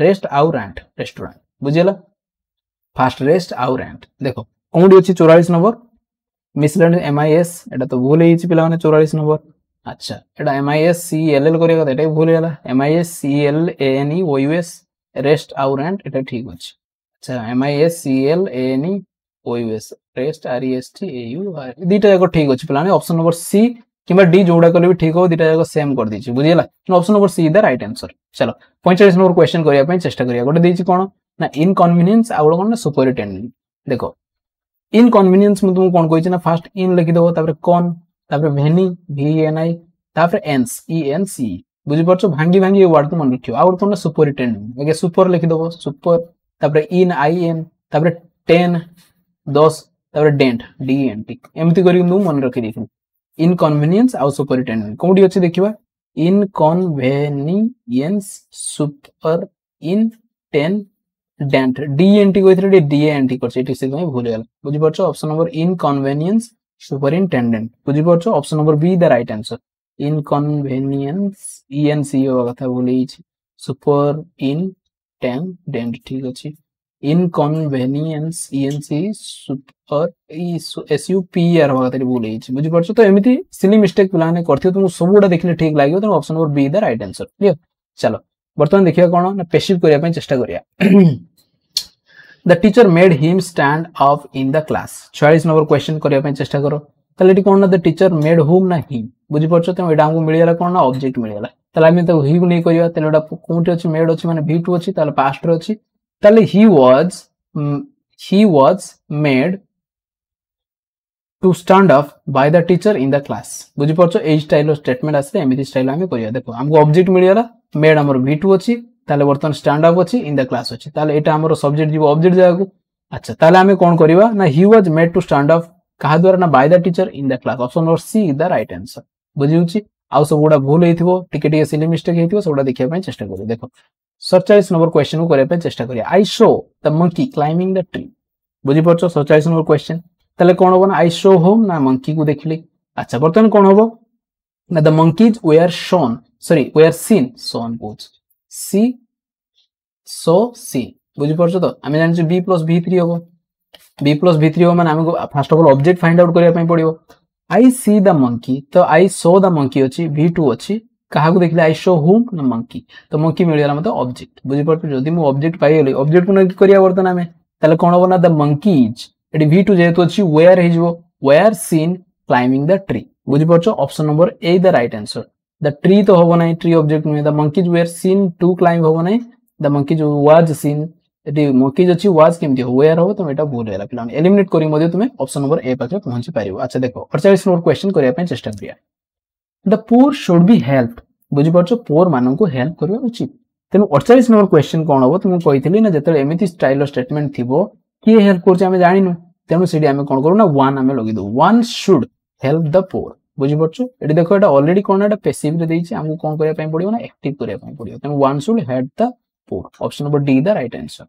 ରେଷ୍ଟ ଆଉ ରାଣ୍ଟ ରେଷ୍ଟୁରାଣ୍ଟ ବୁଝିହେଲା ଫାଷ୍ଟ ରେଷ୍ଟ ଆଉ ରାଣ୍ଟ ଦେଖ কোনটি অছি চৌরাশ নম্বর মিসলেনি এমআইএস এটা তো ভুল হয়েছে পিলামানে চৌরাশ নম্বর আচ্ছা এটা এমআইএস সিএলএল করিয়া কথা এটাই ভুল হয়ে M I S C L A N E O U S rest আউর অ্যান্ড এটা ঠিক আছে আচ্ছা M I S C L A N E O U S rest আর ইএসটি এইউ দুইটা যাক ঠিক আছে পিলামানে অপশন নম্বর সি কিংবা ডি যোটা কলে বি ঠিক হো দুইটা যাক সেম করে দিয়েছি বুঝিলা option number C is the right answer চলো পঁয়চাশ নম্বর কোয়েশ্চেন করিয়া চেষ্টা করিয়া গোটে দিয়েছি কোণ না ইনকনভিনিয়েন্স আউ গোটে কোণ না সুপরিটেন্ডেন্ট দেখো इनकनभीनियंस मुझे कौन कही फास्ट इन लिखीदेव कन भेनि भिएनआई एनस इन सी बुझी पार्छ भांगी भांगी वार्ड तुम लिख आने सुपरिटेडेंट आगे सुपर लिखीदेव सुपर तापर इन आई एन तापर टेन दस डेंट डी एन टी एमती कर मन रखी देखी इनकनभीनियंस आउ सुपरिटेडेंट कौटी अच्छे देखा inconvenience super in ten dent D N T কইছিল এটি ডি এন্ট্রি করছে এটি তুমি ভুলে গেল বুঝি পারছো অপশন নম্বর ইনকনভেনিয়েন্স সুপারিনটেন্ডেন্ট বুঝি পারছো option number B the right answer inconvenience E N C কথা ভুলেইছি সুপার ইন ট্যান্ডেন্ট ঠিক আছে inconvenience E N C super S U P R কথা ভুলেইছি বুঝি পারছো তো এমিতি সিলি মিস্টেক পিলানে করতে তুমি সবুটা দেখলে ঠিক লাগিব তেমন option number B the right answer clear চলো বর্তমান দেখা কোণ না পেসিভ করা চেষ্টা করা the teacher made him stand up in the class छयालीस नंबर क्वेश्चन करने चेस्ट करो তাহলে এটি কোণ না দ্য টিচর মেড হুম না হিম বুঝিপারছ তেমন এটা আমাকে মিলিগলা কোণ না অবজেক্ট মিলিগলা তাহলে আমি তাকে হিকু নেই করিবা তাহলে ওটা কোনটি অছি মেড অছি মানে ভি টু অছি তাহলে পাস্টরে অছি তাহলে he was he was made to stand up by the teacher in the class বুঝিপারছ এই স্টাইল স্টেটমেন্ট আসলে এমিতি স্টাইল আমি করিবা দেখো আমাকে অবজেক্ট মিলিগলা মেড আমার ভি টু অছি তাহলে বর্তমান স্ট্যান্ড আপ অছি ইন দ্য ক্লাস অছি তাহলে এটা আমার সবজেক্ট যাব অবজেক্ট জায়গাকে আচ্ছা তাহলে আমি কোন করিবা না he was made to stand up কাহা দ্বারা না by the teacher in the class option number C is the right answer বুঝি হচ্ছে আউ সবুটা ভুল হয়েছিল টিকে টিকে সিলি মিস্টেক হয়েছিল সেগুলা দেখা চেষ্টা করি দেখো ସତଚାଳିଶ ନମ୍ବର କ୍ୱେଶ୍ଚନକୁ କରିବା ପାଇଁ ଚେଷ୍ଟା କରିବା I saw the monkey climbing the tree ବୁଝିପାରୁଛ নম্বর ନମ୍ବର তাহলে ତାହେଲେ କ'ଣ না আই শো হোম না ନା ମଙ୍କିକୁ দেখলি আচ্ছা ବର୍ତ୍ତମାନ କ'ଣ ହବ না the monkeys were shown sorry were seen shown କହୁଛି সি সো সি বুঝিপারছ তো আমি জানিছু বি প্লস ভি থ্রি হব বি প্লস ভি থ্রি হব মানে আমি first of all object find out করা পড়ব আই সি দ মঙ্কি তো আই সো দ মঙ্কি অছি ভি টু অছি কাহাকু দেখলে আই সো হুম না মঙ্কি তো মঙ্কি মিলিগলা মতো অবজেক্ট বুঝিপারছ যদি মু অবজেক্ট পাইগলি অবজেক্ট কু নেকি করিয়া বর্তমান আমি তাহলে কোণ হব না দ মঙ্কিজ এটি ভি টু যেহেতু অছি ওয়ার হইযিব were seen climbing the tree বুঝিপারছ অপশন নম্বর এই the right answer the tree तो हम तो अच्छा ना ट्री अब्जेक्ट नुह monkeys were seen to climb हम ना the monkeys was seen monkeys अच्छी व्वाज के वेयर हम तुम यहाँ भूल रहा पे एलिमेट करपसन नंबर ए पाखे पहुंची पार अच्छा देख अड़चाश नंबर क्वेश्चन करने चेस्ट कर पुअर सुड भी हेल्प बुझीपार पुअर मानक हेल्प करवा उचित तेना अड़चाश नंबर क्वेश्चन कौन हम तुमको कही ना जो एम स्टाइल स्टेटमेंट थी किए हेल्प करें जानू तेणु सीटी कौन करूँ ना वन आम लगे one should help the poor বুঝিপারছ এটা দেখো এটা অলরেডি কোণ এটা পেসিভরে ଦେଇଛି আমাকে କ'ଣ କରିବା পাই ପଡ଼ିବ না ଆକ୍ଟିଭ କରିବା পাই ପଡ଼ିବ তুমি ওয়ান শুড ହେଡ୍ the poor option number D the right answer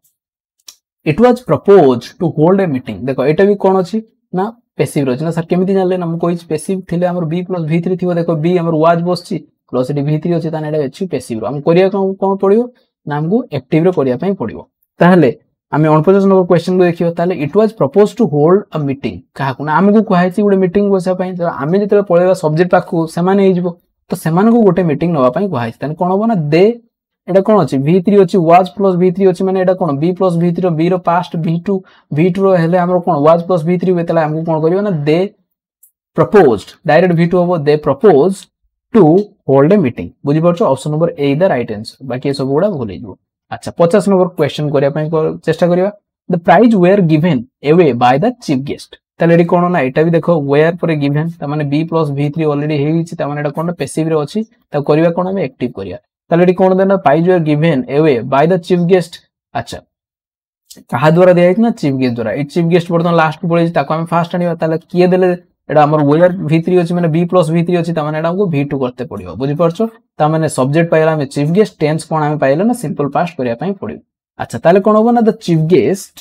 it was propose to hold a meeting দেখো এটা বি কোন আছে না প্যাসিভ রয়েছে না স্যার কেমিতি জানলে না মু কইছি পেসিভ থিলে আমার বি প্লাস ভি থ্রি থিব দেখো বি আমার ওয়াজ বসছি প্লাস এটি ভি থ্রি অছি তাহলে এটা হচ্ছে প্যাসিভ আমি করিয়া কোন কোন পড়িব না আমকু অ্যাক্টিভ রে করিয়া পাই পড়িব তাহলে আমি অଣପଚାଶ ନମ୍ବର କ୍ୱେଶ୍ଚନକୁ ଦେଖିବା ତାହେଲେ it was propose to hold a meeting କାହାକୁ ନା ଆମକୁ କୁହାଯାଇଛି ଗୋଟେ ମିଟିଂ ବସିବା ପାଇଁ ଆମେ ଯେତେବେଳେ ପଳେଇବା ସବଜେକ୍ଟ ପାଖକୁ ସେମାନେ ହେଇଯିବ ତ ସେମାନଙ୍କୁ ଗୋଟେ ମିଟିଂ ନେବା ପାଇଁ କୁହାଯାଇଛି ତାହେଲେ କ'ଣ ହବ ନା ଦେ এটা কোণ অছি ভি থ্রি অছি ওয়াজ প্লস ভি থ্রি অছি মানে এটা কোণ B plus V three B র past V two V two হলে আমার কোণ ওয়াজ প্লস ভি থ্রি হুয়ে আমি কোণ করবে না they proposed direct V two হব they propose to hold a meeting বুঝিপারছ অপশন নম্বর এই দা রাইট আনসর বাকি এসব গুড়া ভুলে যাব আচ্ছা ପଚାଶ নম্বର କ୍ୱେଶ୍ଚନ କରିବା ପାଇଁ চেষ্টা କରିବା the prize were given away by the chief guest ତାହେଲେ ଏଠି କ'ଣ ନା ଏଇଟା ବି ଦେଖ ୱେର୍ ପରେ ଗିଭେନ୍ ତାମାନେ B plus V three already ହେଇଯାଇଛି ତାମାନେ ଏଇଟା କ'ଣ ପେସିଭରେ ଅଛି ତାକୁ କରିବା କ'ଣ ଆମେ ଆକ୍ଟିଭ କରିବା তাহলে এটি কোন then prize were given away by the chief guest আচ্ছা কাহা দ্বারা দেওয়া হয়েছে না চিফ গেস্ট দ্বারা এই চিফ গেস্ট বর্তমানে লাস্ট পড়েছে তাকে আমি ফার্স্ট আনিবা তাহলে কিয়ে দেলে এটা আমার ওয়ার ভি থ্রি অছি মানে বি প্লস ভি থ্রি অছি তার মানে এটা আমাকে ভি টু করতে পড়িব বুঝিপারছ তার মানে সবজেক্ট পাইলে আমি চিফ গেস্ট টেন্স কোন আমি পাইলে না সিম্পল পাস্ট করিয়া পাই পড়ি আচ্ছা তাহলে কোন হবে না the chief guest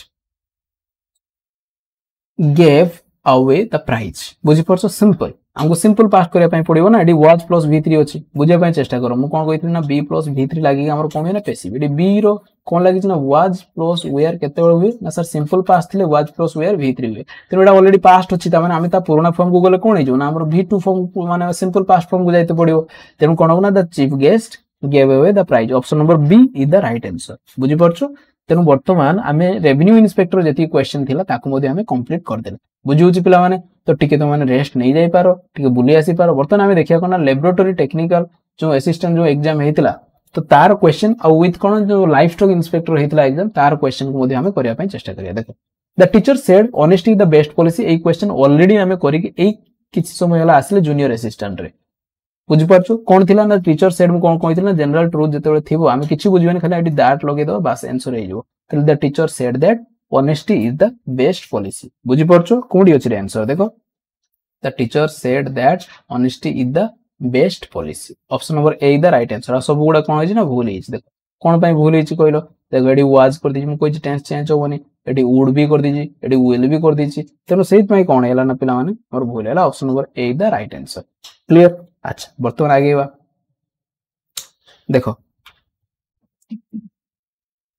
gave away the prize বুঝিপারছ সিম্পল ଆମକୁ ସିମ୍ପଲ୍ ପାସ୍ କରିବା ପାଇଁ ପଡ଼ିବ ନା ଏଠି ୱାଚ୍ ପ୍ଲସ୍ ଭି ଥ୍ରୀ ଅଛି ବୁଝିବା ପାଇଁ ଚେଷ୍ଟା କର ମୁଁ କ'ଣ କହିଥିଲି ନା ବି ପ୍ଲସ୍ ଭି ଥ୍ରୀ ଲାଗିକି ଆମର କ'ଣ ହୁଏ ନା ପେସିଭ୍ ଏଠି ବିର କ'ଣ ଲାଗିଛି ନା ୱାଜ୍ ପ୍ଲସ୍ ୱେୟାର୍ କେତେବେଳେ ହୁଏ ନା ସାର୍ ସିମ୍ପଲ୍ ପାସ୍ ଥିଲେ was plus were V three ହୁଏ ତେଣୁ ଏଇଟା ଅଲରେଡ଼ି ପାଷ୍ଟ ଅଛି ତାମାନେ ଆମେ ତା ପୁରୁଣା ଫର୍ମକୁ ଗଲେ କ'ଣ ହେଇଯିବ ନା ଆମର ଭି ଟୁ ଫର୍ମ ମାନେ ସିମ୍ପଲ୍ ପାଷ୍ଟ ଫର୍ମକୁ ଯାଇତେ ପଡ଼ିବ ତେଣୁ କ'ଣ ହେବ ନା the chief guest gave away the prize option number B is the right answer ବୁଝିପାରୁଛୁ ତେଣୁ ବର୍ତ୍ତମାନ ଆମେ ରେଭିନ୍ୟୁ ଇନ୍ସପେକ୍ଟର ଯେତିକି କ୍ୱେଶ୍ଚନ୍ ଥିଲା ତାକୁ ମଧ୍ୟ ଆମେ କମ୍ପ୍ଲିଟ୍ କରିଦେଲେ ବୁଝିହେଉଛି ପିଲାମାନେ ତ ଟିକେ ତମମାନେ ରେଷ୍ଟ ନେଇଯାଇପାର ଟିକେ ବୁଲି ଆସିପାର ବର୍ତ୍ତମାନ ଆମେ ଦେଖିବା କ'ଣ ଲାବୋରେଟୋରୀ ଟେକ୍ନିକାଲ ଯେଉଁ ଆସିଷ୍ଟାଣ୍ଟ ଯେଉଁ ଏକ୍ଜାମ୍ ହେଇଥିଲା ତ ତାର କ୍ୱେଶ୍ଚନ୍ ଆଉ ୱିଥ୍ କ'ଣ ଯେଉଁ ଲାଇଫ୍ ଷ୍ଟକ୍ ଇନ୍ସପେକ୍ଟର ହେଇଥିଲା ଏକ୍ଜାମ୍ ତାର କ୍ୱେଶ୍ଚନ୍କୁ ମଧ୍ୟ ଆମେ କରିବା ପାଇଁ ଚେଷ୍ଟା କରିବା ଦେଖ the teacher said honesty the best policy ଏଇ କ୍ୱେଶ୍ଚନ୍ ଅଲରେଡି ଆମେ କରିକି ଏଇ କିଛି ସମୟ ହେଲା ଆସିଲେ ଜୁନିୟର ଆସିଷ୍ଟାଣ୍ଟରେ বুঝিপারছ কোণ লা না টিচর সেট মু কোণ কইছিল না জেনারেল ট্রুথ যেতবে থিব আমি কিছু বুঝিবানি খালি এটি দ্যাট লগাই দেবা বাস আনসার হয়ে যাব তাহলে the teacher said that honesty is the best policy বুঝিপারছ কোটি অছি রে আনসার দেখো the teacher said that honesty is the best policy option number A the right answer আর সবগুলা কোণ হয়েছে না ভুল হয়েছে দেখো কোণ পাই ভুল হয়েছে কইলো দেখো এটি ওয়াজ করে দিয়েছি মু কইছি টেন্স চেঞ্জ হবনি এটি উড বি করে দিয়েছি এটি উইল বি করে দিয়েছি তেমন সেইপাই কোণ হেলা না পিলা মানে মোর ভুল হেলা option number A the right answer clear আচ্ছা বর্তমান আগেবা দেখো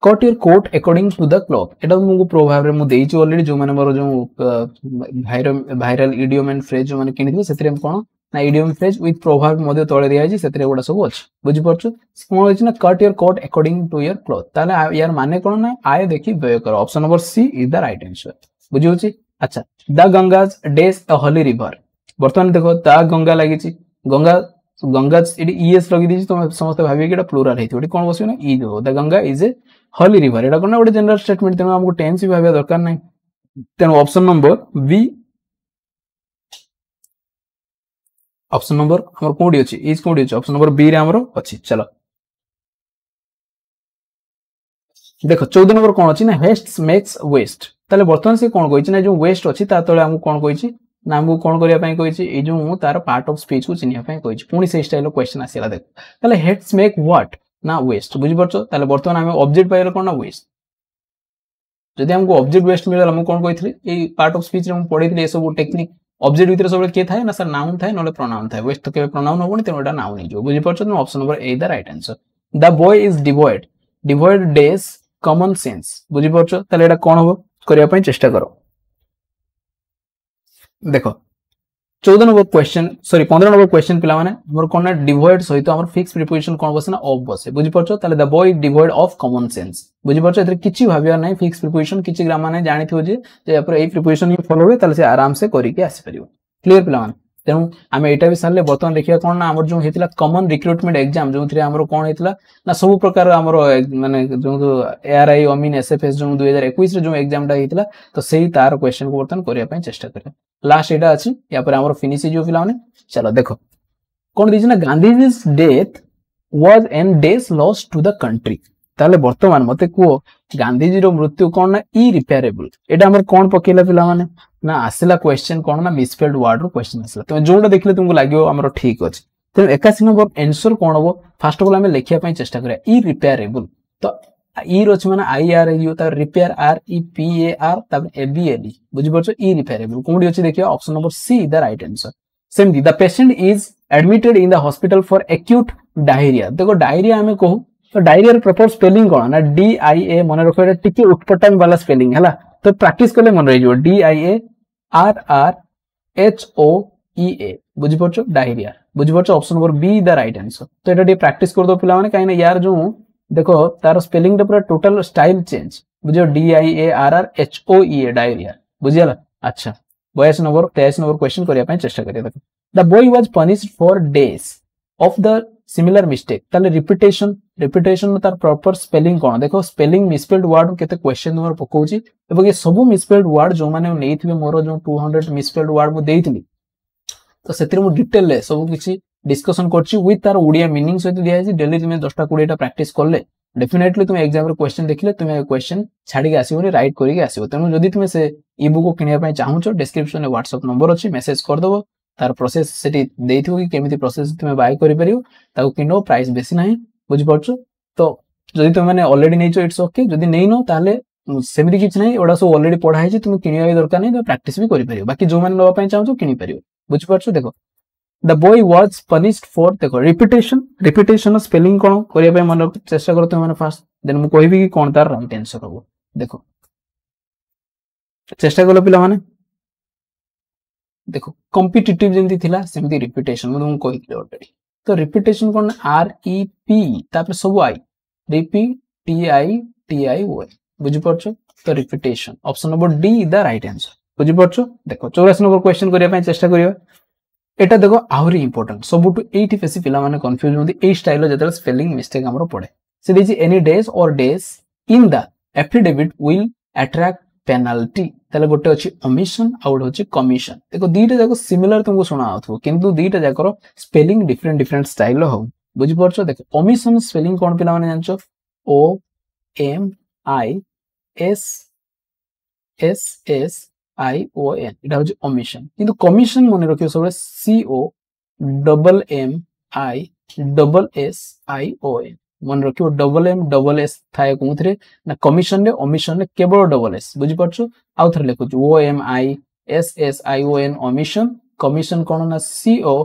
cut your coat according to the cloth ଏଇଟା ତୁମକୁ ପ୍ରୋ ଭାବରେ ମୁଁ ଦେଇଛି ଅଲରେଡି ଯେଉଁମାନେ ମୋର ଯେଉଁ ଭାଇରାଲ ଇଡିଓମ୍ ଆଣ୍ଡ ଫ୍ରେଜ୍ ଯେଉଁମାନେ କିଣିଥିବେ ସେଥିରେ କ'ଣ ନା ଇଡିଓମ୍ ଫ୍ରେଜ୍ ୱିଥ୍ ପ୍ରୋଭାବ ମଧ୍ୟ ତଳେ ଦିଆଯାଇଛି ସେଥିରେ ଏଗୁଡ଼ା ସବୁ ଅଛି ବୁଝିପାରୁଛୁ କ'ଣ ହେଇଛି ନା cut your coat according to your cloth ତାହେଲେ ୟାର ମାନେ କ'ଣ ନା ଆୟ ଦେଖି ବ୍ୟୟ କର option number C is the right answer ବୁଝିହଉଛି ଆଚ୍ଛା ଦ ଗଙ୍ଗାଜ୍ ଡେଜ୍ ଅ ହଲି ରିଭର୍ ବର୍ତ୍ତମାନ ଦେଖ ଦ ଗଙ୍ଗା ଲାଗିଛି ଗଙ୍ଗା ଗଙ୍ଗା ଏଠି ଇଏସ୍ ଲଗେଇଦେଇଛି ତମେ ସମସ୍ତେ ଭାବିବେ କି ଏଟା ପ୍ଲୁରାଲ ହେଇଥିବ ଏଠି କ'ଣ ବସିବ ନା ଇଜ୍ ହେବ the Ganga is a holy river ଏଟା କ'ଣ ନା ଗୋଟେ ଜେନେରାଲ ଷ୍ଟେଟମେଣ୍ଟ ତେଣୁ ଆମକୁ ଟେନ୍ସ ବି ଭାବିବା ଦରକାର ନାହିଁ ତେଣୁ option number B option number আমার কোটি অছি ইজ কোটি অছি অপশন নম্বর বি রে আমার অছি চলো দেখ 14 নম্বর কোন অছি না হেস্ট মেক্স ওয়েস্ট তাহলে বর্তমান সে কোন কইছে না যে ওয়েস্ট অছি তা তলে আমু কোন কইছি ନା ଆମକୁ କ'ଣ କରିବା ପାଇଁ କହିଛି ଏଇ ଯେଉଁ ତାର ପାର୍ଟ ଅଫ୍ ସ୍ପିଚ୍କୁ ଚିହ୍ନିବା ପାଇଁ କହିଛି ପୁଣି ସେଇ ଷ୍ଟାଇଲ୍ର କ୍ୱେଶ୍ଚନ୍ ଆସିଲା ଦେଖ ତାହେଲେ ହେଡ୍ସ ମେକ୍ ହ୍ୱାଟ୍ ନା ୱେଷ୍ଟ ବୁଝିପାରୁଛ ତାହେଲେ ବର୍ତ୍ତମାନ ଆମେ ଅବଜେକ୍ଟ ପାଇଗଲେ କ'ଣ ନା ୱେଷ୍ଟ ଯଦି ଆମକୁ ଅବଜେକ୍ଟ ୱେଷ୍ଟ ମିଳିଗଲା ମୁଁ କ'ଣ କହିଥିଲି ଏଇ ପାର୍ଟ ଅଫ୍ ସ୍ପିଚ୍ରେ ମୁଁ ପଢ଼େଇଥିଲି ଏସବୁ ଟେକ୍ନିକ୍ অবজেক্ট ভিতরে সবুজ কে থাকে না স্যার নাউন থাকে নহলে প্রোনাউন থাকে ওয়েস্ট তো কেবে প্রোনাউন হবনি তেমন এটা নাউন হয়ে যাবে বুঝি পারছো তুমি অপশন নম্বর এই the right answer the boy is devoid devoid dash common sense বুঝি পারছো তাহলে এটা কোন হবো করিয়া পাই চেষ্টা করো ଦେଖ চৌদ নম্বর কোয়েশ্চেন সরি পনেরো নম্বর কোয়েশ্চেন পিলামানে আমার কোন ডিভয়েড সহিত আমার ফিক্স প্রিপোজিশন কোন বসে না অফ বসে বুঝিপারছ তাহলে the boy devoid of common sense বুঝিপারছ এতে কিছু ভাবিবার নাই ফিক্স প্রিপোজিশন কিছু গ্রামানে জানিথিব যে যে এই প্রিপোজিশন হি ফলো হুয়ে তাহলে সে আরামসে করিকি আসিপারিব ক্লিয়ার পিলামানে ତେଣୁ ଆମେ ଏଇଟା ବି ସାରିଲେ ବର୍ତ୍ତମାନ ଦେଖିବା କ'ଣ ନା ଆମର ଯେଉଁ ହେଇଥିଲା କମନ୍ ରିକ୍ରୁଟମେଣ୍ଟ ଏକ୍ଜାମ୍ ଯେଉଁଥିରେ ଆମର କ'ଣ ହେଇଥିଲା ନା ସବୁ ପ୍ରକାର ଆମର ମାନେ ଯେଉଁ ଏଆର୍ଆଇ ଅମିନ୍ ଏସ୍ଏଫ୍ଏସ୍ ଯେଉଁ ଦୁଇ ହଜାର ଏକୋଇଶରେ ଯେଉଁ ଏକ୍ଜାମ୍ଟା ହେଇଥିଲା ତ ସେଇ ତାର କ୍ୱେଶ୍ଚନକୁ ବର୍ତ୍ତମାନ କରିବା ପାଇଁ ଚେଷ୍ଟା କରିବା ଲାଷ୍ଟ ଏଇଟା ଅଛି ୟା ପରେ ଆମର ଫିନିଶ ହେଇଯିବ ପିଲାମାନେ ଚାଲ ଦେଖ କ'ଣ ଦେଇଛି ନା Gandhiji's death was an days loss to the country ତାହେଲେ ବର୍ତ୍ତମାନ ମତେ କୁହ ଗାନ୍ଧିଜୀର ମୃତ୍ୟୁ କ'ଣ ନା ଇ ରିପେୟାରେବୁଲ ଏଇଟା ଆମର କ'ଣ ପକେଇଲା ପିଲାମାନେ ନା ଆସିଲା କ୍ୱେଶ୍ଚନ କ'ଣ ନା ମିସଫେଲ୍ଡ ୱାର୍ଡରୁ କ୍ୱେଶ୍ଚନ ଆସିଲା ତମେ ଯୋଉଟା ଦେଖିଲେ ତୁମକୁ ଲାଗିବ ଆମର ଠିକ ଅଛି ତେଣୁ ଏକାଶୀ ନମ୍ବର ଏନ୍ସର କ'ଣ ହବ ଫାର୍ଷ୍ଟ ଅଫ୍ ଅଲ୍ ଆମେ ଲେଖିବା ପାଇଁ ଚେଷ୍ଟା କରିବା ଇ ରିପେୟାରେବୁଲ ତ ଇର ଅଛି ମାନେ ଆଇ ଆର୍ ୟୁ ତାପରେ repair R E P A R ତାପରେ ଏ ବି ଏଲ୍ ଇ ବୁଝିପାରୁଛ ଇ ରିପେୟାରେବୁଲ କୋଉଠି ଅଛି ଦେଖିବା option number C the right answer ସେମିତି the patient is admitted in the hospital for acute diarrhoea ଦେଖ ଡାଇରିଆ ଆମେ କହୁ तो डायरी प्रपर स्पेलींग कौन ना डी आई ए मन रखा टी उटपटन वाला स्पेलींग है तो प्राक्ट कले मन रही D I A R R H O A बुझ डायरी बुझीपार्च option number B the right answer तो यहाँ प्राक्ट कर दो पाने कहीं यार जो देख तार स्पेली पूरा टोटाल स्टाइल चेंज बुझ D I A R R H O A diarrhoea बुझीगला अच्छा बयास नंबर तेईस नंबर क्वेश्चन करने चेस्ट करें the boy was punish for days of the similar mistake ताले रिपिटेशन रिपिटेशन तार प्रॉपर स्पेलिंग कोन देखो स्पेलिंग मिसपेल्ड वर्ड केते क्वेश्चन नंबर पकोची एवं ये सब मिसपेल्ड वर्ड जो माने नेइथिबे मोर जो 200 मिसपेल्ड वर्ड मु देइथिली तो सेतिर मु डिटेल ले सब किछि डिस्कशन करछि विथ तार ओडिया मीनिंग सहित दिया छि डेली तुमे 10 टा 20 टा प्रैक्टिस करले डेफिनेटली तुम एग्जाम क्वेश्चन देखिले तुम क्वेश्चन छाड़ी आसो रईट करके आसो तेणु जदि तुम से इ बुक को किनिया चाहूचो डिस्क्रिप्शन में व्हाट्सअप नंबर अच्छी मेसेज करदेव ତାର ପ୍ରୋସେସ ସେଠି ଦେଇଥିବ କି କେମିତି ପ୍ରୋସେସ ତୁମେ ବାଏ କରିପାରିବ ତାକୁ କିଣିବ ପ୍ରାଇସ୍ ବେଶୀ ନାହିଁ ବୁଝିପାରୁଛୁ ତ ଯଦି ତୁମେମାନେ ଅଲରେଡି ନେଇଛ ଇଟ୍ସ ଓକେ ଯଦି ନେଇନ ତାହେଲେ ସେମିତି କିଛି ନାହିଁ ଏଗୁଡ଼ା ସବୁ ଅଲରେଡି ପଢା ହେଇଛି ତୁମେ କିଣିବା ବି ଦରକାର ନାହିଁ ତୁମେ ପ୍ରାକ୍ଟିସ୍ ବି କରିପାରିବ ବାକି ଯେଉଁମାନେ ନେବା ପାଇଁ ଚାହୁଁଛ କିଣିପାରିବ ବୁଝିପାରୁଛୁ ଦେଖ ଦ ବୟ ୱାଜ ପନିଶ୍ଡ ଫର ଦେଖ ରିପିଟେସନ ରିପିଟେସନ ସ୍ପେଲିଂ କ'ଣ କରିବା ପାଇଁ ମନେ ଚେଷ୍ଟା କର ତୁମେମାନେ ଫାଷ୍ଟ ଦେନ୍ ମୁଁ କହିବି କି କ'ଣ ତାର ରାଇଟ୍ ଆନ୍ସର ହବ ଦେଖ ଚେଷ୍ଟା କଲ ପିଲାମାନେ ଦେଖ କମ୍ପିଟେଟିଭ୍ ଯେମିତି ଥିଲା ସେମିତି ରିପିଟେସନ୍ ମୁଁ ତୁମକୁ କହିଥିଲି ଅଲରେଡ଼ି ତ ରିପିଟେସନ୍ କ'ଣ ଆର୍ ଇ ପି ତାପରେ ସବୁ ଆଇ ରିପି T I T I Y ବୁଝିପାରୁଛ ତ repetition option number D the right answer ବୁଝିପାରୁଛ ଦେଖ ଚଉରାଶୀ ନମ୍ବର କ୍ୱେଶ୍ଚନ୍ କରିବା ପାଇଁ ଚେଷ୍ଟା କରିବା ଏଇଟା ଦେଖ ଆହୁରି ଇମ୍ପୋର୍ଟାଣ୍ଟ ସବୁଠୁ ଏଇଠି বেশি ପିଲାମାନେ কনফ্যুজ ହୁଅନ୍ତି ଏଇ ଷ୍ଟାଇଲର ଯେତେବେଳେ স্পেলিং ମିଷ୍ଟେକ୍ ଆମର পড়ে ସେ দিয়েছি any days or days in the affidavit will attract penalty তাহলে ଗୋଟେ ଅଛି ଅମିଶନ ଆଉ ଗୋଟେ ହେଉଛି କମିଶନ ଦେଖ ଦୁଇଟା ଯାକ ସିମିଲାର ତମକୁ ଶୁଣାଯାଉଥିବ କିନ୍ତୁ ଦୁଇଟା ଯାକର ସ୍ପେଲିଂ ଡିଫରେଣ୍ଟ ଡିଫରେଣ୍ଟ ଷ୍ଟାଇଲର ହଉ ବୁଝିପାରୁଛ ଦେଖ ଅମିଶନ ସ୍ପେଲିଂ କ'ଣ ପିଲାମାନେ ଜାଣିଛ O M I S S S I O N এটা হচ্ছে অমিশন কিন্তু কমিশন মনে রাখিও সবাই C O double M I double S I O N ମନେ ରଖିବ ଡବଲ ଏମ୍ ଡବଲ ଏସ୍ ଥାଏ କୋଉଥିରେ ନା କମିଶନରେ ଅମିଶନରେ କେବଳ ଡବଲ ଏସ୍ ବୁଝିପାରୁଛୁ ଆଉ ଥରେ ଲେଖୁଛୁ O M I S S I O N omission commission କ'ଣ ନା C O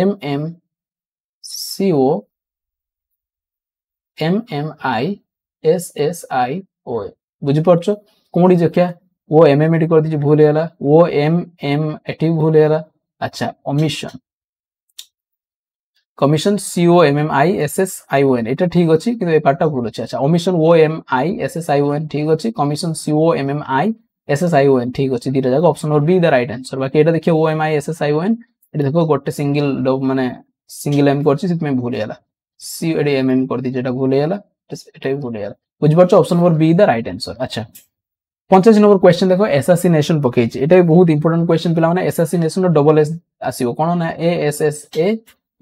M M C O M M I S S I O A ବୁଝିପାରୁଛ କୋଉଠି ଦେଖିବା ଓ ଏମ୍ ଏମ୍ ଏଠି କରିଦେଇଛି ଭୁଲ ହେଇଗଲା ଓ ଏମ୍ ଏମ୍ ଏଠି ଭୁଲ ହେଇଗଲା ଆଚ୍ଛା omission commission C O M M I S S I O N এটা ঠিক আছে কিন্তু এই পার্টটা ভুল হচ্ছে আচ্ছা omission O M I S S I O N ঠিক আছে commission C O M M I S S I O N ঠিক আছে দুইটা জায়গা option or B the right answer বাকি এটা দেখি O M I S S I O N এটা দেখো গোটে সিঙ্গল মানে সিঙ্গল এম করছি সেপাই ভুল হয়ে সি এটা এম এম করে দিয়েছে এটা ভুল হয়ে এটা ভুল হয়ে বুঝিপারছ option number B the right answer আচ্ছা পঞ্চাশ নম্বর কোয়েশ্চেন দেখো এসাসিনেশন পকাইছে এটা বহুত ইম্পর্টেন্ট কোয়েশ্চেন পিলা মানে এসাসিনেশন ডবল এস আসিব কোন না এ এস এস এ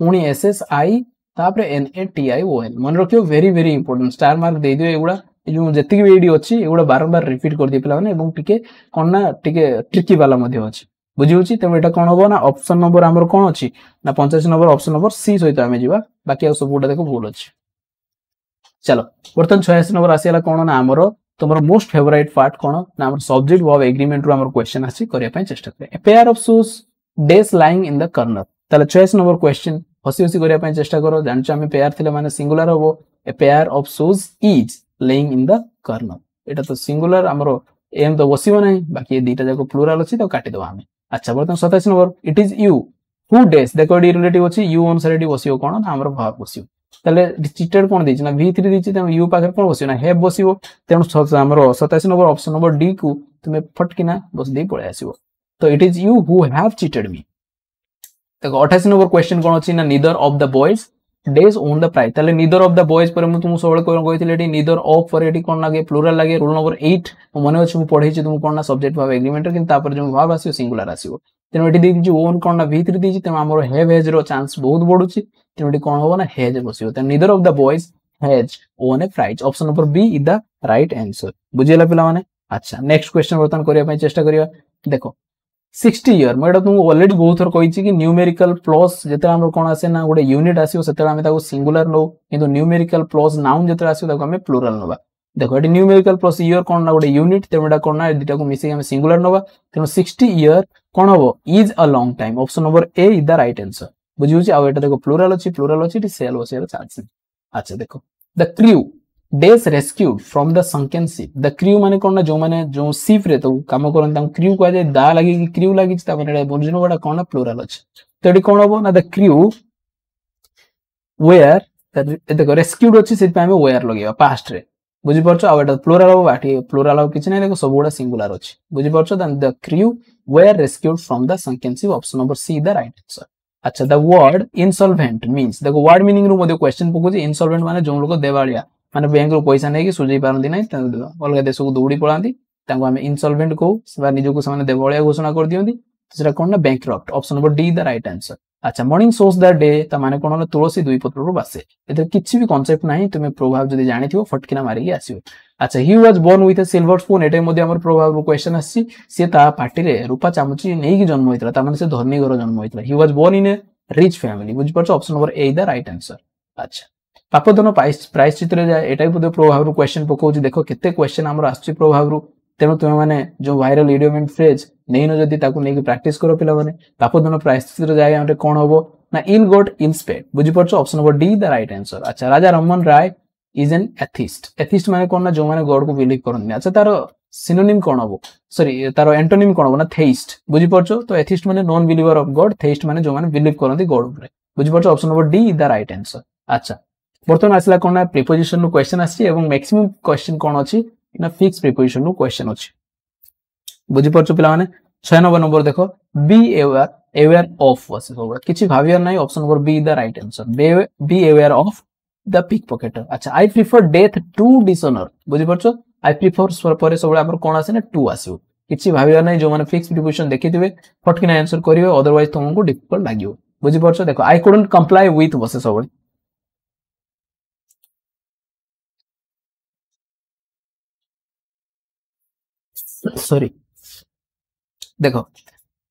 ପୁଣି ଏସ୍ ଏସ୍ ଆଇ ତାପରେ N A T I O N ମନେ ରଖିବ very very important star mark ଦେଇଦିଅ ଏଗୁଡ଼ା ଯେଉଁ ଯେତିକି ବି ଏଇଠି ଅଛି ଏଗୁଡ଼ା ବାରମ୍ବାର ରିପିଟ୍ କରିଦିଏ ପିଲାମାନେ ଏବଂ ଟିକେ କ'ଣ ନା ଟିକେ ଟ୍ରିକି ବାଲା ମଧ୍ୟ ଅଛି ବୁଝିହେଉଛି ତେଣୁ ଏଇଟା କ'ଣ ହବ ନା ଅପସନ୍ ନମ୍ବର ଆମର କ'ଣ ଅଛି ନା ପଞ୍ଚାଅଶୀ ନମ୍ବର ଅପସନ୍ ନମ୍ବର ସି ସହିତ ଆମେ ଯିବା ବାକି ଆଉ ସବୁଗୁଡ଼ା ଦେଖ ଭୁଲ ଅଛି ଚାଲ ବର୍ତ୍ତମାନ ଛୟାଅଶୀ ନମ୍ବର ଆସିଗଲା କ'ଣ ନା ଆମର ତୁମର ମୋଷ୍ଟ ফেভরাইট পার্ট କଣ ନା ଆମର ସବଜେକ୍ଟ ভাব এগ্রিমেন্ট ଆମର আমার কোয়েশ্চেন আসছে করিয়া পাই চেষ্টা করে pair of shoes does lying in the তাহলে ছয় নম্বর কোয়েশ্চেন হসি হসি করিয়া পাই চেষ্টা করো জানিছো আমি পেয়ার থিলে মানে সিঙ্গুলার হবো a pair of shoes is laying in the corner এটা তো সিঙ্গুলার আমার এম তো বসিব নাই বাকি এই দুইটা যাক প্লুরাল অছি তো কাটি দেবা আমি আচ্ছা বর্তমান সতাইশ নম্বর ইট ইজ ইউ হু ডেস দেখো এটি রিলেটিভ অছি ইউ অনুসারে এটি বসিব কোণ না আমার ভাব বসিব তাহলে চিটেড কোণ দিয়েছি না ভি থ্রি দিয়েছি তেমন ইউ পাখে কোণ বসিব না হেভ বসিব তেমন আমার সতাইশ নম্বর অপশন নম্বর ডি কু তুমি ফটকিনা বসি দিয়ে পড়ে আসব তো it is you who have cheated me দেখো অঠাশি নম্বর কোয়েশ্চেন কোণ ଅଛି ନା neither of the boys does won the prize তাহলে নিদর অফ দ্য বয়েজ পরে তুমি সবুজ কে এটি নিদর অফ পরে এটি কোন লাগে প্লুরাল লাগে রুল নম্বর এইট মনে হচ্ছে মু পড়াইছি তুমি কোন না সবজেক্ট ভাবে এগ্রিমেন্ট কিন্তু তারপরে যে ভাব আসবে সিঙ্গুলার আসব তেমন এটি দিয়ে দিচ্ছি ওন কোন না ভিতরে দিয়েছি তেমন আমার হেভ হেজ র চান্স বহুত বড়ুছি তেমন এটি কোন হব না হেজ বসিব তেমন neither of the boys has won a prize option number B is the right answer বুঝিলা পিলা মানে আচ্ছা নেক্সট কোয়েশ্চন বর্তমান করিয়া পাই চেষ্টা করিবা দেখো सिक्सट इयर मुझे तुमको अलरेडी बहुत थर कही कि न्यूमेरिकल प्लस जो कौन आसे ना गोटे यूनिट आसमें सिंगुलर नौ कि न्यूमेरिकल प्लस नाउन जो आसमें प्लोराल ना देख ये न्यूमेरिकल प्लस इयर कौन ना गोटे यूनिट तेनालीराम कौन ना दुटा को मिसिक सिंगुलर ना तेना सिक्सट इयर कौन हम is a long time option number A is the right answer बुझे आउ ये देख प्लोराल अच्छी प्लोराल अच्छी सेल बस चार्ज अच्छा देख the crew does rescued from the sunken ship the crew ମାନେ କ'ଣ ନା ଯେଉଁମାନେ ଯେଉଁ ସିପ୍ରେ ତାକୁ କାମ କରନ୍ତି ତାଙ୍କୁ କ୍ରିଉ କୁହାଯାଏ ଦା ଲାଗିକି କ୍ରିଉ ଲାଗିଛି ତାପରେ ଏଇଟା ବର୍ଜିନ ଗୁଡ଼ା କ'ଣ ନା ପ୍ଲୁରାଲ୍ ଅଛି ତ ଏଠି କ'ଣ ହବ ନା ଦ କ୍ରିଉ ୱେୟାର ଦେଖ ରେସ୍କ୍ୟୁଡ୍ ଅଛି ସେଥିପାଇଁ ଆମେ ୱେୟାର ଲଗେଇବା ପାଷ୍ଟରେ ବୁଝିପାରୁଛ ଆଉ ଏଇଟା ପ୍ଲୁରାଲ୍ ହବ ଏଠି ପ୍ଲୁରାଲ୍ ହବ କିଛି ନାହିଁ ଦେଖ ସବୁଗୁଡ଼ା ସିଙ୍ଗୁଲାର ଅଛି ବୁଝିପାରୁଛ then the crew were rescued from the sunken ship option number C the right answer আচ্ছা দ্য ওয়ার্ড ইনসলভেন্ট মিন্স দেখো ওয়ার্ড মিনিং রু মধ্যে কোয়েশ্চেন পকাউছি ইনসলভেন্ট মানে যে লোক দেবালিয়া मैंने बैंक रू पैसा नहीं सुझे पारती ना अलग देश को दौड़ी पलाती इनसलभेन्ट कहू निजी देवभिया घोषणा कर दिखती कौन ना bankrupt option number D the right answer अच्छा मर्णिंग सोर्स दैट डे मैंने कौन ना तुसी दुई पत्र बासे किसी भी कनसेप्ट ना तुम्हें प्रभाव जब जान थो फटकिना मारिकी आस अच्छा he was born with silver spoon यहाँ प्रभाव क्वेश्चन आटी में रूपा चामुची नहीं जन्म होता है से धनी घर जन्म होता है he was born in a rich family बुझ पार्छ option number A the right answer अच्छा ପାପଧନ ପ୍ରାଇସ୍ ଚିତ୍ରରେ ଯାଏ ଏଇଟା ବି ମଧ୍ୟ ପ୍ରଭାବରୁ କ୍ୱେଶ୍ଚନ୍ ପକାଉଛି ଦେଖ କେତେ କ୍ୱେଶ୍ଚନ୍ ଆମର ଆସୁଛି ପ୍ରଭାବରୁ ତେଣୁ ତୁମେମାନେ ଯେଉଁ ଭାଇରାଲ୍ ଇଡିଓମେଣ୍ଟ ଫ୍ରେଜ୍ ନେଇନ ଯଦି ତାକୁ ନେଇକି ପ୍ରାକ୍ଟିସ୍ କର ପିଲାମାନେ ପାପଧନ ପ୍ରାଇସ୍ ଚିତ୍ରରେ ଯାଏ ଆମର କ'ଣ ହବ ନା ଇନ୍ ଗୋଟ୍ ଇନ୍ସପେକ୍ଟ ବୁଝିପାରୁଛ option number D the right answer ଆଚ୍ଛା Raja Raman Roy is an atheist atheist ମାନେ କ'ଣ ନା ଯେଉଁମାନେ ଗଡ଼କୁ ବିଲିଭ୍ କରନ୍ତି ଆଚ୍ଛା ତାର ସିନୋନିମ୍ କ'ଣ ହବ ସରି ତାର ଏଣ୍ଟୋନିମ୍ କ'ଣ ହବ ନା ଥେଇଷ୍ଟ ବୁଝିପାରୁଛ ତ ଏଥିଷ୍ଟ ମାନେ ନନ୍ ବିଲିଭର ଅଫ୍ ଗଡ୍ ଥେଇଷ୍ଟ ମାନେ ଯେଉଁମାନେ ବିଲିଭ୍ କରନ୍ତି ଗଡ୍ ଉପରେ ବୁଝିପାରୁଛ option number D the right answer ଆଚ୍ଛା ବର୍ତ୍ତମାନ ଆସିଲା କ'ଣ ନା ପ୍ରିପୋଜିସନରୁ କ୍ୱେଶ୍ଚନ୍ ଆସିଛି ଏବଂ ମ୍ୟାକ୍ସିମମ୍ କ୍ୱେଶ୍ଚନ୍ କ'ଣ ଅଛି ନା ଫିକ୍ସ ପ୍ରିପୋଜିସନରୁ କ୍ୱେଶ୍ଚନ୍ ଅଛି ବୁଝିପାରୁଛୁ ପିଲାମାନେ ଛଅ ନମ୍ବର ନମ୍ବର ଦେଖ ବି ଏୱାର ଏୱେୟାର ଅଫ୍ ଅଛି ସବୁବେଳେ କିଛି ଭାବିବାର ନାହିଁ option number B the right answer be aware of the pickpocketer ଆଚ୍ଛା I prefer death to dishonour ବୁଝିପାରୁଛ ଆଇ ପ୍ରିଫର ପରେ ସବୁବେଳେ ଆମର କ'ଣ ଆସେ ନା ଟୁ ଆସିବ କିଛି ଭାବିବାର ନାହିଁ ଯେଉଁମାନେ ଫିକ୍ସ ପ୍ରିପୋଜିସନ ଦେଖିଥିବେ ଫଟକିନା ଆନ୍ସର କରିବେ ଅଦରୱାଇଜ ତୁମକୁ ଡିଫିକଲ୍ଟ ଲାଗିବ ବୁଝିପାରୁଛ ଦେଖ ଆଇ କୁଡଣ୍ଟ କମ୍ପ୍ଲାଏ ୱିଥ୍ ବସେ ସବୁବେଳେ सॉरी देखो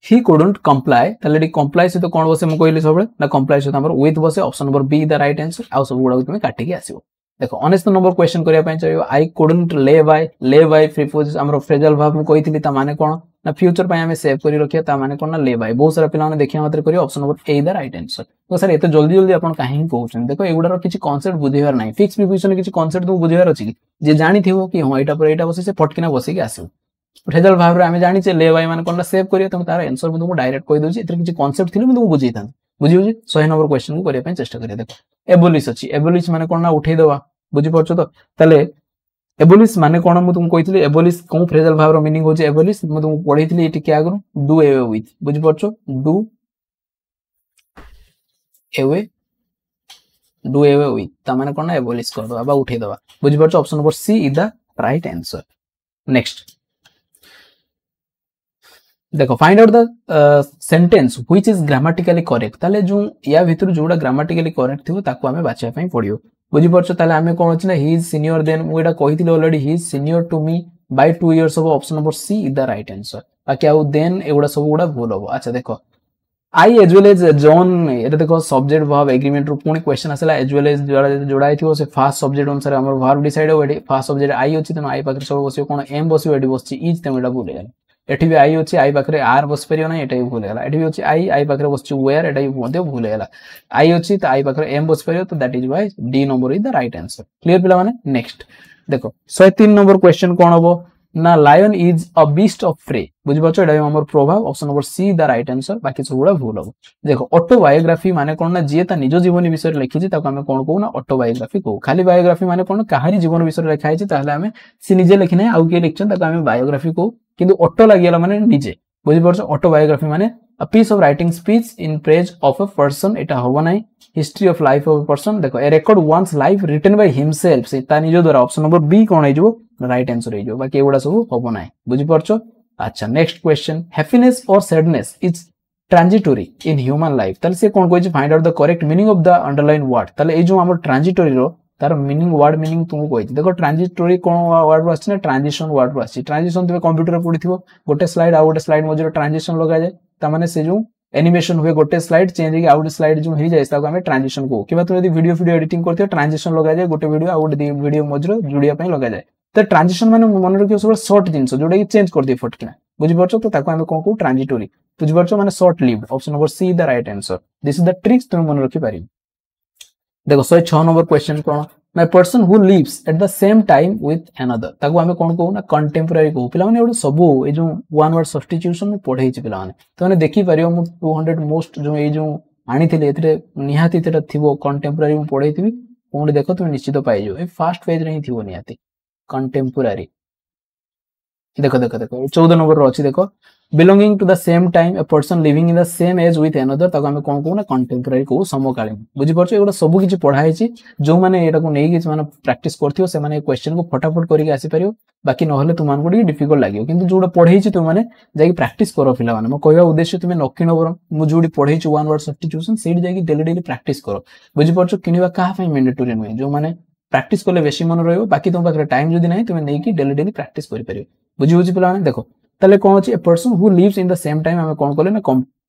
ही कुडंट कंप्लाय तले कंप्लाय से तो कोन बसे मु कहले सब ना कंप्लाय से हमर विथ बसे option number B the right answer आ सब गुडा तुम काटि के आसीबो देखो ऑनेस्ट नंबर क्वेश्चन करिया पय चाहिए I couldn't lay by lay by preposition हमर फ्रेजल वर्ब मु कहिथिलि त माने कोन ना फ्यूचर पय हमें सेव करी रखिया त माने कोन ले बाय बहुत सारा पिलाने देखिया मात्र करियो option number A the right answer तो सर एते जल्दी जल्दी अपन काहे कहउछन देखो एगुडा रो किछ कांसेप्ट बुझेवार नाही फिक्स प्रीपोजिशन किछ कांसेप्ट तो बुझेवार अछि जे जानिथियो कि हो एटा पर एटा बसे से फटकिना बसे के आसी ଉଠାଇଦେଲା ଭାବରେ ଆମେ ଜାଣିଛେ ଲେ ବାଇ ମାନେ କଣଟା ସେଭ୍ କରିବା ତମେ ତାର ଆନ୍ସର ମୁଁ ତୁମକୁ ଡାଇରେକ୍ଟ କହିଦେଉଛି ଏଥିରେ କିଛି କନସେପ୍ଟ ଥିଲେ ମୁଁ ତୁମକୁ ବୁଝେଇଥାନ୍ତି ବୁଝିହେଉଛି ଶହେ ନମ୍ବର କ୍ୱେଶ୍ଚନକୁ କରିବା ପାଇଁ ଚେଷ୍ଟା କରିବା ଦେଖ ଏବୋଲିସ୍ ଅଛି ଏବୋଲିସ୍ ମାନେ କଣ ନା ଉଠେଇଦବା ବୁଝିପାରୁଛ ତ ତାହେଲେ ଏବୋଲିସ୍ ମାନେ କଣ ମୁଁ ତୁମକୁ କହିଥିଲି ଏବୋଲିସ୍ କୋଉ ଫ୍ରେଜାଲ ଭାବର ମିନିଂ ହଉଛି ଏବୋଲିସ୍ ମୁଁ ତୁମକୁ ପଢେଇଥିଲି ଟିକେ ଆଗରୁ ଡୁ ଏୱେ ୱିଥ୍ ବୁଝିପାରୁଛ do away do away with ତା ମାନେ କଣ ନା ଏବୋଲିସ୍ କରିଦବା ବା ଉଠେଇଦବା ବୁଝିପାରୁଛ option number C is the right answer next দেখো find out the sentence which is grammatically correct তাহলে ଯୋଉ ୟା ଭିତରୁ ଯୋଉଟା ଗ୍ରାମାଟିକାଲି କରେକ୍ଟ ଥିବ ତାକୁ ଆମେ ବାଛିବା ପାଇଁ ପଡିବ ବୁଝିପାରୁଛ ତାହେଲେ ଆମେ କ'ଣ ଅଛି ନା ହି ଇଜ୍ ସିନିୟର ଦେନ୍ ମୁଁ ଏଇଟା କହିଥିଲି already he is senior to me by two years ହବ option number C is the right answer ବାକି ଆଉ ଦେନ୍ ଏଗୁଡ଼ା ସବୁ ଗୁଡ଼ା ଭୁଲ ହବ ଆଚ୍ଛା ଦେଖ I as well as John এটা দেখো সবজেক্ট ভাব এগ্রিমেন্ট রু পুনি কোশ্চেন আসলা এজ ওয়েল এজ যোড়া হইতিব সে ফার্স্ট সবজেক্ট অনুসারে আমার ভার্ব ডিসাইড হব এটি ফার্স্ট সবজেক্ট আই অছি তেমন আই পাখে সব বসিব কোন এম বসিব এটি বসছি ইজ তেমন এটা ভুলে গেল ଏଠି ବି ଆଇ ଅଛି ଆଇ ପାଖରେ ଆର୍ ବସିପାରିବ ନାହିଁ ଏଟା ବି ଭୁଲ ହେଲା ଏଠି ବି ଅଛି ଆଇ ଆଇ ପାଖରେ ବସିଛି ୱେର୍ ଏଟା ବି ମଧ୍ୟ ଭୁଲ ହେଲା ଆଇ ଅଛି ତ ଆଇ ପାଖରେ ଏମ୍ ବସିପାରିବ ତ that is why D number is the right answer clear ପିଲାମାନେ ନେକ୍ସଟ ଦେଖ ଶହେ ତିନି ନମ୍ବର କ୍ୱେଶ୍ଚନ କ'ଣ ହବ না lion is a beast of prey বুঝিপারছ এটা আমার প্রভাব option number C the right answer বাকি সবগুলা ভুল হব দেখো অটোবায়োগ্রাফি মানে কোণ না যিয়ে তা নিজ জীবনী বিষয়ে লিখিছে তাকে আমি কোণ কৌ না অটোবায়োগ্রাফি কৌ খালি বায়োগ্রাফি মানে কোণ কাহারি জীবন বিষয়ে লেখা হয়েছে তাহলে আমি সে নিজে লিখি না আউ কে লিখছেন তাকে আমি বায়োগ্রাফি কৌ কিন্তু অটো লাগিগলা মানে নিজে বুঝিপারছ অটোবায়োগ্রাফি মানে a piece of writing speech in praise of a person এটা হব নাই history of life of a person দেখো a record one's life written by himself সে তা নিজ দ্বারা অপশন নম্বর বি কোণ হয়ে যাব রাইট অ্যান্সার হয়ে যাবে বাকি এগুলা সব হব না বুঝিপারছ আচ্ছা next question happiness or sadness is transitory in human life তাহলে সে কোণ কইছে find out the correct meaning of the underlined word তাহলে এই যে আমার ট্রানজিটোরির তার মিনিং ওয়ার্ড মিনিং তুমি কইছি দেখো ট্রানজিটোরি কোন ওয়ার্ড আসছে না ট্রানজিশন ওয়ার্ড আসছে ট্রানজিশন তুমি কম্পিউটারে পড়িথিব গোটে স্লাইড আউ গোটে স্লাইড মধ্যে ট্রানজিশন লগা যায় তার মানে সে যে एनिमेशन हुए गोटे स्लाइड चेंज होगी आउट स्लाइड जो हो जाए आम ट्रांजेक्शन को कि तुम जब भिडियो फिडियो एडिट करते ट्रांजेक्शन लग जाए गोटे भिडियो आउ गोटे भिडियो मझे जोड़िया लग जाए तो ट्रांजिशन मैंने मन रखिए सब सर्ट जिन जोटा चेंज कर दिए फटकिना बुझीपार्च तो आम कौन कौन ट्रांजिटोरी बुझीपार्च मैंने short lived option number C the right answer this is the tricks तुम मन रखिपार देख शहे छः नंबर क्वेश्चन कौन my person who lives at the same time with another ताको आम कौन कहू ना कंटेम्पोरारी कहू पे सब ये जो वन वर्ड सब्सट्यूशन पढ़े पे तो मैंने देखिपार मुझ टू हंड्रेड मोस्ट जो ये आनी निहाती थी कंटेम्पोरारी पढ़े थी पुणी देख तुम निश्चित पाइज ए फास्ट पेज रही थी निहाती contemporary দেখো দেখো দেখো চৌদ নম্বর অছি দেখো belonging to the same time a person living in the same age with another তাকে আমি কোন কোন কন্টেম্পোরারি কো সমকালীন বুঝিপারছ এগুলো সবু কিছু পড়া হয়েছি যেমানে এটাকে নেইকি মানে প্র্যাকটিস করথিও সেমানে এই কোশ্চেন কো ফটাফট করিকে আসি পারিও বাকি নহলে তোমাকে টিকে ডিফিকল্ট লাগিব কিন্তু যেটা পড়াইছি তোমাকে যাইকি প্র্যাকটিস করো পিলামানে মো কহিবা উদ্দেশ্য তুমি নকিণ বরং মু যেটি পড়াইছি ওয়ান ওয়ার্ড সবস্টিটিউশন সেইটি যাইকি ডেলি ডেলি প্র্যাকটিস করো বুঝিপারছ কিনিবা কাহা পাই ম্যান্ডেটরি নুহে যেমানে প্র্যাকটিস করলে বেশি মনে রহব বাকি তোমার পাখে টাইম যদি নাই তুমি নেই ডেলি ডেলি প্র্যাকটিস করে বুঝি বুঝি পিলা দেখো তাহলে কম আছে person who lives in the same time আমি কম কলে না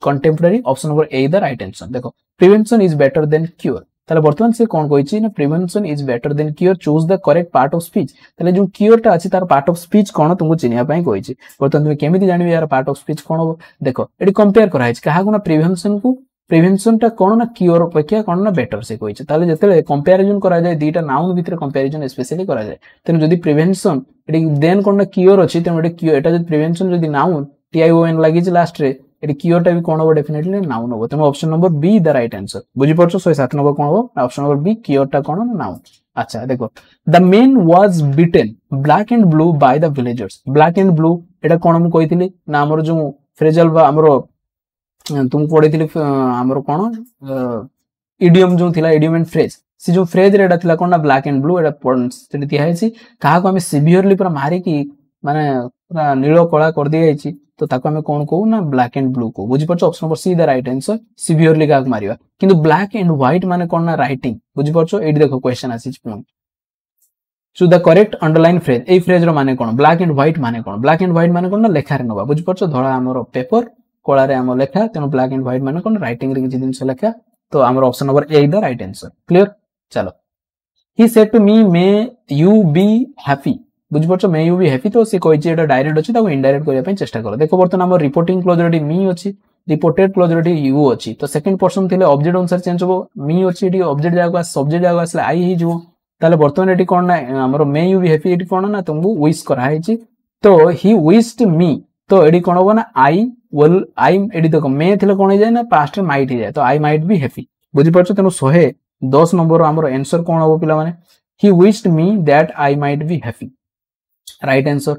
contemporary option number A the right answer দেখো prevention is better than cure তাহলে বর্তমান সে কোন কইছি না prevention is better than cure choose the correct part of speech তাহলে যে কিওরটা আছে তার পার্ট অফ স্পিচ কোন তোমাকে চিনিয়া পাই কইছি বর্তমান তুমি কেমিতি জানিবে আর পার্ট অফ স্পিচ কোন দেখো এটি কম্পেয়ার করা হয়েছে কাহাকু না প্রিভেনশন কু ପ୍ରିଭେନସନଟା କ'ଣ ନା କ୍ୟୁଅର୍ ଅପେକ୍ଷା କ'ଣ ନା ବେଟର୍ ସେ କହିଛି ତାହେଲେ ଯେତେବେଳେ କମ୍ପାରିଜନ୍ କରାଯାଏ ଦୁଇଟା ନାଉନ୍ ଭିତରେ କମ୍ପାରିଜନ୍ ସ୍ପେସିଆଲି କରାଯାଏ ତେଣୁ ଯଦି ପ୍ରିଭେନସନ୍ ଏଠି ଦେନ୍ କ'ଣ ନା କ୍ୟୁଅର୍ ଅଛି ତେଣୁ ଏଠି କ୍ୟୁ ଏଟା ଯଦି ପ୍ରିଭେନସନ୍ ଯଦି ନାଉନ୍ ଟିଆଇଓଏନ୍ ଲାଗିଛି ଲାଷ୍ଟରେ ଏଠି କ୍ୟୁଅର୍ଟା ବି କ'ଣ ହବ ଡେଫିନେଟଲି ନାଉନ୍ ହବ ତେଣୁ option number B the right answer ବୁଝିପାରୁଛ ଶହେ ସାତ ନମ୍ବର କ'ଣ ହବ ଅପସନ୍ ନମ୍ବର ବି କ୍ୟୁଅର୍ଟା କ'ଣ ନାଉନ୍ আচ্ছা দেখো the men was beaten black and blue by the villagers black and blue এটা କ'ଣ ମୁଁ କହିଥିଲି ନା ଆମର ଯୋଉ ଫ୍ରେଜାଲ ବା ଆମର তো মু পড়াইଥିଲି ଆମର କ'ଣ ଇଡିୟମ ଯୋଉ ଥିଲା ଇଡିୟମ ଆଣ୍ଡ ଫ୍ରେଜ୍ ସେ ଯୋଉ ଫ୍ରେଜରେ ଏଇଟା ଥିଲା କ'ଣ ନା ବ୍ଲାକ୍ ଆଣ୍ଡ ବ୍ଲୁ ଏଇଟା ସେଠି ଦିଆହେଇଛି କାହାକୁ ଆମେ ସିଭିୟରଲି ପୁରା ମାରିକି ମାନେ ପୁରା ନୀଳ କଳା କରିଦିଆଯାଇଛି ତ ତାକୁ ଆମେ କ'ଣ କହୁ ନା ବ୍ଲାକ୍ ଆଣ୍ଡ ବ୍ଲୁ କହୁ ବୁଝିପାରୁଛ option number C the right answer severely କାହାକୁ ମାରିବା କିନ୍ତୁ ବ୍ଲାକ୍ ଆଣ୍ଡ ହ୍ୱାଇଟ୍ ମାନେ କ'ଣ ନା ରାଇଟିଂ ବୁଝିପାରୁଛ ଏଇଠି ଦେଖ କ୍ୱେଶ୍ଚନ୍ ଆସିଛି ପୁଣି choose the correct underlined phrase এই ফ্রেজর মানে কোণ ব্লাক এন্ড হোয়াইট মানে কোণ ব্লাক এন্ড হোয়াইট মানে কোণ না লেখার নেওয়া বুঝিপারছ ধরা আমার পেপর କଳାରେ ଆମ ଲେଖା ତେଣୁ ବ୍ଲାକ୍ ଆଣ୍ଡ ହ୍ୱାଇଟ୍ ମାନେ କ'ଣ ରାଇଟିଂରେ କିଛି জিনিস লেখা তো ଆମର option number A the right answer clear চলো he said to me may you be happy বুঝিপারছ মে ইউ বি হ্যাপি তো সে কইছে এটা ডাইরেক্ট অছি তাকে ইনডাইরেক্ট করিয়া পাই চেষ্টা করো দেখো বর্তমানে আমার রিপোর্টিং ক্লোজর এটি মি অছি রিপোর্টেড ক্লোজর এটি ইউ অছি তো সেকেন্ড পর্সন থিলে অবজেক্ট অনুসারে চেঞ্জ হবো মি অছি এটি অবজেক্ট জায়গা সবজেক্ট জায়গা আসলে আই হই যাব তাহলে বর্তমানে এটি কোন না আমার মে ইউ বি হ্যাপি এটি কোন না তোমাকে উইশ করা হয়েছে তো হি উইশড মি তো এটি কোন হবো না আই ওয়েল আই এটি দেখ মে থিলে কোণ হয়ে যায় না পাস্ট মাইট হয়ে যায় তো আই মাইট বি হেপি বুঝিপারছ তেমন শহে দশ নম্বর আমার এনসর কোণ হব পিলা মানে he wished me that I might be happy right answer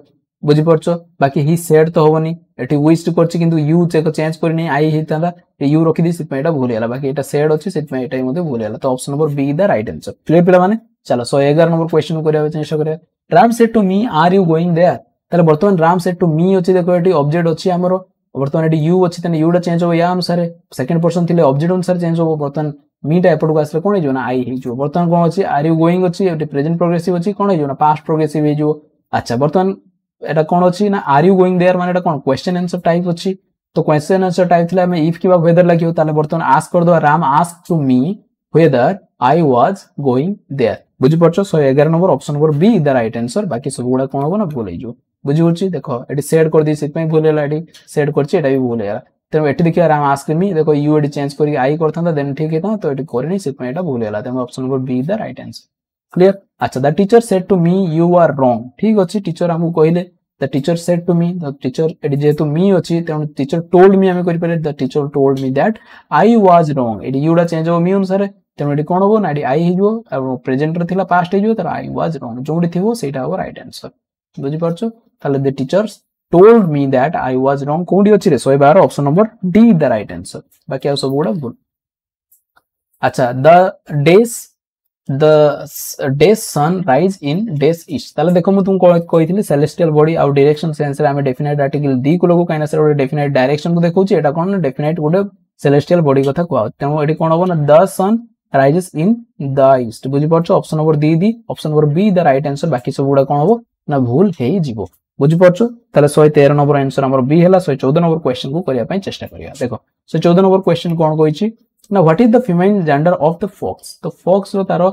বুঝিপারছ বাকি হি সেড তো হবনি এটি উইস্ড করছি কিন্তু ইউ চেক চেঞ্জ করিনি আই হইতা ইউ রখিদি সেপাই এটা ভুল হলা বাকি এটা সেড অছি সেপাই এটাই মধ্যে ভুল হলা তো option number B the right answer প্লে পিলা মানে চলো শহে এগার নম্বর কোয়েশ্চন করা চেষ্টা করা Ram said to me are you going there তাহলে বর্তমান রাম সেড টু মি অছি দেখো এটি অবজেক্ট অছি আমার ବର୍ତ୍ତମାନ ଏଠି ୟୁ ଅଛି ତାହେଲେ ୟୁଟା ଚେଞ୍ଜ ହବ ୟା ଅନୁସାରେ ସେକେଣ୍ଡ ପର୍ସନ୍ ଥିଲେ ଅବଜେକ୍ଟ ଅନୁସାରେ ଚେଞ୍ଜ ହବ ବର୍ତ୍ତମାନ ମିଟା ଏପଟକୁ ଆସିଲେ କ'ଣ ହେଇଯିବ ନା ଆଇ ହେଇଯିବ ବର୍ତ୍ତମାନ କ'ଣ ଅଛି ଆର୍ ୟୁ ଗୋଇଂ ଅଛି ଏଠି ପ୍ରେଜେଣ୍ଟ ପ୍ରୋଗ୍ରେସିଭ୍ ଅଛି କ'ଣ ହେଇଯିବ ନା ପାଷ୍ଟ ପ୍ରୋଗ୍ରେସିଭ୍ ହେଇଯିବ ଆଚ୍ଛା ବର୍ତ୍ତମାନ এটা কোন অছি না আর ইউ গোইং দেয়ার মানে এটা কোন কোশ্চেন আনসার টাইপ অছি তো কোশ্চেন আনসার টাইপ থিলে আমি ইফ কিবা ওয়েদার লাগিও তাহলে বর্তমান আস্ক কর দবা Ram ask to me whether I was going there বুঝি পারছো 111 number option number B is the right answer বাকি সবগুলা কোন হবো না ভুল হই যাও बुझे देख ये सेड कर दी भूल है सेड करा भूल है तेनाली देखिए आम आसमी देख यू चेंज कर आई करता देन ठीक है तो ये करनी भूल है तेनालीस number B the right answer clear अच्छा the teacher said to me you are wrong ठीक अच्छे टीचर आमको कहले the teacher said to me the teacher me अच्छी तेनालीचर टोल्ड मी आम कर teacher told me that I was wrong ये यू गुटा चेंज हो मी अनुसार तेनाली कौन हम ना आई हो प्रेजेटर थी पास्ट हो आई व्वाज रंग जो थी सही रईट आनसर বুঝিপারছ তাহলে the teachers told me that I was wrong কোনটি হচ্ছে রে শহে বার option number D the right answer বাকি আর সব ভুল আচ্ছা the days the day's sun rise in day's east তাহলে দেখো ମୁଁ ତୁମକୁ କହିଥିଲି celestial body ଆଉ direction sense ରେ ଆମେ definite article d କୁ ଲଗୁ କାହିଁକି ନା ସେଟା ଗୋଟେ definite direction କୁ ଦେଖଉଛି ଏଟା କ'ଣ ନା definite ଗୋଟେ celestial body କଥା କୁହାହେଉଛି ତେଣୁ ଏଠି କ'ଣ ହବ ନା the sun rises in the east ବୁଝିପାରୁଛ ଅପସନ ନମ୍ବର ଦି ଦି option number B the right answer ବାକି ସବୁ ଗୁଡା କ'ଣ ହବ ନା ଭୁଲ ହେଇଯିବ ବୁଝିପାରୁଛୁ ତାହେଲେ ଶହେ ତେର ନମ୍ବର ଆନ୍ସର ଆମର ବି ହେଲା ଶହେ ଚଉଦ ନମ୍ବର କ୍ୱେଶ୍ଚନ କୁ କରିବା ପାଇଁ ଚେଷ୍ଟା କରିବା ଦେଖ ଶହେ ଚଉଦ ନମ୍ବର କ୍ୱେଶ୍ଚନ କ'ଣ କହିଛି ନା what is the female gender of the fox ତ ଫକ୍ସର ତାର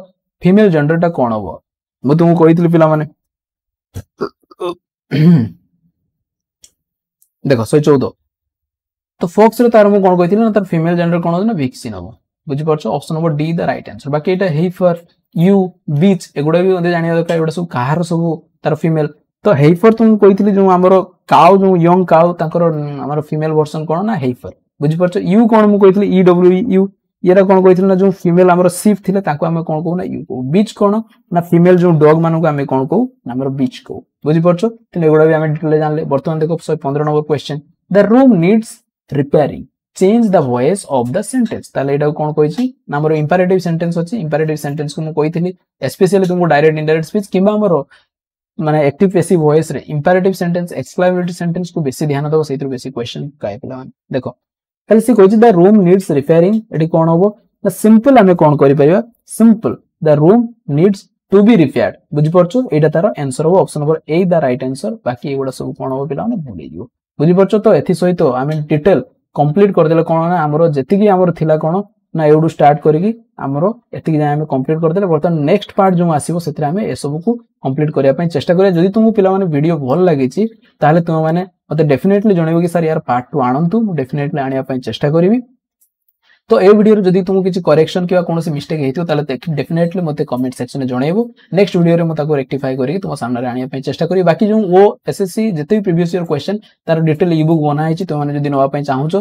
ଫିମେଲ ଜେଣ୍ଡରଟା କ'ଣ ହବ ମୁଁ ତୁମକୁ କହିଥିଲି ପିଲାମାନେ ଦେଖ ଶହେ ଚଉଦ ତ ଫକ୍ସର ତାର ମୁଁ କ'ଣ କହିଥିଲି ନା ତାର ଫିମେଲ ଜେଣ୍ଡର କ'ଣ ହଉଛି ନା ଭିକ୍ସିନ୍ ହବ ବୁଝିପାରୁଛ ଅପସନ ହବ ଡି ଦ ରାଇଟ୍ ଆନ୍ସର ବାକି ଏଇଟା ହେଇ ଫର୍ ୟୁ ବିଚ୍ ଏଗୁଡ଼ା ବି ମଧ୍ୟ ଜାଣିବା ଦରକାର ଏଗୁଡ଼ା ସବୁ କାହାର ସବୁ ତାର ଫିମେଲ ତ ହେଇଫର ତ ମୁଁ କହିଥିଲି ଯେଉଁ ଆମର କାଉ ଯେଉଁ ୟଙ୍ଗ କାଉ ତାଙ୍କର ଆମର ଫିମେଲ ଭର୍ସନ କ'ଣ ନା ହେଇଫର ବୁଝିପାରୁଛ ୟୁ କ'ଣ ମୁଁ କହିଥିଲି ଇ ଡବ୍ଲ୍ୟୁ ୟୁ ଇଏଟା କ'ଣ କହିଥିଲି ନା ଯେଉଁ ଫିମେଲ ଆମର ସିଫ୍ ଥିଲେ ତାକୁ ଆମେ କ'ଣ କହୁ ନା ୟୁ କହୁ ବିଚ୍ କ'ଣ ନା ଫିମେଲ ଯେଉଁ ଡଗ୍ ମାନଙ୍କୁ ଆମେ କ'ଣ କହୁ ନା ଆମର ବିଚ୍ କହୁ ବୁଝିପାରୁଛ ତେଣୁ ଏଗୁଡ଼ା ବି ଆମେ ଡିଟେଲ ଜାଣିଲେ ବର୍ତ୍ତମାନ ଦେଖ ଶହେ ପନ୍ଦର number question the room needs repairing change the voice of the sentence ତାହେଲେ ଏଇଟାକୁ କ'ଣ କହିଛି ନା ଆମର ଇମ୍ପାରେଟିଭ୍ ସେଣ୍ଟେନ୍ସ ଅଛି ଇମ୍ପାରେଟିଭ୍ ସେଣ୍ଟେନ୍ସକୁ ମୁଁ କହିଥିଲି ଏସ୍ପେସିଆଲି ତୁମକୁ ଡାଇରେକ୍ଟ ଇଣ୍ଡାଇରେକ୍ଟ ସ୍ପିଚ୍ କିମ୍ବା ଆମର মানে একটিভ প্যাসিভ ভয়েস রে ইম্পারেটিভ সেন্টেন্স এক্সক্লামেটরি সেন্টেন্স কু বেশি ধ্যান দেব সেইଥିରୁ বেশি কোশ্চেন কাই পিলা মানে দেখো তাহলে সে কইছে দা রুম নিডস রিপেয়ারিং এটি কোন হবো না সিম্পল আমি কোন করি পারিবা simple the room needs to be repaired বুঝি পারছো এটা তার আনসার হবো অপশন নম্বর এই দা রাইট আনসার বাকি এগুলা সব কোন হবো পিলা মানে ভুলে যিও বুঝি পারছো তো এথি সহিত আমি ডিটেল কমপ্লিট করে দেলে কোন না আমার যেতিকি আমার থিলা কোন না এউডু স্টার্ট করিকি आमर एति जाए कम्प्लीट करदे बर्तमान नेक्ट पार्ट जो आसोर आम एसबू को कम्प्लीट करने चेस्ट करें जदि तुमको पे भिड भल लगी तुम मैंने मतलब डेफिनेटली जनइब कि सर यार पार्ट टू आणतु डेफिनेटली आने चेस्ट करी ତ ଏ ଭିଡ଼ିଓରେ ଯଦି ତୁମକୁ କିଛି କରେକ୍ସନ୍ କିମ୍ବା କୌଣସି ମିଷ୍ଟେକ୍ ହେଇଥିବ ତାହେଲେ ଡେଫିନେଟଲି ମୋତେ କମେଣ୍ଟ ସେକ୍ସନରେ ଜଣାଇବ ନେକ୍ସଟ ଭିଡ଼ିଓରେ ମୁଁ ତାକୁ ରେକ୍ଟିଫାଇ କରିକି ତୁମ ସାମ୍ନାରେ ଆଣିବା ପାଇଁ ଚେଷ୍ଟା କରିବି ବାକି ଯେଉଁ ଓ ଏସ୍ଏସ୍ସି ଯେତେ ବି ପ୍ରିଭିୟସ୍ ଇୟର୍ କ୍ୱେଶ୍ଚନ୍ ତାର ଡିଟେଲ୍ ଇ ବୁକ୍ ବନା ହେଇଛି ତୁମେ ଯଦି ନେବା ପାଇଁ ଚାହୁଁଛ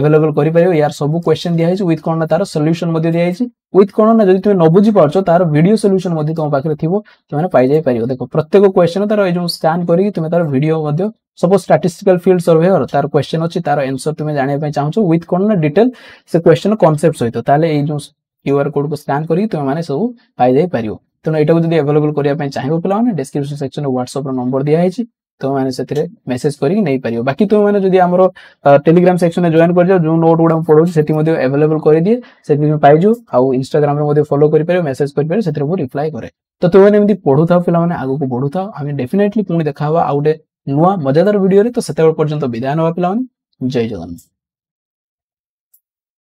ଆଭେଲେବଲ୍ କରିପାରିବ ୟାର ସବୁ କ୍ୱେଶ୍ଚନ୍ ଦିଆହେଇଛି ୱିଥ୍ କ'ଣ ନା ତାର ସଲ୍ୟୁସନ୍ ମଧ୍ୟ ଦିଆହେଇଛି ୱିଥ୍ କ'ଣ ନା ଯଦି ତୁମେ ନ ବୁଝିପାରୁଛ ତାର ଭିଡ଼ିଓ ସଲ୍ୟୁସନ୍ ମଧ୍ୟ ତୁମ ପାଖରେ ଥିବ ତୁମେ ପାଇଯାଇପାରିବ ଦେଖ ପ୍ରତ୍ୟେକ କ୍ୱେଶ୍ଚନ୍ ତାର ଏଇ ଯେଉଁ ସ୍କାନ୍ କରିକି ତୁମେ ତାର ଭିଡ଼ିଓ ମଧ୍ୟ सपोज स्टाटिस्टिकल फिल्ड सर्वेयर तार क्वेश्चन अच्छी तार आंसर तुम्हें जाना चाहो विथ कौन ना डिटेल से क्वेश्चन कनसेप्ट सहित ताले ये जो क्यूआर कोड को स्कैन करी तुम मैंने सब पाई पार तेणु यहाँ जब एभेलेबल करने चाहिए पे डिस्क्रिप्सन सेक्शन ह्वाट्सअप नंबर दिखाई तुमने से मेसेज कर बाकी तुमने जब आम टेलीग्राम सेक्शन में जॉइन कर जो नोट गुड़ा पढ़ाऊँ से एभेलेबल कर दिए से पाइज आउ इनग्राम फलो कर मेसेज कर से रिप्लाए कै तो तुमने एमती पढ़ू था पे आगे बढ़ू था आम डेफिनेटली पुणी देखा आउ गए ନୂଆ ମଜାଦାର ଭିଡ଼ିଓରେ ତ ସେତେବେଳେ ପର୍ଯ୍ୟନ୍ତ ବିଦାୟ ନେବା ପିଲାମାନେ ଜୟ ଜଗନ୍ନାଥ